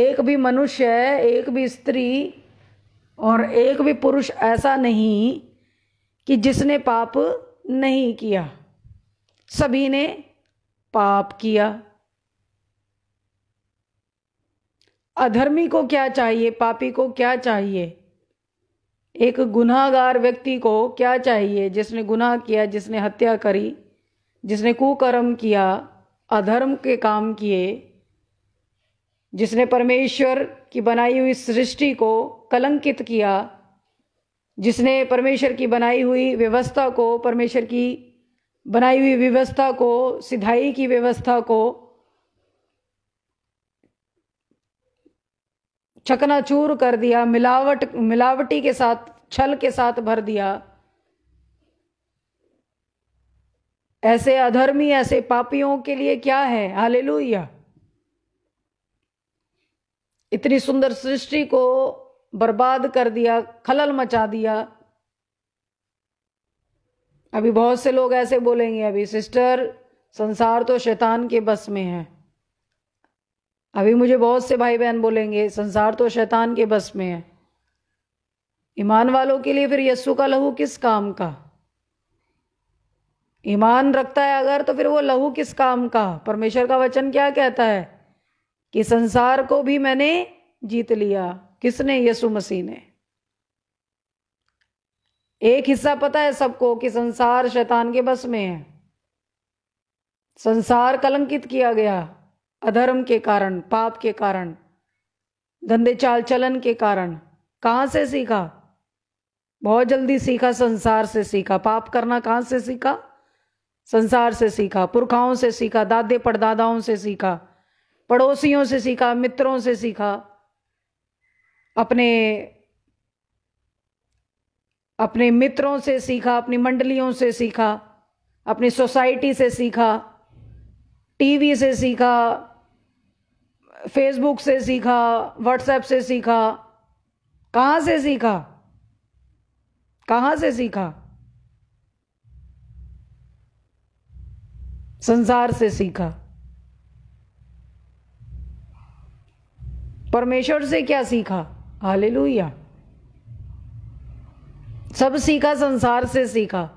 एक भी मनुष्य एक भी स्त्री और एक भी पुरुष ऐसा नहीं कि जिसने पाप नहीं किया सभी ने पाप किया अधर्मी को क्या चाहिए पापी को क्या चाहिए एक गुनाहगार व्यक्ति को क्या चाहिए जिसने गुनाह किया जिसने हत्या करी जिसने कुकर्म किया अधर्म के काम किए जिसने परमेश्वर की बनाई हुई सृष्टि को कलंकित किया जिसने परमेश्वर की बनाई हुई व्यवस्था को परमेश्वर की बनाई हुई व्यवस्था को सिधाई की व्यवस्था को चकनाचूर कर दिया मिलावट मिलावटी के साथ छल के साथ भर दिया ऐसे अधर्मी ऐसे पापियों के लिए क्या है हाले इतनी सुंदर सृष्टि को बर्बाद कर दिया खलल मचा दिया अभी बहुत से लोग ऐसे बोलेंगे अभी सिस्टर संसार तो शैतान के बस में है अभी मुझे बहुत से भाई बहन बोलेंगे संसार तो शैतान के बस में है ईमान वालों के लिए फिर यस्सु का लहू किस काम का ईमान रखता है अगर तो फिर वो लहू किस काम का परमेश्वर का वचन क्या कहता है कि संसार को भी मैंने जीत लिया किसने यीशु मसीह ने एक हिस्सा पता है सबको कि संसार शैतान के बस में है संसार कलंकित किया गया अधर्म के कारण पाप के कारण गंदे चाल चलन के कारण कहां से सीखा बहुत जल्दी सीखा संसार से सीखा पाप करना कहां से सीखा संसार से सीखा पुरखाओं से सीखा दादे पड़दादाओं से सीखा पड़ोसियों से सीखा मित्रों से सीखा अपने अपने मित्रों से सीखा अपनी मंडलियों से सीखा अपनी सोसाइटी से सीखा टीवी से सीखा फेसबुक से सीखा व्हाट्सएप से सीखा कहाँ से सीखा कहाँ से सीखा संसार से सीखा परमेश्वर से क्या सीखा हाल सब सीखा संसार से सीखा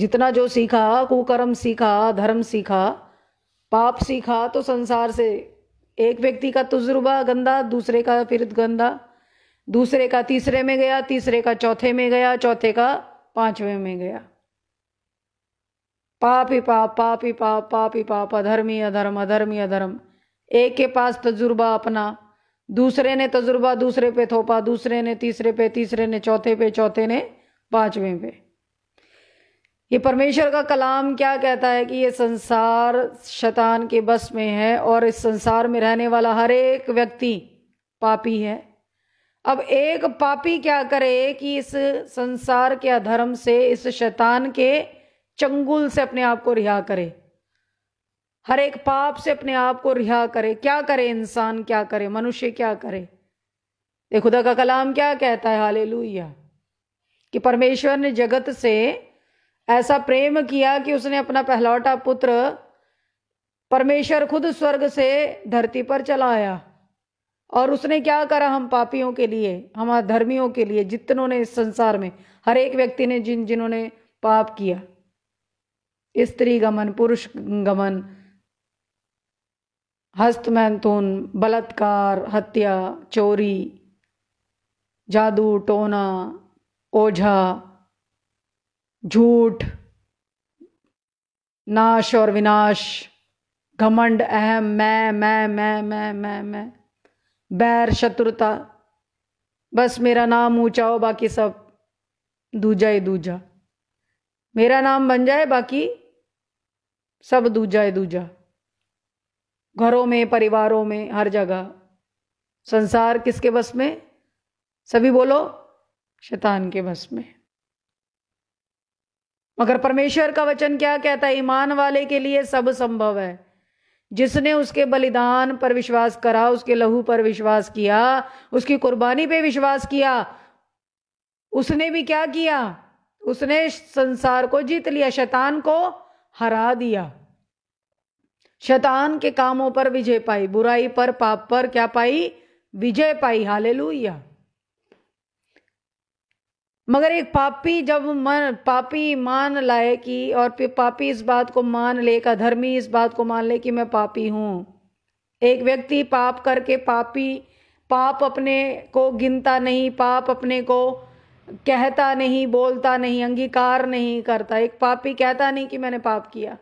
जितना जो सीखा कुकर्म सीखा धर्म सीखा पाप सीखा तो संसार से एक व्यक्ति का तजुर्बा गंदा दूसरे का फिर गंदा दूसरे का तीसरे में गया तीसरे का चौथे में गया चौथे का पांचवें में गया पापी पाप पापी पाप पापी पाप अधर्मी अधर्म अधर्मी अधर्म एक के पास तजुर्बा अपना दूसरे ने तजुर्बा दूसरे पे थोपा दूसरे ने तीसरे पे तीसरे ने चौथे पे चौथे ने पांचवें पे ये परमेश्वर का कलाम क्या कहता है कि ये संसार शतान के बस में है और इस संसार में रहने वाला हर एक व्यक्ति पापी है अब एक पापी क्या करे कि इस संसार के अधर्म से इस शैतान के चंगुल से अपने आप को रिहा करे हर एक पाप से अपने आप को रिहा करे क्या करे इंसान क्या करे मनुष्य क्या करे ये खुदा का कलाम क्या कहता है हाले कि परमेश्वर ने जगत से ऐसा प्रेम किया कि उसने अपना पहलौटा पुत्र परमेश्वर खुद स्वर्ग से धरती पर चला आया और उसने क्या करा हम पापियों के लिए हम धर्मियों के लिए जितनों ने इस संसार में हर एक व्यक्ति ने जिन जिन्होंने पाप किया स्त्री गमन पुरुष गमन हस्त मैंथुन बलात्कार हत्या चोरी जादू टोना ओझा झूठ नाश और विनाश घमंड अहम मैं मैं मैं मैं मैं मैं बैर शत्रुता बस मेरा नाम ऊंचा हो बाकी सब दूजा ही दूजा मेरा नाम बन जाए बाकी सब दूजा है दूजा घरों में परिवारों में हर जगह संसार किसके बस में सभी बोलो शैतान के बस में मगर परमेश्वर का वचन क्या कहता है ईमान वाले के लिए सब संभव है जिसने उसके बलिदान पर विश्वास करा उसके लहू पर विश्वास किया उसकी कुर्बानी पे विश्वास किया उसने भी क्या किया उसने संसार को जीत लिया शैतान को हरा दिया शैतान के कामों पर विजय पाई बुराई पर पाप पर क्या पाई विजय पाई हाले मगर एक पापी जब मन पापी मान लाए कि और पापी इस बात को मान ले का धर्मी इस बात को मान ले कि मैं पापी हूं एक व्यक्ति पाप करके पापी पाप अपने को गिनता नहीं पाप अपने को कहता नहीं बोलता नहीं अंगीकार नहीं करता एक पापी कहता नहीं कि मैंने पाप किया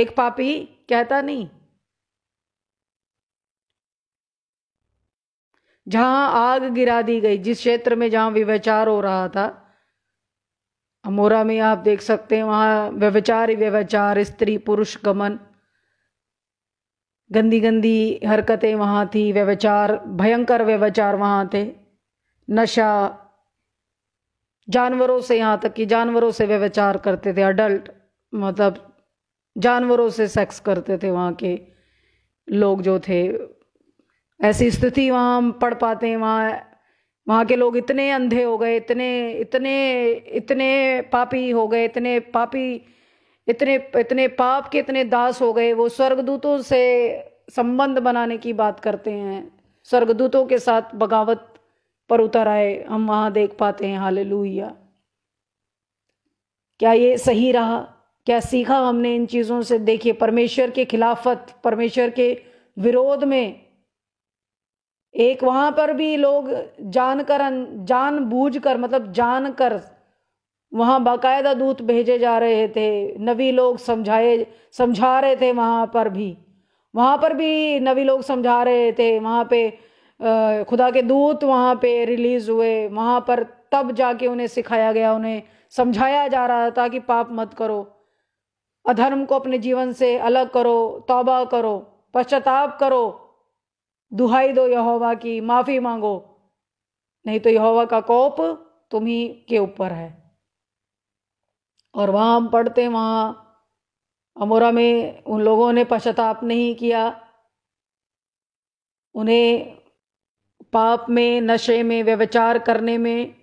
एक पापी कहता नहीं जहां आग गिरा दी गई जिस क्षेत्र में जहां व्यवचार हो रहा था अमोरा में आप देख सकते हैं वहां व्यवचार ही व्यवचार स्त्री पुरुष गमन गंदी गंदी हरकतें वहां थी व्यवचार भयंकर व्यवचार वहां थे नशा जानवरों से यहाँ तक कि जानवरों से व्यवचार करते थे अडल्ट मतलब जानवरों से सेक्स करते थे वहाँ के लोग जो थे ऐसी स्थिति वहाँ हम पढ़ पाते हैं वहाँ वहाँ के लोग इतने अंधे हो गए इतने इतने इतने पापी हो गए इतने पापी इतने इतने पाप के इतने दास हो गए वो स्वर्गदूतों से संबंध बनाने की बात करते हैं स्वर्गदूतों के साथ बगावत पर उतर आए हम वहाँ देख पाते हैं हाल क्या ये सही रहा क्या सीखा हमने इन चीज़ों से देखिए परमेश्वर के खिलाफत परमेश्वर के विरोध में एक वहाँ पर भी लोग जानकर जान बूझ कर मतलब जान कर वहाँ बाकायदा दूत भेजे जा रहे थे नबी लोग समझाए समझा रहे थे वहाँ पर भी वहाँ पर भी नबी लोग समझा रहे थे वहाँ पे खुदा के दूत वहाँ पे रिलीज़ हुए वहाँ पर तब जाके उन्हें सिखाया गया उन्हें समझाया जा रहा था कि पाप मत करो अधर्म को अपने जीवन से अलग करो तौबा करो पश्चाताप करो दुहाई दो यहोवा की माफ़ी मांगो नहीं तो यहोवा का कोप तुम्ही के ऊपर है और वहाँ हम पढ़ते वहाँ अमोरा में उन लोगों ने पश्चाताप नहीं किया उन्हें पाप में नशे में व्यवचार करने में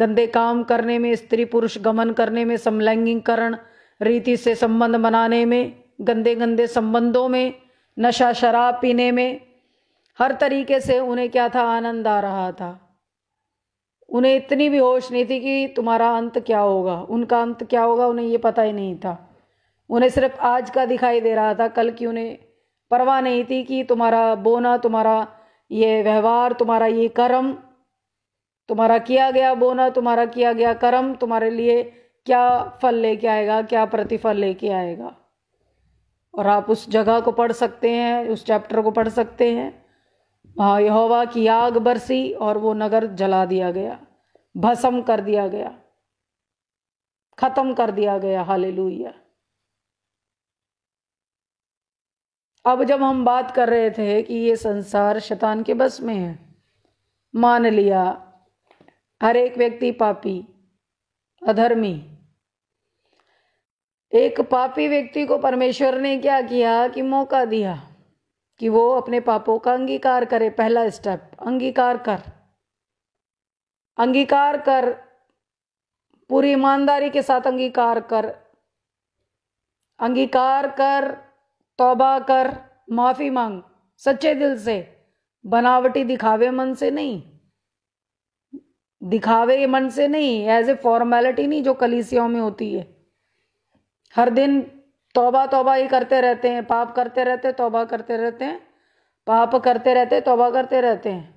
गंदे काम करने में स्त्री पुरुष गमन करने में समलैंगिकरण रीति से संबंध बनाने में गंदे गंदे संबंधों में नशा शराब पीने में हर तरीके से उन्हें क्या था आनंद आ रहा था उन्हें इतनी भी होश नहीं थी कि तुम्हारा अंत क्या होगा उनका अंत क्या होगा उन्हें ये पता ही नहीं था उन्हें सिर्फ आज का दिखाई दे रहा था कल की उन्हें परवाह नहीं थी कि तुम्हारा बोना तुम्हारा ये व्यवहार तुम्हारा ये कर्म तुम्हारा किया गया बोना तुम्हारा किया गया कर्म तुम्हारे लिए क्या फल लेके आएगा क्या प्रतिफल लेके आएगा और आप उस जगह को पढ़ सकते हैं उस चैप्टर को पढ़ सकते हैं वहाँ यहोवा की आग बरसी और वो नगर जला दिया गया भस्म कर दिया गया ख़त्म कर दिया गया हालेलुया अब जब हम बात कर रहे थे कि ये संसार शैतान के बस में है मान लिया हर एक व्यक्ति पापी अधर्मी एक पापी व्यक्ति को परमेश्वर ने क्या किया कि मौका दिया कि वो अपने पापों का अंगीकार करे पहला स्टेप अंगीकार कर अंगीकार कर पूरी ईमानदारी के साथ अंगीकार कर अंगीकार कर तौबा कर माफ़ी मांग सच्चे दिल से बनावटी दिखावे मन से नहीं दिखावे मन से नहीं एज ए फॉर्मेलिटी नहीं जो कलीसियों में होती है हर दिन तौबा तौबा ही करते रहते हैं पाप करते रहते तौबा करते रहते हैं पाप करते रहते तौबा करते रहते हैं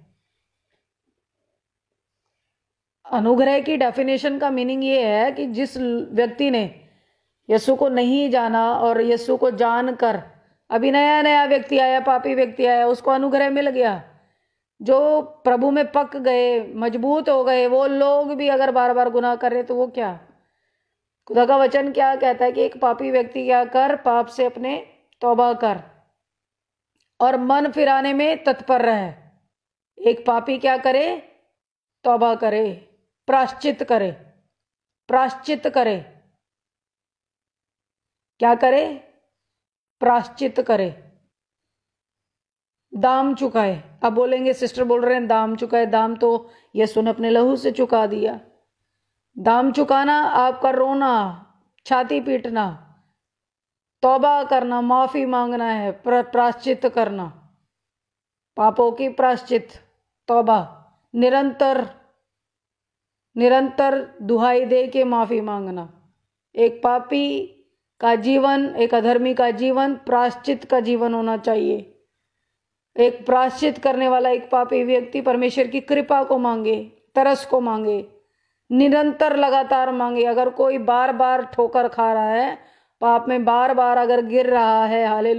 अनुग्रह की डेफिनेशन का मीनिंग ये है कि जिस व्यक्ति ने यसु को नहीं जाना और यसु को जान कर अभी नया नया व्यक्ति आया पापी व्यक्ति आया उसको अनुग्रह मिल गया जो प्रभु में पक गए मजबूत हो गए वो लोग भी अगर बार बार गुनाह कर रहे तो वो क्या खुदा का वचन क्या कहता है कि एक पापी व्यक्ति क्या कर पाप से अपने तौबा कर और मन फिराने में तत्पर रहे एक पापी क्या करे तौबा करे प्राश्चित करे प्राश्चित करे क्या करे प्राश्चित करे दाम चुकाए अब बोलेंगे सिस्टर बोल रहे हैं दाम चुकाए दाम तो यीशु सुन अपने लहू से चुका दिया दाम चुकाना आपका रोना छाती पीटना तौबा करना माफ़ी मांगना है प्राश्चित करना पापों की प्राश्चित तौबा निरंतर निरंतर दुहाई दे के माफ़ी मांगना एक पापी का जीवन एक अधर्मी का जीवन प्राश्चित का जीवन होना चाहिए एक प्राश्चित करने वाला एक पापी व्यक्ति परमेश्वर की कृपा को मांगे तरस को मांगे निरंतर लगातार मांगे अगर कोई बार बार ठोकर खा रहा है पाप में बार बार अगर गिर रहा है हाले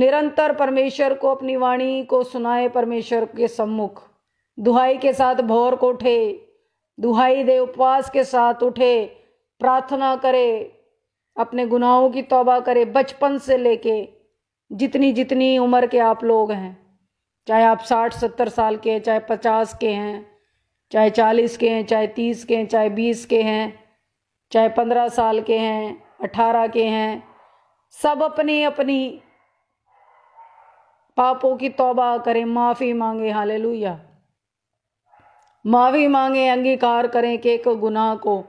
निरंतर परमेश्वर को अपनी वाणी को सुनाए परमेश्वर के सम्मुख दुहाई के साथ भौर को उठे दुहाई दे उपवास के साथ उठे प्रार्थना करे अपने गुनाहों की तौबा करे बचपन से लेके जितनी जितनी उम्र के आप लोग हैं चाहे आप साठ सत्तर साल के हैं चाहे पचास के हैं चाहे चालीस के हैं चाहे तीस के हैं चाहे बीस के हैं चाहे पंद्रह साल के हैं अठारह के हैं सब अपनी अपनी पापों की तौबा करें माफ़ी मांगे हालेलुया माफ़ी मांगे अंगीकार करें कि एक गुनाह को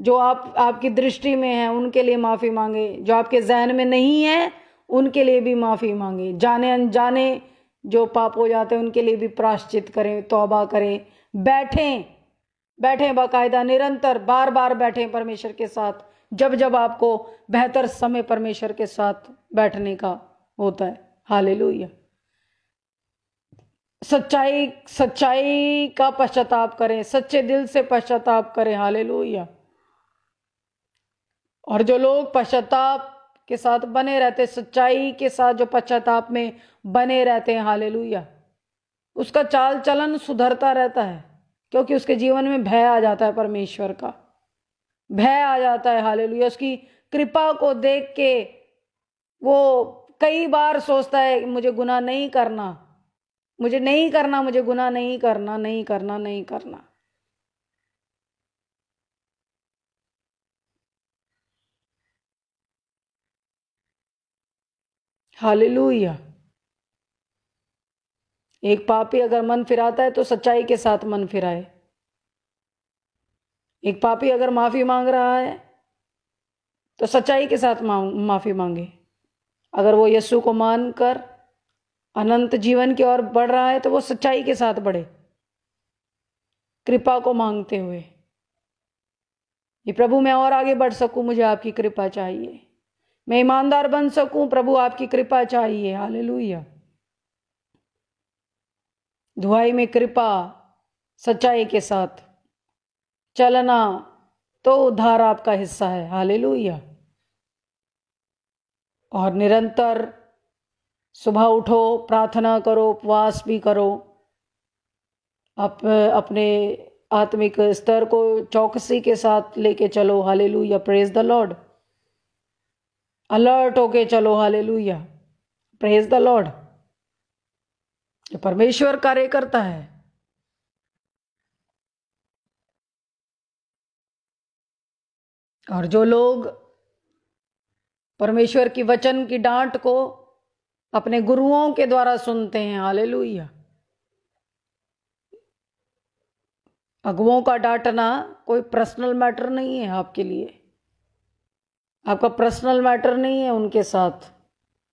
जो आप आपकी दृष्टि में है उनके लिए माफ़ी मांगे जो आपके जहन में नहीं है उनके लिए भी माफ़ी मांगे जाने अनजाने जो पाप हो जाते हैं उनके लिए भी प्राश्चित करें तौबा करें बैठें बैठें बाकायदा निरंतर बार बार बैठें परमेश्वर के साथ जब जब आपको बेहतर समय परमेश्वर के साथ बैठने का होता है हाले सच्चाई सच्चाई का पश्चाताप करें सच्चे दिल से पश्चाताप करें हाले और जो लोग पश्चाताप के साथ बने रहते सच्चाई के साथ जो पश्चाताप में बने रहते हैं लुया उसका चाल चलन सुधरता रहता है क्योंकि उसके जीवन में भय आ जाता है परमेश्वर का भय आ जाता है हालेलुया उसकी कृपा को देख के वो कई बार सोचता है मुझे गुनाह नहीं करना मुझे नहीं करना मुझे गुनाह नहीं करना नहीं करना नहीं करना हालेलुया एक पापी अगर मन फिराता है तो सच्चाई के साथ मन फिराए एक पापी अगर माफ़ी मांग रहा है तो सच्चाई के साथ माफ़ी मांगे अगर वो यस्सु को मानकर अनंत जीवन की ओर बढ़ रहा है तो वो सच्चाई के साथ बढ़े कृपा को मांगते हुए ये प्रभु मैं और आगे बढ़ सकूं मुझे आपकी कृपा चाहिए मैं ईमानदार बन सकूं प्रभु आपकी कृपा चाहिए हालेलुया धुआई में कृपा सच्चाई के साथ चलना तो उद्धार आपका हिस्सा है हालेलुया और निरंतर सुबह उठो प्रार्थना करो उपवास भी करो आप अपने आत्मिक स्तर को चौकसी के साथ लेके चलो या प्रेज द लॉर्ड अलर्ट होके चलो हाले लुया प्रेज द लॉर्ड परमेश्वर कार्य करता है और जो लोग परमेश्वर की वचन की डांट को अपने गुरुओं के द्वारा सुनते हैं लुया अगुओं का डांटना कोई पर्सनल मैटर नहीं है आपके लिए आपका पर्सनल मैटर नहीं है उनके साथ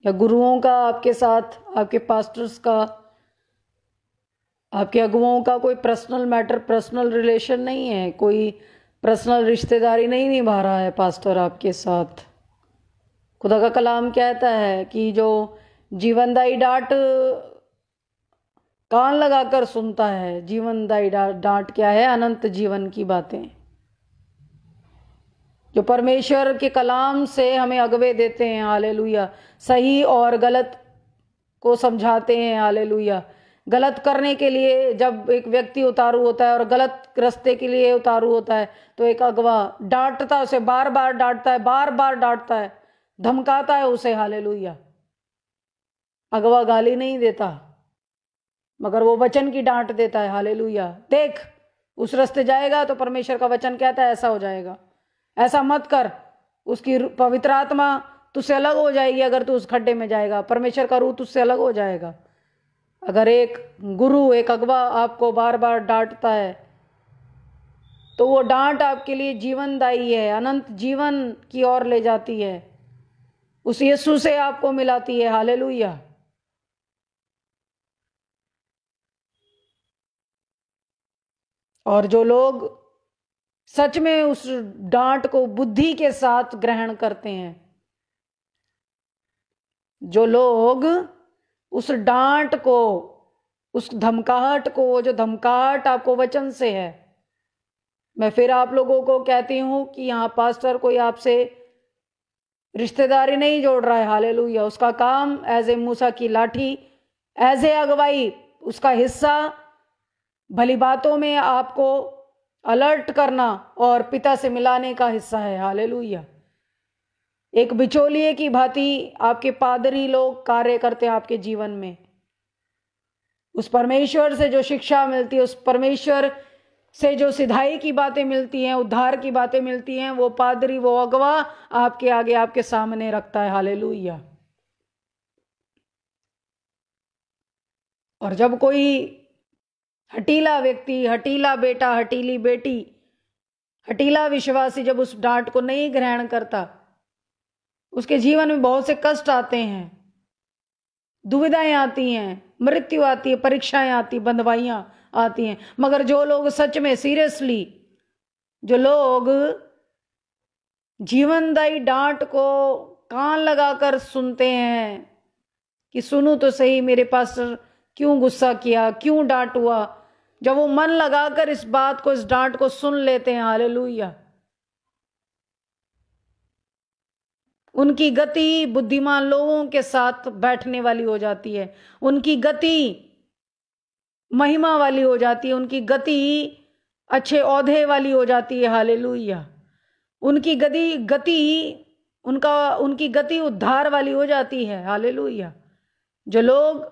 या गुरुओं का आपके साथ आपके पास्टर्स का आपके अगुओं का कोई पर्सनल मैटर पर्सनल रिलेशन नहीं है कोई पर्सनल रिश्तेदारी नहीं निभा रहा है पास्टर आपके साथ खुदा का कलाम कहता है कि जो जीवनदायी डांट कान लगाकर सुनता है जीवनदायी डांट क्या है अनंत जीवन की बातें जो परमेश्वर के कलाम से हमें अगवे देते हैं आले सही और गलत को समझाते हैं आले गलत करने के लिए जब एक व्यक्ति उतारू होता है और गलत रस्ते के लिए उतारू होता है तो एक अगवा डांटता है उसे बार बार डांटता है बार बार डांटता है धमकाता है उसे लुहिया अगवा गाली नहीं देता मगर वो वचन की डांट देता है हालेलुया देख उस रास्ते जाएगा तो परमेश्वर का वचन कहता है ऐसा हो जाएगा ऐसा मत कर उसकी पवित्र आत्मा तुझसे अलग हो जाएगी अगर तू उस खड्डे में जाएगा परमेश्वर का रूह तुझसे अलग हो जाएगा अगर एक गुरु एक अगवा आपको बार बार डांटता है तो वो डांट आपके लिए जीवनदायी है अनंत जीवन की ओर ले जाती है उस यीशु से आपको मिलाती है हाले और जो लोग सच में उस डांट को बुद्धि के साथ ग्रहण करते हैं जो लोग उस डांट को उस धमकाहट को वो जो धमकाहट आपको वचन से है मैं फिर आप लोगों को कहती हूं कि यहां पास्टर कोई आपसे रिश्तेदारी नहीं जोड़ रहा है हाले उसका काम एज ए मूसा की लाठी एज ए अगवाई उसका हिस्सा भली बातों में आपको अलर्ट करना और पिता से मिलाने का हिस्सा है हालेलुया एक बिचौलिए की भांति आपके पादरी लोग कार्य करते हैं आपके जीवन में उस परमेश्वर से जो शिक्षा मिलती है उस परमेश्वर से जो सिधाई की बातें मिलती हैं उद्धार की बातें मिलती हैं वो पादरी वो अगवा आपके आगे आपके सामने रखता है हालेलुया और जब कोई हटीला व्यक्ति हटीला बेटा हटीली बेटी हटीला विश्वासी जब उस डांट को नहीं ग्रहण करता उसके जीवन में बहुत से कष्ट आते हैं दुविधाएं आती हैं मृत्यु आती है परीक्षाएं आती बंधवाइयां आती हैं मगर जो लोग सच में सीरियसली जो लोग जीवनदायी डांट को कान लगाकर सुनते हैं कि सुनो तो सही मेरे पास क्यों गुस्सा किया क्यों डांट हुआ जब वो मन लगाकर इस बात को इस डांट को सुन लेते हैं हाल उनकी गति बुद्धिमान लोगों के साथ बैठने वाली हो जाती है उनकी गति महिमा वाली हो जाती है उनकी गति अच्छे औधे वाली हो जाती है हालेलुया उनकी गति गति उनका उनकी गति उद्धार वाली हो जाती है हालेलुया जो लोग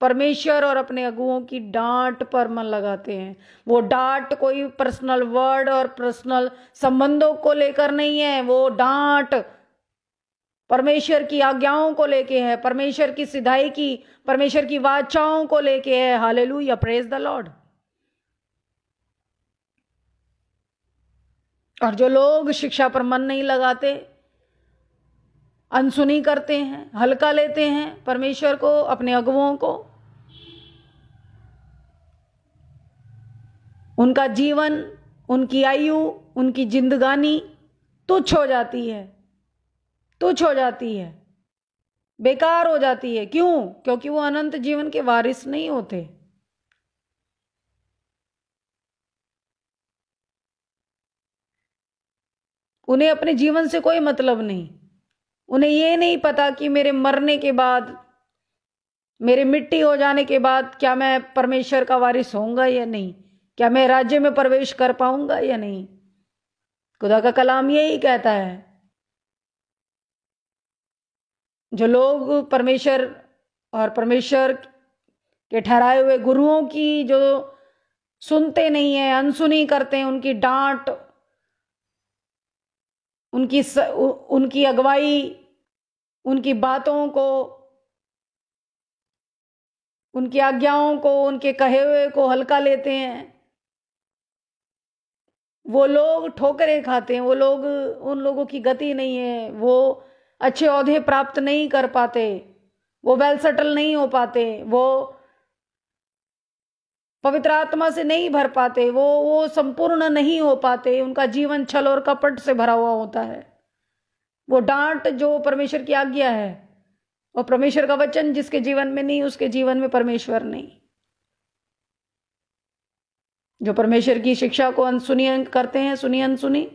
परमेश्वर और अपने अगुओं की डांट पर मन लगाते हैं वो डांट कोई पर्सनल वर्ड और पर्सनल संबंधों को लेकर नहीं है वो डांट परमेश्वर की आज्ञाओं को लेके है परमेश्वर की सिधाई की परमेश्वर की वाचाओं को लेके है हाले लू या प्रेज द लॉर्ड और जो लोग शिक्षा पर मन नहीं लगाते अनसुनी करते हैं हल्का लेते हैं परमेश्वर को अपने अगुओं को उनका जीवन उनकी आयु उनकी जिंदगानी तुच्छ हो जाती है तुच्छ हो जाती है बेकार हो जाती है क्यों क्योंकि वो अनंत जीवन के वारिस नहीं होते उन्हें अपने जीवन से कोई मतलब नहीं उन्हें ये नहीं पता कि मेरे मरने के बाद मेरे मिट्टी हो जाने के बाद क्या मैं परमेश्वर का वारिस होऊंगा या नहीं क्या मैं राज्य में प्रवेश कर पाऊंगा या नहीं खुदा का कलाम यही कहता है जो लोग परमेश्वर और परमेश्वर के ठहराए हुए गुरुओं की जो सुनते नहीं है अनसुनी करते हैं उनकी डांट उनकी स, उ, उनकी अगुवाई उनकी बातों को उनकी आज्ञाओं को उनके कहे हुए को हल्का लेते हैं वो लोग ठोकरें खाते हैं वो लोग उन लोगों की गति नहीं है वो अच्छे औहदे प्राप्त नहीं कर पाते वो वेल सेटल नहीं हो पाते वो पवित्र आत्मा से नहीं भर पाते वो वो संपूर्ण नहीं हो पाते उनका जीवन छल और कपट से भरा हुआ होता है वो डांट जो परमेश्वर की आज्ञा है और परमेश्वर का वचन जिसके जीवन में नहीं उसके जीवन में परमेश्वर नहीं जो परमेश्वर की शिक्षा को अनसुनी करते हैं सुनी अनसुनी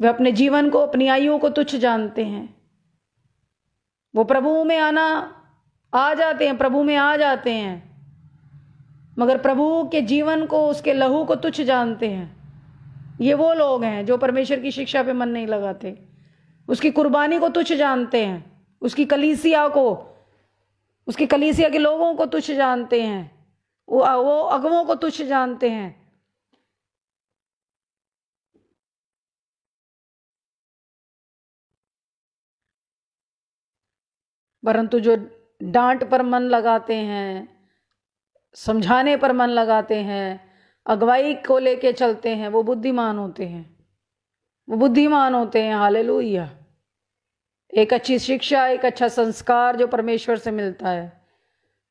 वे अपने जीवन को अपनी आयु को तुच्छ जानते हैं वो प्रभु में आना आ जाते हैं प्रभु में आ जाते हैं मगर प्रभु के जीवन को उसके लहू को तुच्छ जानते हैं ये वो लोग हैं जो परमेश्वर की शिक्षा पे मन नहीं लगाते उसकी कुर्बानी को तुच्छ जानते हैं उसकी कलीसिया को उसकी कलीसिया के लोगों को तुच्छ जानते हैं वो वो अगमों को तुच्छ जानते हैं परंतु जो डांट पर मन लगाते हैं समझाने पर मन लगाते हैं अगवाई को लेके चलते हैं वो बुद्धिमान होते हैं वो बुद्धिमान होते हैं हाल एक अच्छी शिक्षा एक अच्छा संस्कार जो परमेश्वर से मिलता है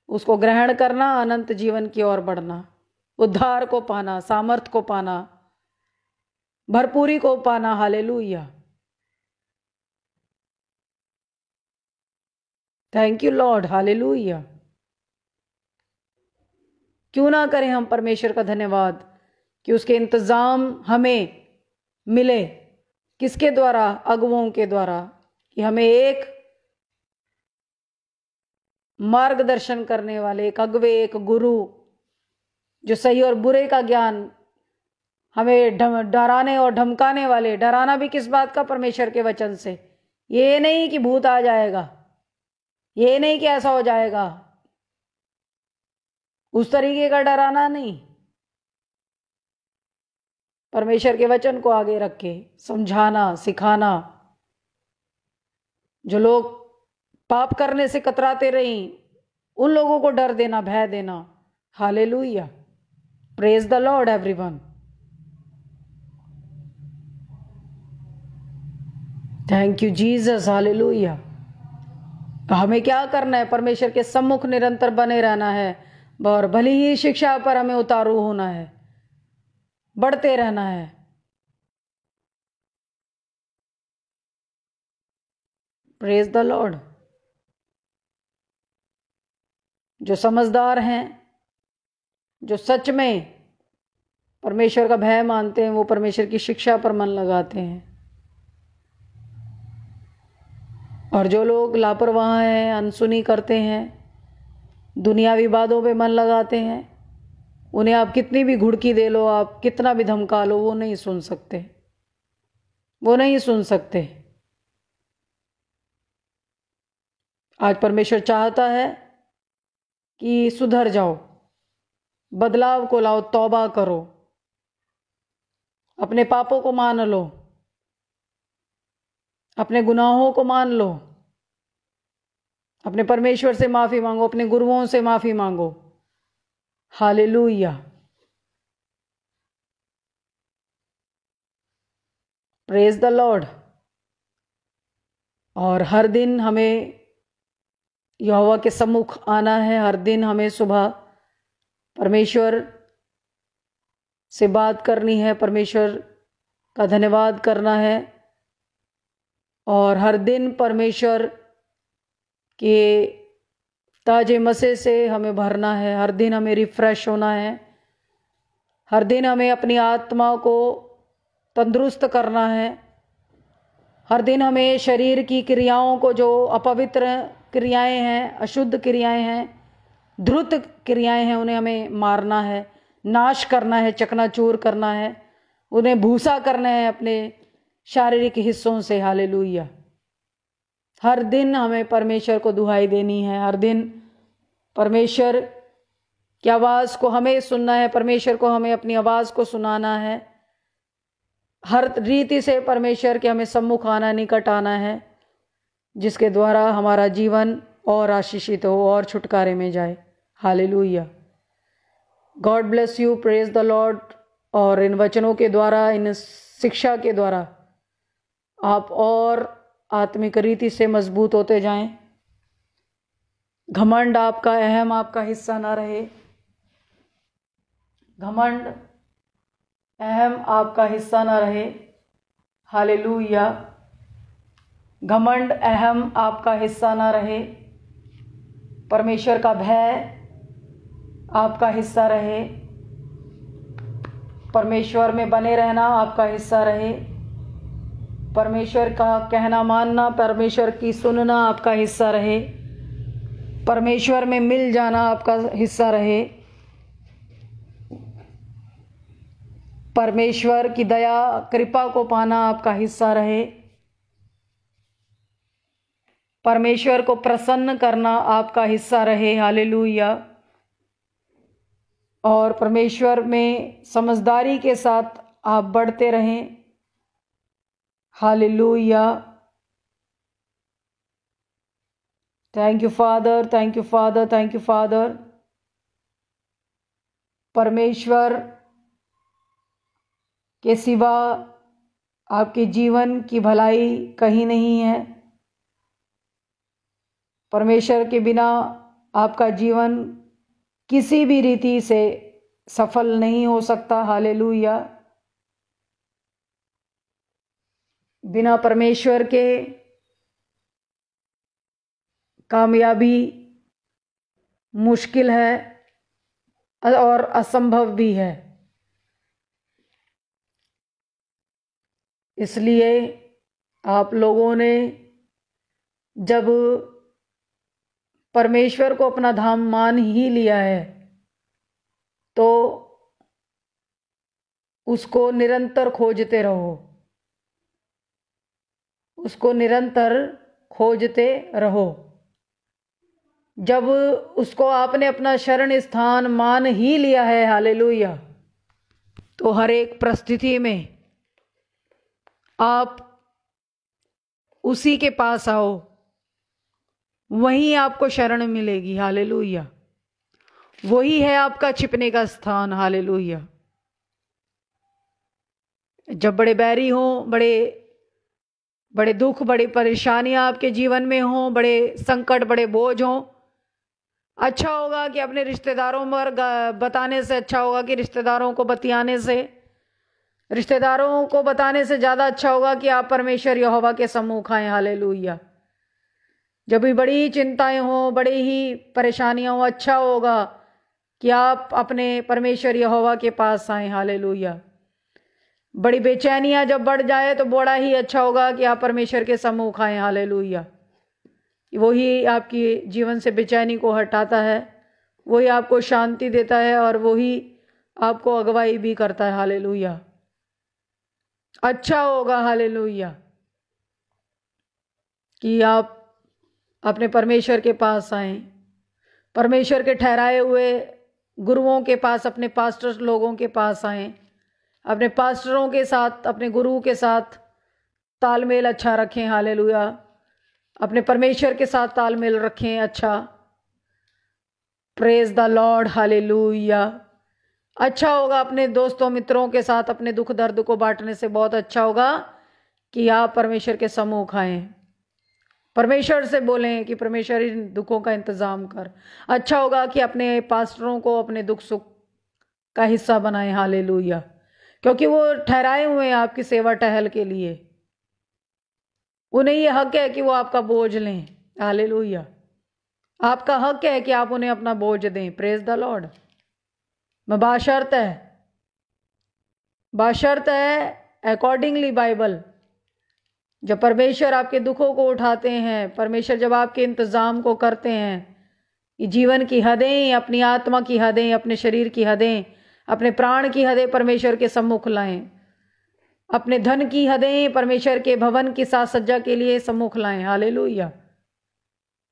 उसको ग्रहण करना अनंत जीवन की ओर बढ़ना उद्धार को पाना सामर्थ्य को पाना भरपूरी को पाना hallelujah thank you lord hallelujah क्यों ना करें हम परमेश्वर का धन्यवाद कि उसके इंतज़ाम हमें मिले किसके द्वारा अगुओं के द्वारा कि हमें एक मार्गदर्शन करने वाले एक अगवे एक गुरु जो सही और बुरे का ज्ञान हमें डराने और धमकाने वाले डराना भी किस बात का परमेश्वर के वचन से ये नहीं कि भूत आ जाएगा ये नहीं कि ऐसा हो जाएगा उस तरीके का डराना नहीं परमेश्वर के वचन को आगे रख के समझाना सिखाना जो लोग पाप करने से कतराते रही उन लोगों को डर देना भय देना hallelujah praise the lord everyone thank you Jesus hallelujah हमें क्या करना है परमेश्वर के सम्मुख निरंतर बने रहना है और भली ही शिक्षा पर हमें उतारू होना है बढ़ते रहना है प्रेज द लॉर्ड जो समझदार हैं जो सच में परमेश्वर का भय मानते हैं वो परमेश्वर की शिक्षा पर मन लगाते हैं और जो लोग लापरवाह हैं अनसुनी करते हैं दुनिया विवादों पे मन लगाते हैं उन्हें आप कितनी भी घुड़की दे लो आप कितना भी धमका लो वो नहीं सुन सकते वो नहीं सुन सकते आज परमेश्वर चाहता है कि सुधर जाओ बदलाव को लाओ तौबा करो अपने पापों को मान लो अपने गुनाहों को मान लो अपने परमेश्वर से माफ़ी मांगो अपने गुरुओं से माफ़ी मांगो हालेलुया प्रेज द लॉर्ड और हर दिन हमें यहोवा के सम्मुख आना है हर दिन हमें सुबह परमेश्वर से बात करनी है परमेश्वर का धन्यवाद करना है और हर दिन परमेश्वर के ताजे मसे से हमें भरना है हर दिन हमें रिफ्रेश होना है हर दिन हमें अपनी आत्मा को तंदुरुस्त करना है हर दिन हमें शरीर की क्रियाओं को जो अपवित्र क्रियाएं हैं अशुद्ध क्रियाएं हैं ध्रुत क्रियाएं हैं उन्हें हमें मारना है नाश करना है चकनाचूर करना है उन्हें भूसा करना है अपने शारीरिक हिस्सों से हाले हर दिन हमें परमेश्वर को दुहाई देनी है हर दिन परमेश्वर की आवाज़ को हमें सुनना है परमेश्वर को हमें अपनी आवाज़ को सुनाना है हर रीति से परमेश्वर के हमें सम्मुख आना निकट आना है जिसके द्वारा हमारा जीवन और आशीषित हो और छुटकारे में जाए लुया God bless you praise the lord और इन वचनों के द्वारा इन शिक्षा के द्वारा आप और आत्मिक रीति से मजबूत होते जाएं घमंड आपका अहम आपका हिस्सा ना रहे घमंड अहम आपका हिस्सा ना रहे लुया घमंड अहम आपका हिस्सा ना रहे परमेश्वर का भय आपका हिस्सा रहे परमेश्वर में बने रहना आपका हिस्सा रहे परमेश्वर का कहना मानना परमेश्वर की सुनना आपका हिस्सा रहे परमेश्वर में मिल जाना आपका हिस्सा रहे परमेश्वर की दया कृपा को पाना आपका हिस्सा रहे परमेश्वर को प्रसन्न करना आपका हिस्सा रहे हालेलुया और परमेश्वर में समझदारी के साथ आप बढ़ते रहें hallelujah thank you father thank you father thank you father परमेश्वर के सिवा आपके जीवन की भलाई कहीं नहीं है परमेश्वर के बिना आपका जीवन किसी भी रीति से सफल नहीं हो सकता हाले बिना परमेश्वर के कामयाबी मुश्किल है और असंभव भी है इसलिए आप लोगों ने जब परमेश्वर को अपना धाम मान ही लिया है तो उसको निरंतर खोजते रहो उसको निरंतर खोजते रहो जब उसको आपने अपना शरण स्थान मान ही लिया है हाले तो हर एक परिस्थिति में आप उसी के पास आओ वहीं आपको शरण मिलेगी हाले वही है आपका छिपने का स्थान हाले जब बड़े बैरी हों बड़े बड़े दुख बड़ी परेशानियां आपके जीवन में हों बड़े संकट बड़े बोझ हों अच्छा होगा कि अपने रिश्तेदारों पर बताने से अच्छा होगा कि रिश्तेदारों को बतियाने से रिश्तेदारों को बताने से ज़्यादा अच्छा होगा कि आप परमेश्वर यहोवा के सम्मुख आए हाले जब भी बड़ी चिंताएं हों बड़ी ही परेशानियां हो अच्छा होगा कि आप अपने परमेश्वर यहोवा के पास आए हाले बड़ी बेचैनियां जब बढ़ जाए तो बड़ा ही अच्छा होगा कि आप परमेश्वर के सम्मुख आए हाले वही आपकी जीवन से बेचैनी को हटाता है वही आपको शांति देता है और वही आपको अगवाई भी करता है हाले अच्छा होगा हाले कि आप अपने परमेश्वर के पास आए परमेश्वर के ठहराए हुए गुरुओं के पास अपने पास्टर लोगों के पास आए अपने पास्टरों के साथ अपने गुरु के साथ तालमेल अच्छा रखें हाल अपने परमेश्वर के साथ तालमेल रखें अच्छा प्रेज द लॉर्ड हाले अच्छा होगा अपने दोस्तों मित्रों के साथ अपने दुख दर्द को बांटने से बहुत अच्छा होगा कि आप परमेश्वर के समूह खाएं परमेश्वर से बोलें कि परमेश्वर इन दुखों का इंतज़ाम कर अच्छा होगा कि अपने पास्टरों को अपने दुख सुख का हिस्सा बनाए हाले क्योंकि वो ठहराए हुए हैं आपकी सेवा टहल के लिए उन्हें ये हक है कि वो आपका बोझ लें हाले आपका हक है कि आप उन्हें अपना बोझ दें प्रेज द लॉर्ड मैं बाशर्त है बाशर्त है अकॉर्डिंगली बाइबल जब परमेश्वर आपके दुखों को उठाते हैं परमेश्वर जब आपके इंतज़ाम को करते हैं ये जीवन की हदें अपनी आत्मा की हदें अपने शरीर की हदें अपने प्राण की हदें परमेश्वर के सम्मुख लाएं अपने धन की हदें परमेश्वर के भवन की साज सज्जा के लिए सम्मुख लाएं hallelujah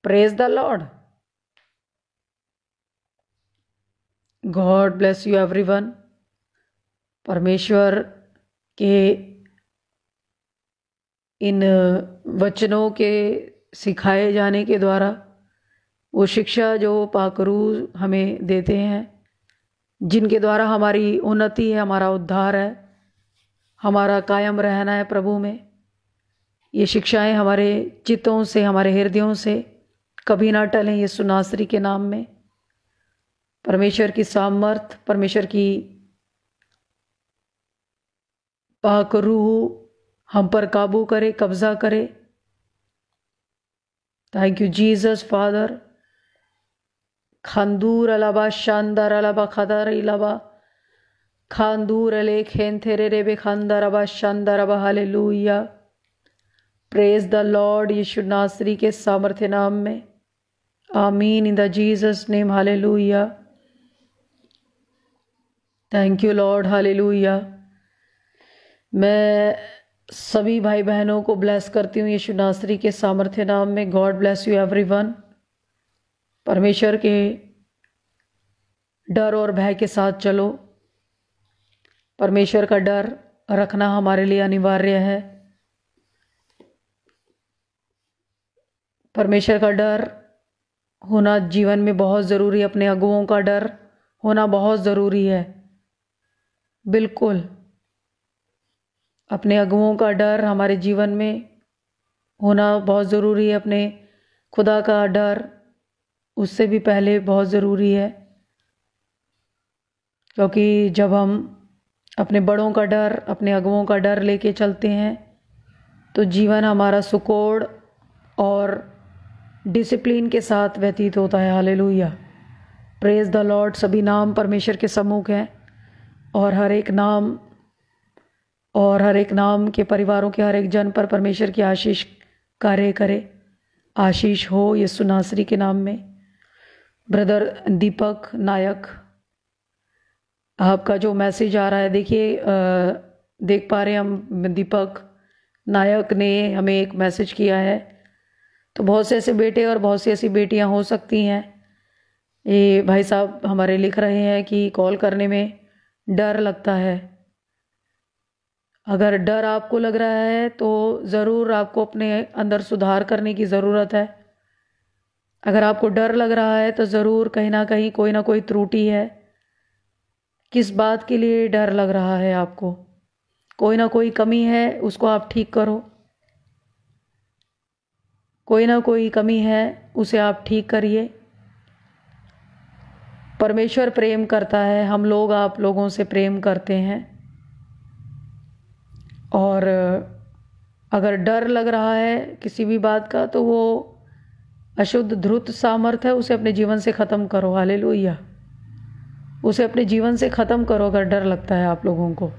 praise the lord God bless you everyone परमेश्वर के इन वचनों के सिखाए जाने के द्वारा वो शिक्षा जो पाकरू हमें देते हैं जिनके द्वारा हमारी उन्नति है हमारा उद्धार है हमारा कायम रहना है प्रभु में ये शिक्षाएं हमारे चित्तों से हमारे हृदयों से कभी ना टलें ये सुनासरी के नाम में परमेश्वर की सामर्थ परमेश्वर की पाकरू हम पर काबू करे कब्जा करे थैंक यू जीसस फादर खानदूर अलाबा शानदार अलाबा खादार इलाबा खानदूर अले खेन थे रे बे खानदार अबा शानदार अबा hallelujah praise the lord यीशु नासरी के सामर्थ्य नाम में आमीन इन द जीसस नेम हाले लूया थैंक यू लॉर्ड हाले लूया मैं सभी भाई बहनों को ब्लेस करती हूँ यीशु नासरी के सामर्थ्य नाम में गॉड ब्लेस यू एवरीवन परमेश्वर के डर और भय के साथ चलो परमेश्वर का डर रखना हमारे लिए अनिवार्य है परमेश्वर का डर होना जीवन में बहुत ज़रूरी अपने अगुओं का डर होना बहुत ज़रूरी है बिल्कुल अपने अगुओं का डर हमारे जीवन में होना बहुत ज़रूरी है अपने खुदा का डर उससे भी पहले बहुत ज़रूरी है क्योंकि जब हम अपने बड़ों का डर अपने अगुओं का डर लेके चलते हैं तो जीवन हमारा सुकोड़ और डिसिप्लिन के साथ व्यतीत होता है हाल प्रेज़ द लॉर्ड सभी नाम परमेश्वर के सम्मुख हैं और हर एक नाम और हर एक नाम के परिवारों के हर एक जन पर परमेश्वर की आशीष कार्य करे आशीष हो यसु नासरी के नाम में ब्रदर दीपक नायक आपका जो मैसेज आ रहा है देखिए देख पा रहे हम दीपक नायक ने हमें एक मैसेज किया है तो बहुत से ऐसे बेटे और बहुत सी ऐसी बेटियां हो सकती हैं ये भाई साहब हमारे लिख रहे हैं कि कॉल करने में डर लगता है अगर डर आपको लग रहा है तो ज़रूर आपको अपने अंदर सुधार करने की ज़रूरत है अगर आपको डर लग रहा है तो ज़रूर कहीं ना कहीं कोई ना कोई त्रुटि है किस बात के लिए डर लग रहा है आपको कोई ना कोई कमी है उसको आप ठीक करो कोई ना कोई कमी है उसे आप ठीक करिए परमेश्वर प्रेम करता है हम लोग आप लोगों से प्रेम करते हैं और अगर डर लग रहा है किसी भी बात का तो वो अशुद्ध ध्रुत सामर्थ है उसे अपने जीवन से ख़त्म करो हाले उसे अपने जीवन से ख़त्म करो अगर डर लगता है आप लोगों को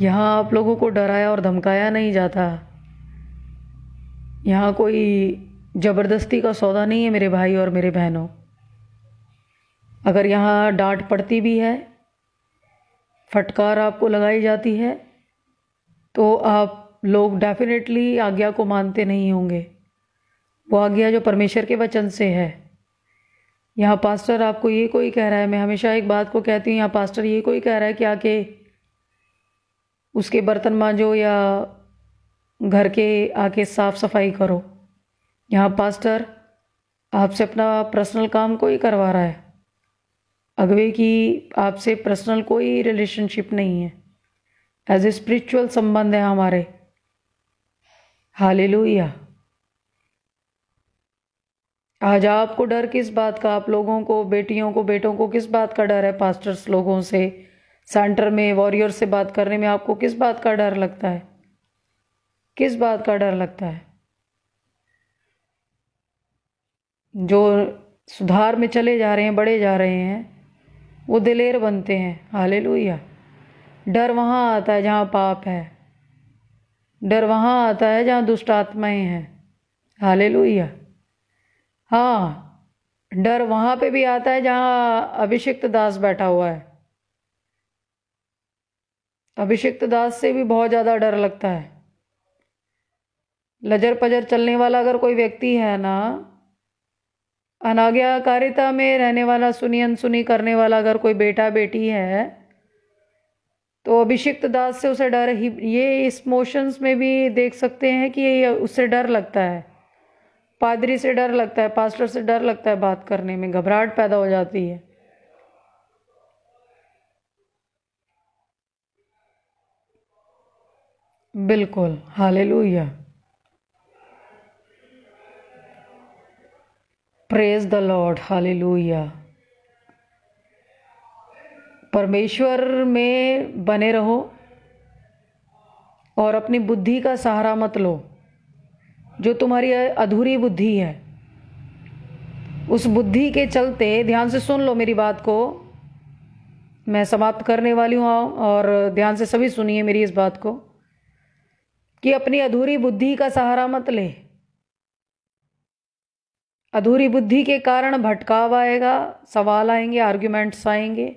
यहाँ आप लोगों को डराया और धमकाया नहीं जाता यहाँ कोई ज़बरदस्ती का सौदा नहीं है मेरे भाई और मेरे बहनों अगर यहाँ डांट पड़ती भी है फटकार आपको लगाई जाती है तो आप लोग डेफिनेटली आज्ञा को मानते नहीं होंगे वो आज्ञा जो परमेश्वर के वचन से है यहाँ पास्टर आपको ये कोई कह रहा है मैं हमेशा एक बात को कहती हूँ यहाँ पास्टर ये कोई कह रहा है कि आके उसके बर्तन मांजो या घर के आके साफ सफाई करो यहाँ पास्टर आपसे अपना पर्सनल काम कोई करवा रहा है अगवे की आपसे पर्सनल कोई रिलेशनशिप नहीं है एज ए स्पिरिचुअल संबंध है हमारे हाले आज आपको डर किस बात का आप लोगों को बेटियों को बेटों को किस बात का डर है पास्टर्स लोगों से सेंटर में वॉरियर से बात करने में आपको किस बात का डर लगता है किस बात का डर लगता है जो सुधार में चले जा रहे हैं बड़े जा रहे हैं वो दिलेर बनते हैं हाले डर वहाँ आता है जहाँ पाप है डर वहाँ आता है जहाँ दुष्ट आत्माएं हैं हाले हाँ डर वहाँ पे भी आता है जहाँ अभिषिक्त दास बैठा हुआ है अभिषिक्त दास से भी बहुत ज़्यादा डर लगता है लजर पजर चलने वाला अगर कोई व्यक्ति है ना अनाज्ञाकारिता में रहने वाला सुनी अनसुनी करने वाला अगर कोई बेटा बेटी है तो अभिषिक्त दास से उसे डर ही ये इस मोशंस में भी देख सकते हैं कि ये उससे डर लगता है पादरी से डर लगता है पास्टर से डर लगता है बात करने में घबराहट पैदा हो जाती है बिल्कुल hallelujah praise the Lord hallelujah परमेश्वर में बने रहो और अपनी बुद्धि का सहारा मत लो जो तुम्हारी अधूरी बुद्धि है उस बुद्धि के चलते ध्यान से सुन लो मेरी बात को मैं समाप्त करने वाली हूँ और ध्यान से सभी सुनिए मेरी इस बात को कि अपनी अधूरी बुद्धि का सहारा मत ले अधूरी बुद्धि के कारण भटकाव आएगा सवाल आएंगे आर्ग्यूमेंट्स आएंगे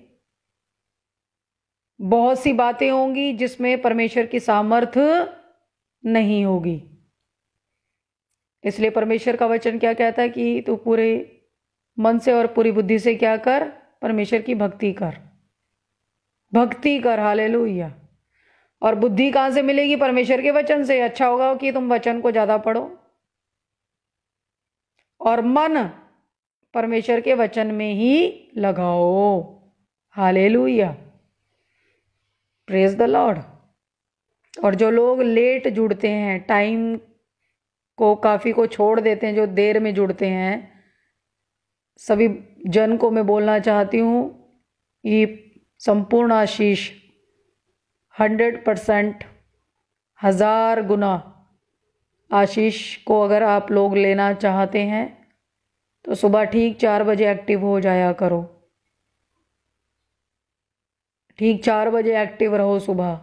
बहुत सी बातें होंगी जिसमें परमेश्वर की सामर्थ्य नहीं होगी इसलिए परमेश्वर का वचन क्या कहता है कि तू पूरे मन से और पूरी बुद्धि से क्या कर परमेश्वर की भक्ति कर भक्ति कर हाले और बुद्धि कहाँ से मिलेगी परमेश्वर के वचन से अच्छा होगा कि तुम वचन को ज़्यादा पढ़ो और मन परमेश्वर के वचन में ही लगाओ हाले प्रेज द लॉर्ड और जो लोग लेट जुड़ते हैं टाइम को काफ़ी को छोड़ देते हैं जो देर में जुड़ते हैं सभी जन को मैं बोलना चाहती हूँ ये संपूर्ण आशीष हंड्रेड परसेंट हज़ार गुना आशीष को अगर आप लोग लेना चाहते हैं तो सुबह ठीक चार बजे एक्टिव हो जाया करो ठीक चार बजे एक्टिव रहो सुबह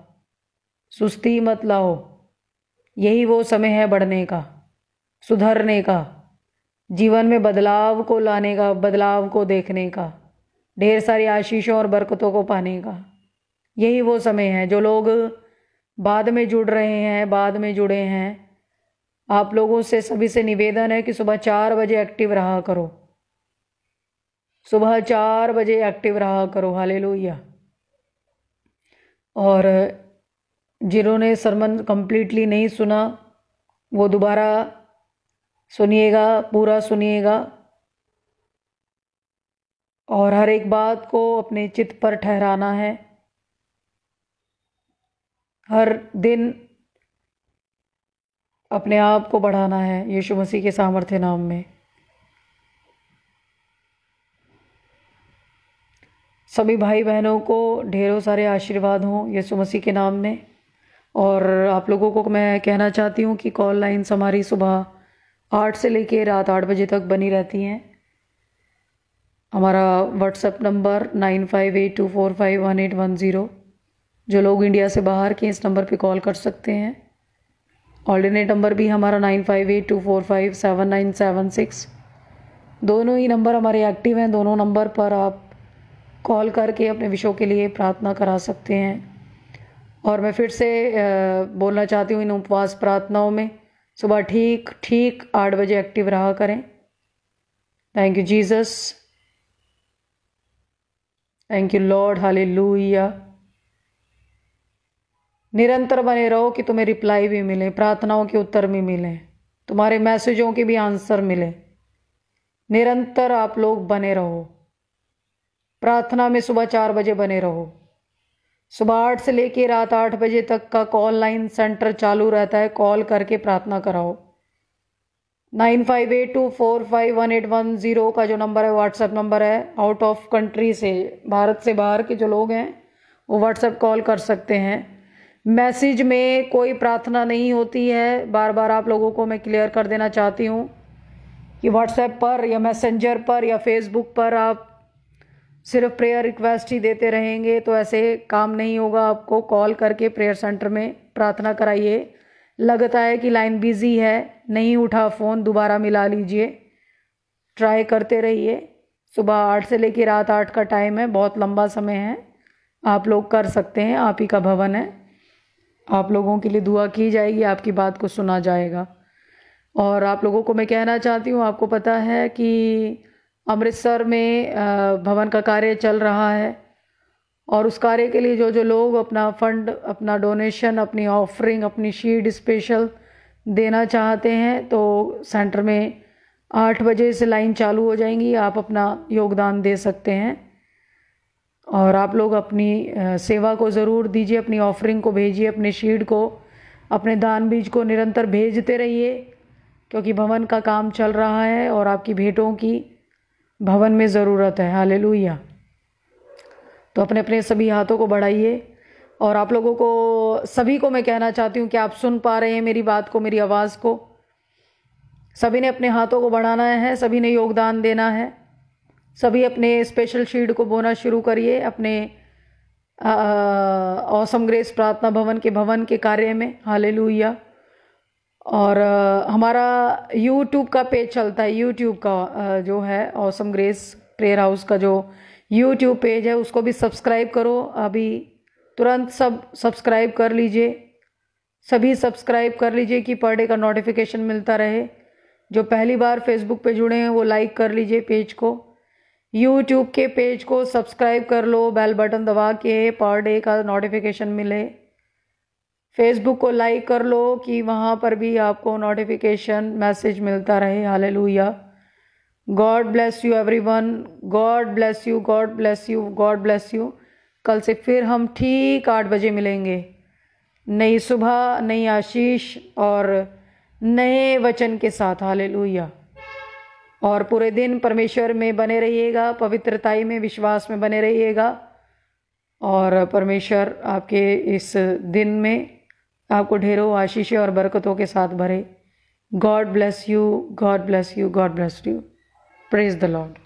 सुस्ती मत लाओ यही वो समय है बढ़ने का सुधरने का जीवन में बदलाव को लाने का बदलाव को देखने का ढेर सारी आशीषों और बरकतों को पाने का यही वो समय है जो लोग बाद में जुड़ रहे हैं बाद में जुड़े हैं आप लोगों से सभी से निवेदन है कि सुबह चार बजे एक्टिव रहा करो सुबह चार बजे एक्टिव रहा करो हाले और जिन्होंने सरमन कंप्लीटली नहीं सुना वो दोबारा सुनिएगा पूरा सुनिएगा और हर एक बात को अपने चित्त पर ठहराना है हर दिन अपने आप को बढ़ाना है यीशु मसीह के सामर्थ्य नाम में सभी भाई बहनों को ढेरों सारे आशीर्वाद हों यीशु मसीह के नाम में और आप लोगों को मैं कहना चाहती हूँ कि कॉल लाइन्स हमारी सुबह आठ से लेकर रात आठ बजे तक बनी रहती हैं हमारा WhatsApp number nine five eight two four five one eight one zero जो लोग इंडिया से बाहर के इस नंबर पे कॉल कर सकते हैं ऑल्टरनेट नंबर भी हमारा nine five eight two four five seven nine seven six दोनों ही नंबर हमारे एक्टिव हैं दोनों नंबर पर आप कॉल करके अपने विषयों के लिए प्रार्थना करा सकते हैं और मैं फिर से बोलना चाहती हूँ इन उपवास प्रार्थनाओं में सुबह ठीक ठीक आठ बजे एक्टिव रहा करें thank you Jesus thank you Lord हाले या निरंतर बने रहो कि तुम्हें रिप्लाई भी मिले प्रार्थनाओं के उत्तर भी मिले तुम्हारे मैसेजों के भी आंसर मिले निरंतर आप लोग बने रहो प्रार्थना में सुबह चार बजे बने रहो सुबह आठ से लेकर रात आठ बजे तक का कॉल लाइन सेंटर चालू रहता है कॉल करके प्रार्थना कराओ nine five eight two four five one eight one zero का जो नंबर है व्हाट्सएप नंबर है आउट ऑफ कंट्री से भारत से बाहर के जो लोग हैं वो व्हाट्सएप कॉल कर सकते हैं मैसेज में कोई प्रार्थना नहीं होती है बार बार आप लोगों को मैं क्लियर कर देना चाहती हूँ कि व्हाट्सएप पर या मैसेंजर पर या फेसबुक पर आप सिर्फ प्रेयर रिक्वेस्ट ही देते रहेंगे तो ऐसे काम नहीं होगा आपको कॉल करके प्रेयर सेंटर में प्रार्थना कराइए लगता है कि लाइन बिज़ी है नहीं उठा फ़ोन दोबारा मिला लीजिए ट्राई करते रहिए सुबह आठ से लेकर रात आठ का टाइम है बहुत लंबा समय है आप लोग कर सकते हैं आप ही का भवन है आप लोगों के लिए दुआ की जाएगी आपकी बात को सुना जाएगा और आप लोगों को मैं कहना चाहती हूँ आपको पता है कि अमृतसर में भवन का कार्य चल रहा है और उस कार्य के लिए जो जो लोग अपना फंड अपना डोनेशन अपनी ऑफरिंग अपनी शीड स्पेशल देना चाहते हैं तो सेंटर में आठ बजे से लाइन चालू हो जाएंगी आप अपना योगदान दे सकते हैं और आप लोग अपनी सेवा को ज़रूर दीजिए अपनी ऑफरिंग को भेजिए अपने शीड को अपने दान बीज को निरंतर भेजते रहिए क्योंकि भवन का काम चल रहा है और आपकी भेंटों की भवन में ज़रूरत है हाल तो अपने अपने सभी हाथों को बढ़ाइए और आप लोगों को सभी को मैं कहना चाहती हूँ कि आप सुन पा रहे हैं मेरी बात को मेरी आवाज़ को सभी ने अपने हाथों को बढ़ाना है सभी ने योगदान देना है सभी अपने स्पेशल शीड को बोना शुरू करिए अपने औसम ग्रेस प्रार्थना भवन के भवन के कार्य में हाले और आ, हमारा यूट्यूब का पेज चलता है यूट्यूब का आ, जो है औसम ग्रेस प्रेयर हाउस का जो यूट्यूब पेज है उसको भी सब्सक्राइब करो अभी तुरंत सब सब्सक्राइब कर लीजिए सभी सब्सक्राइब कर लीजिए कि पर डे का नोटिफिकेशन मिलता रहे जो पहली बार फेसबुक पे जुड़े हैं वो लाइक कर लीजिए पेज को यूट्यूब के पेज को सब्सक्राइब कर लो बेल बटन दबा के पर डे का नोटिफिकेशन मिले फेसबुक को लाइक कर लो कि वहाँ पर भी आपको नोटिफिकेशन मैसेज मिलता रहे hallelujah God bless you everyone God bless you God bless you God bless you कल से फिर हम ठीक आठ बजे मिलेंगे नई सुबह नई आशीष और नए वचन के साथ हाल लुया और पूरे दिन परमेश्वर में बने रहिएगा पवित्रताई में विश्वास में बने रहिएगा और परमेश्वर आपके इस दिन में आपको ढेरों आशीषें और बरकतों के साथ भरे God bless you God bless you God bless you praise the Lord